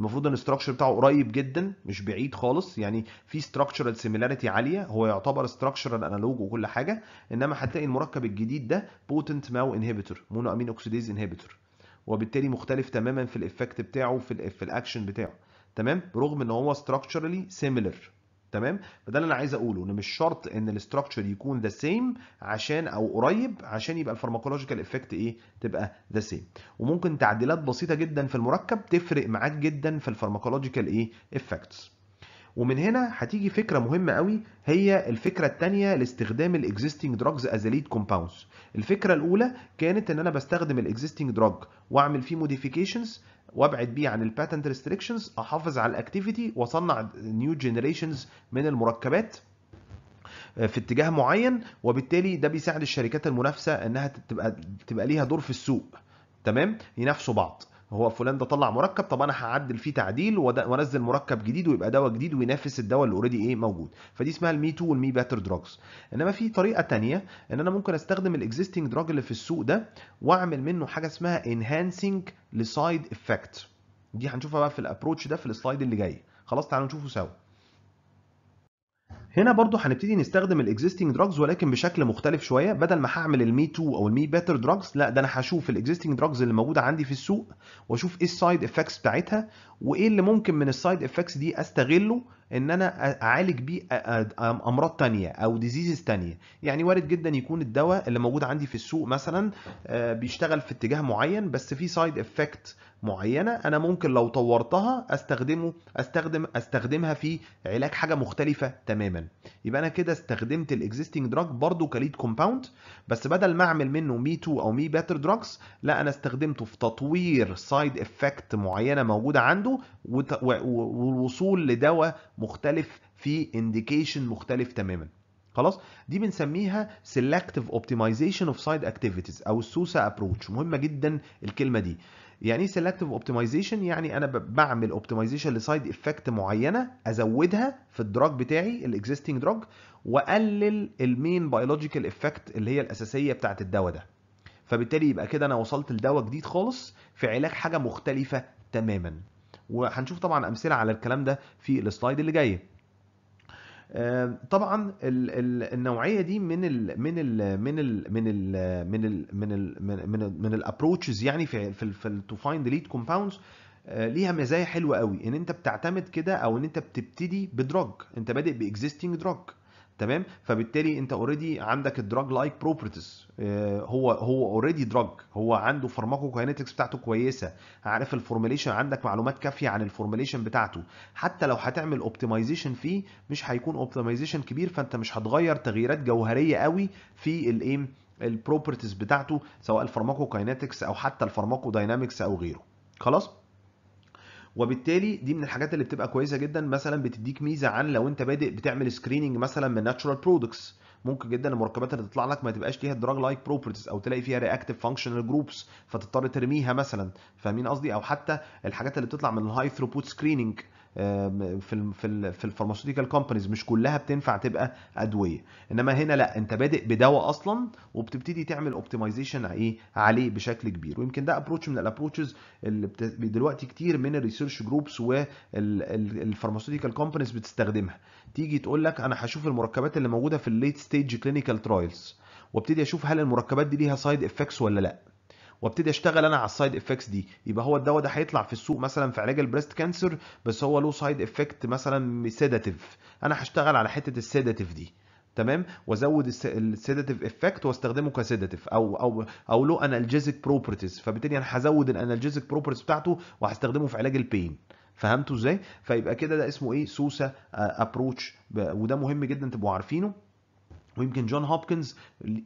المفروض ان الاستراكشر بتاعه قريب جدا مش بعيد خالص يعني في ستراكشرال سيميلاريتي عاليه هو يعتبر ستراكشرال انالوج وكل حاجه انما هتلاقي المركب الجديد ده بوتنت ماو انهبيتور مونو امين اوكسيديز انهبيتور وبالتالي مختلف تماما في الايفكت بتاعه في الاكشن بتاعه تمام برغم ان هو ستراكشرالي سيميلر تمام فده اللي انا عايز اقوله ان مش شرط ان الاستراكشر يكون ذا سيم عشان او قريب عشان يبقى الفارماكولوجيكال افكت ايه تبقى ذا سيم وممكن تعديلات بسيطه جدا في المركب تفرق معاك جدا في الفارماكولوجيكال ايه افكتس ومن هنا هتيجي فكره مهمه قوي هي الفكره الثانيه لاستخدام الاكزيستنج دراجز از ليد كومباوندز الفكره الاولى كانت ان انا بستخدم الاكزيستنج دراج واعمل فيه موديفيكيشنز وابعد بيه عن الباتنت ريستريكشنز احافظ على الاكتيفيتي واصنع نيو جنريشنز من المركبات آه، في اتجاه معين وبالتالي ده بيساعد الشركات المنافسه انها تبقى تبقى ليها دور في السوق تمام ينافسوا بعض هو فلان ده طلع مركب طب انا هعدل فيه تعديل وانزل مركب جديد ويبقى دواء جديد وينافس الدواء اللي اوريدي ايه موجود فدي اسمها المي تو والمي باتر دراجز انما في طريقه ثانيه ان انا ممكن استخدم الاكزيستنج دراج اللي في السوق ده واعمل منه حاجه اسمها انهانسنج لسايد افكت دي هنشوفها بقى في الابروتش ده في السلايد اللي جاي خلاص تعالوا نشوفه سوا هنا برضو هنبتدي نستخدم الاكزيستنج دراجز ولكن بشكل مختلف شويه بدل ما هعمل المي تو او المي بيتر دراجز لا ده انا هشوف الاكزيستنج دراجز اللي موجوده عندي في السوق واشوف ايه السايد افكتس بتاعتها وايه اللي ممكن من السايد افكتس دي استغله ان انا اعالج بيه امراض تانية او ديزيزز تانية يعني وارد جدا يكون الدواء اللي موجود عندي في السوق مثلا آه، بيشتغل في اتجاه معين بس في سايد افكت معينه انا ممكن لو طورتها استخدمه استخدم استخدمها في علاج حاجه مختلفه تماما يبقى انا كده استخدمت الاكزيستنج دراج برضو كليد كومباوند بس بدل ما اعمل منه مي تو او مي باتر دراجز لا انا استخدمته في تطوير سايد افكت معينه موجوده عنده والوصول لدواء مختلف في انديكيشن مختلف تماما خلاص دي بنسميها selective optimization of side activities او السوسا ابروتش مهمه جدا الكلمه دي يعني ايه selective optimization يعني انا بعمل optimization لسايد افكت معينه ازودها في الدراج بتاعي الاكزيستنج دراج واقلل المين بايولوجيكال افكت اللي هي الاساسيه بتاعه الدواء ده فبالتالي يبقى كده انا وصلت لدواء جديد خالص في علاج حاجه مختلفه تماما وهنشوف طبعا امثله على الكلام ده في السلايد اللي جايه آه، طبعا النوعيه دي من الـ من الـ من الـ من الـ من الـ من الـ من الـ من الابروتشز يعني في في في تو فايند ليد كومباوندز ليها مزايا حلوه قوي ان انت بتعتمد كده او ان انت بتبتدي بدرج انت بادئ باكزيستنج دراج تمام فبالتالي انت اوريدي عندك الدراج لايك بروبرتيز هو هو اوريدي دراج هو عنده فارماكوكاينetics بتاعته كويسه عارف الفورميليشن عندك معلومات كافيه عن الفورميليشن بتاعته حتى لو هتعمل اوبتمايزيشن فيه مش هيكون اوبتمايزيشن كبير فانت مش هتغير تغييرات جوهريه قوي في الايه البروبرتيز بتاعته سواء الفارماكوكاينetics او حتى داينامكس او غيره خلاص وبالتالي دي من الحاجات اللي بتبقى كويسه جدا مثلا بتديك ميزه عن لو انت بادئ بتعمل سكريننج مثلا من ناتشورال برودكتس ممكن جدا المركبات اللي تطلع لك ما تبقاش ليها دراج لايك بروبرتيز او تلاقي فيها رياكتيف فانكشنال جروبس فتضطر ترميها مثلا فاهمين قصدي او حتى الحاجات اللي بتطلع من الهاي ثروبوت سكريننج في في الفارماسيوتيكال كومبانيز مش كلها بتنفع تبقى ادويه انما هنا لا انت بادئ بدواء اصلا وبتبتدي تعمل اوبتمايزيشن ايه عليه بشكل كبير ويمكن ده ابروتش من الابروتشز اللي دلوقتي كتير من الريسيرش جروبس والفارماسيوتيكال كومبانيز بتستخدمها تيجي تقول لك انا هشوف المركبات اللي موجوده في الليت ستيج كلينيكال ترايلز وابتدي اشوف هل المركبات دي ليها سايد افكتس ولا لا وابتدي اشتغل انا على السايد افكتس دي يبقى هو الدواء ده هيطلع في السوق مثلا في علاج البريست كانسر بس هو له سايد افكت مثلا سيداتيف انا هشتغل على حته السيداتيف دي تمام وازود السيداتيف افكت واستخدمه كسيداتيف او او او له انالجيزيك بروبرتيز فبالتالي انا هزود الانالجيزيك بروبرتيز بتاعته وهستخدمه في علاج البين فهمتوا ازاي فيبقى كده ده اسمه ايه سوسا ابروتش آه، وده مهم جدا تبقوا عارفينه ويمكن جون هوبكنز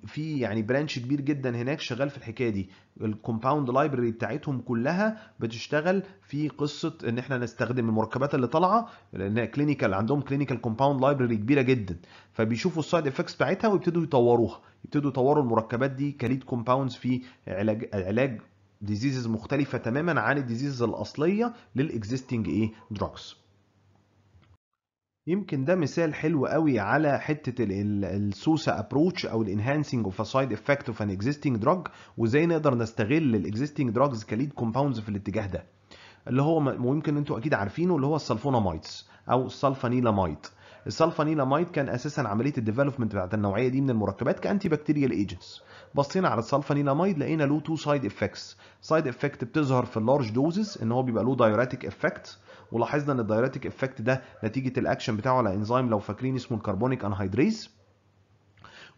في يعني برانش كبير جدا هناك شغال في الحكايه دي الكومباوند لايبرري بتاعتهم كلها بتشتغل في قصه ان احنا نستخدم المركبات اللي طالعه لان كلينيكال عندهم كلينيكال كومباوند لايبرري كبيره جدا فبيشوفوا السايد افكتس بتاعتها ويبتدوا يطوروها يبتدوا يطوروا المركبات دي كليد كومباوندز في علاج علاج ديزيزز مختلفه تماما عن الديزيزز الاصليه للاكزيستنج ايه دراجز يمكن ده مثال حلو قوي على حته السوسا ابروتش او الانهانسنج اوف سايد افكت اوف ان اكزيستنج دراج وازاي نقدر نستغل الاكزيستنج دراجز كليد كومباوندز في الاتجاه ده اللي هو ممكن انتوا اكيد عارفينه اللي هو السلفونامايدز او السلفانيلامايد السلفانيلامايد كان اساسا عمليه الديفلوبمنت بتاعت النوعيه دي من المركبات كانتي بكتيريال ايجنتس بصينا على السلفانيلامايد لقينا له تو سايد افكتس سايد افكت بتظهر في اللارج دوزز ان هو بيبقى له دايوريتيك افكت ولاحظنا ان الدايريتك افكت ده نتيجه الاكشن بتاعه على انزيم لو فاكرين اسمه الكربونيك انهيدريز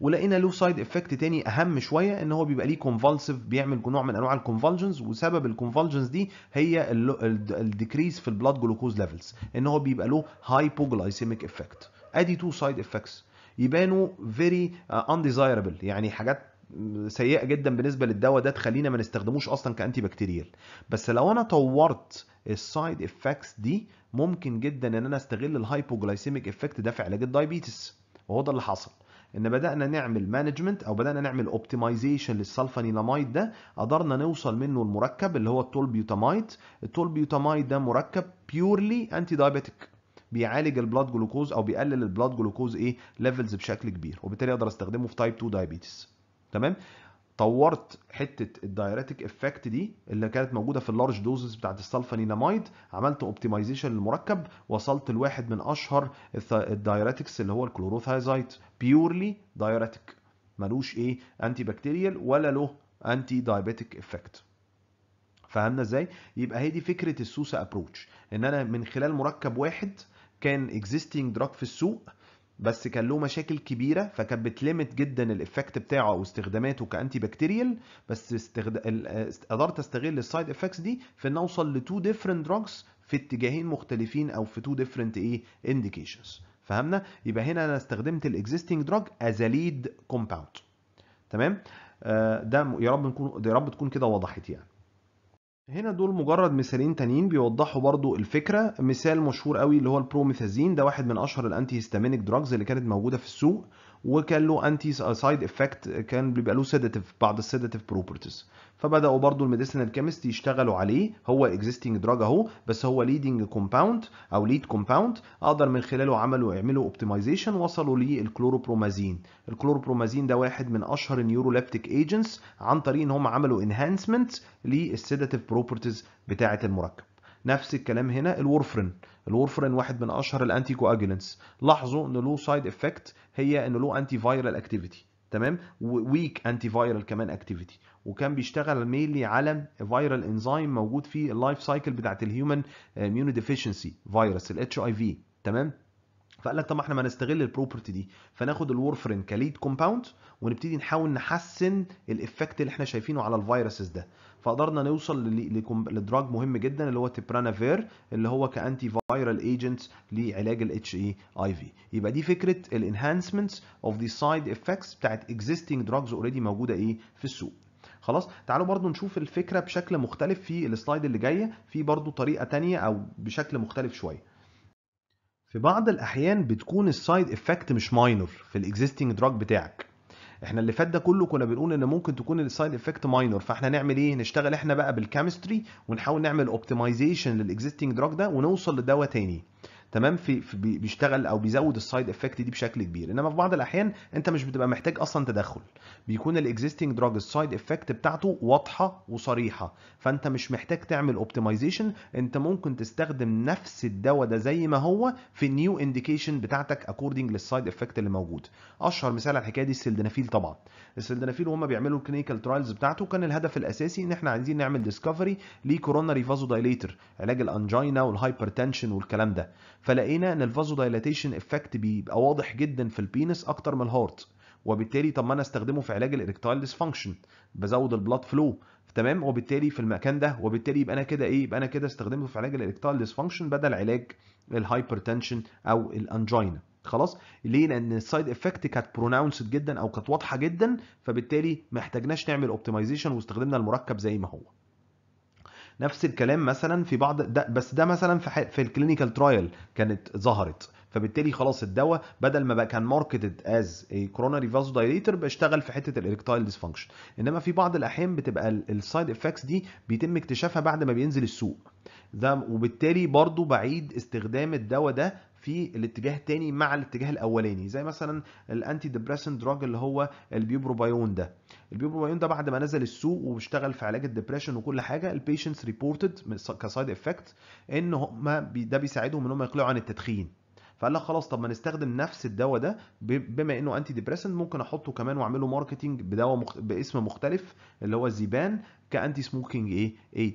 ولقينا له سايد افكت تاني اهم شويه ان هو بيبقى ليه كونفالسيف بيعمل نوع من انواع الكونفالجنز وسبب الكونفالجنز دي هي الديكريز في البلاد جلوكوز ليفلز ان هو بيبقى له هايبوجلايسيميك افكت ادي تو سايد افكتس يبانوا فيري اندزايربل آه، يعني حاجات سيئه جدا بالنسبه للدواء ده تخلينا ما نستخدموش اصلا كانتي بكتيريال بس لو انا طورت السايد افكتس دي ممكن جدا ان انا استغل الهايبوجلايسيميك افكت ده في علاج الدايبيتس وهو ده اللي حصل ان بدانا نعمل مانجمنت او بدانا نعمل اوبتمايزيشن للسلفانيلامايد ده قدرنا نوصل منه المركب اللي هو التولبيوتامايد التولبيوتامايد ده مركب بيورلي انتي دايبيتيك بيعالج البلاد جلوكوز او بيقلل البلاد جلوكوز ايه ليفلز بشكل كبير وبالتالي اقدر استخدمه في تايب 2 دايبيتس تمام طورت حته الدايريتك افكت دي اللي كانت موجوده في اللارج دوزز بتاعت السلفانينامايد عملت اوبتمايزيشن للمركب وصلت لواحد من اشهر الدايريتكس اللي هو الكلوروثايزايت بيورلي دايريتك ملوش ايه انتي بكتيريال ولا له انتي دايبيتك افكت فهمنا ازاي يبقى هي دي فكره السوسه ابروتش ان انا من خلال مركب واحد كان اكزيستنج دراج في السوق بس كان له مشاكل كبيره فكانت بتليمت جدا الايفكت بتاعه او استخداماته كانتي بكتيريال بس استغد... قدرت استغل السايد افكتس دي في ان اوصل لتو ديفرنت دراجز في اتجاهين مختلفين او في تو ديفرنت ايه انديكيشنز فهمنا يبقى هنا انا استخدمت الاكزيستنج دراج از ليد كومباوند تمام آه، ده يا رب نكون يا رب تكون كده وضحت يعني هنا دول مجرد مثالين تانيين بيوضحوا برضو الفكرة مثال مشهور قوي اللي هو البروميثازين ده واحد من أشهر الأنتي هيستامينيك دراجز اللي كانت موجودة في السوق وكان له انتي سايد افكت كان بيبقى له سيداتيف بعض السيداتيف بروبرتيز فبداوا برضو الميديسينال كيمست يشتغلوا عليه هو اكزيستنج دراج اهو بس هو ليدنج كومباوند او ليد كومباوند اقدر من خلاله عملوا يعملوا اوبتمايزيشن وصلوا للكلوروبرومازين الكلوروبرومازين ده واحد من اشهر النيورولابتيك ايجنتس عن طريق ان هم عملوا انهانسمنت للسيداتيف بروبرتيز بتاعه المركب نفس الكلام هنا الورفرين الورفرين واحد من اشهر الانتي كواجولنتس لاحظوا ان له سايد افكت هي ان له انتي فايرال اكتيفيتي تمام ويك انتي فايرال كمان اكتيفيتي وكان بيشتغل مينلي على فايرال انزيم موجود في اللايف سايكل بتاعت الهيومن اميونو ديفيشنسي فيروس الاتش اي في تمام فقال لك طب احنا ما نستغل البروبرتي دي فناخد الورفرين كليد كومباوند ونبتدي نحاول نحسن الايفكت اللي احنا شايفينه على الفيروسز ده فقدرنا نوصل لدراج مهم جدا اللي هو تبرانافير اللي هو كانتي فايرال ايجنت لعلاج الاتش اي اي في يبقى دي فكره الانهانسمنت اوف ذا سايد افكتس بتاعت اكزيستنج دراجز اوريدي موجوده ايه في السوق خلاص تعالوا برضو نشوف الفكره بشكل مختلف في السلايد اللي جايه في برضو طريقه تانية او بشكل مختلف شويه في بعض الاحيان بتكون السايد افكت مش ماينور في الاكزيستنج دراج بتاعك احنا اللي فات ده كله كنا بنقول ان ممكن تكون السايد افكت ماينور فاحنا نعمل ايه نشتغل احنا بقى بالكيمستري ونحاول نعمل اوبتمايزيشن للاكزيستنج دراج ده ونوصل لدواء تاني تمام في, بيشتغل او بيزود السايد افكت دي بشكل كبير انما في بعض الاحيان انت مش بتبقى محتاج اصلا تدخل بيكون الاكزيستنج دراج السايد افكت بتاعته واضحه وصريحه فانت مش محتاج تعمل اوبتمايزيشن انت ممكن تستخدم نفس الدواء ده زي ما هو في النيو انديكيشن بتاعتك اكوردنج للسايد افكت اللي موجود اشهر مثال على الحكايه دي السلدنافيل طبعا السلدنافيل وهم بيعملوا الكلينيكال ترايلز بتاعته كان الهدف الاساسي ان احنا عايزين نعمل ديسكفري لكورونا دايليتر علاج الانجينا والهايبرتنشن والكلام ده فلقينا ان الفازودايلاتيشن افكت بيبقى واضح جدا في البينس اكتر من الهارت وبالتالي طب ما انا استخدمه في علاج الاركتايل ديسفانكشن بزود البلاد فلو تمام وبالتالي في المكان ده وبالتالي يبقى انا كده ايه يبقى انا كده استخدمته في علاج الاركتايل ديسفانكشن بدل علاج الهايبرتنشن او الانجينا خلاص ليه لان السايد افكت كانت بروناونسد جدا او كانت واضحه جدا فبالتالي ما احتاجناش نعمل اوبتمايزيشن واستخدمنا المركب زي ما هو نفس الكلام مثلا في بعض ده بس ده مثلا في, في الكلينيكال ترايل كانت ظهرت فبالتالي خلاص الدواء بدل ما بقى كان ماركتد از كورونري فازو دايليتر بيشتغل في حته الاركتايل ديسفانكشن انما في بعض الاحيان بتبقى السايد افكتس دي بيتم اكتشافها بعد ما بينزل السوق ده وبالتالي برضو بعيد استخدام الدواء ده في الاتجاه الثاني مع الاتجاه الاولاني زي مثلا الانتي ديبريسن دراج اللي هو البيوبروبايون ده البيوبروبايون ده بعد ما نزل السوق واشتغل في علاج الدبريشن وكل حاجه البيشنتس ريبورتد كسايد افكت ان هم ده بيساعدهم ان هم يقلعوا عن التدخين فقال لك خلاص طب ما نستخدم نفس الدواء ده بما انه انتي ديبريسنت ممكن احطه كمان واعمله ماركتنج بدواء مخت... باسم مختلف اللي هو زيبان كانتي سموكينج ايه 8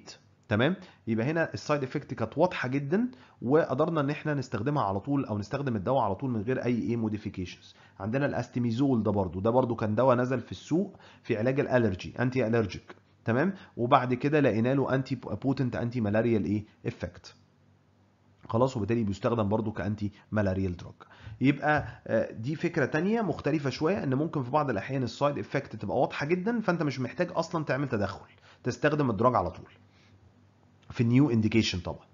تمام يبقى هنا السايد افكت كانت واضحه جدا وقدرنا ان احنا نستخدمها على طول او نستخدم الدواء على طول من غير اي ايه موديفيكيشنز عندنا الاستيميزول ده برده ده برده كان دواء نزل في السوق في علاج الالرجي انتي الرجيك تمام وبعد كده لقينا له انتي بوتنت انتي مالاريال ايه افكت خلاص وبالتالي بيستخدم برضو كانتي مالاريال دراج يبقى آه، دي فكره ثانيه مختلفه شويه ان ممكن في بعض الاحيان السايد افكت تبقى واضحه جدا فانت مش محتاج اصلا تعمل تدخل تستخدم الدراج على طول في نيو انديكيشن طبعا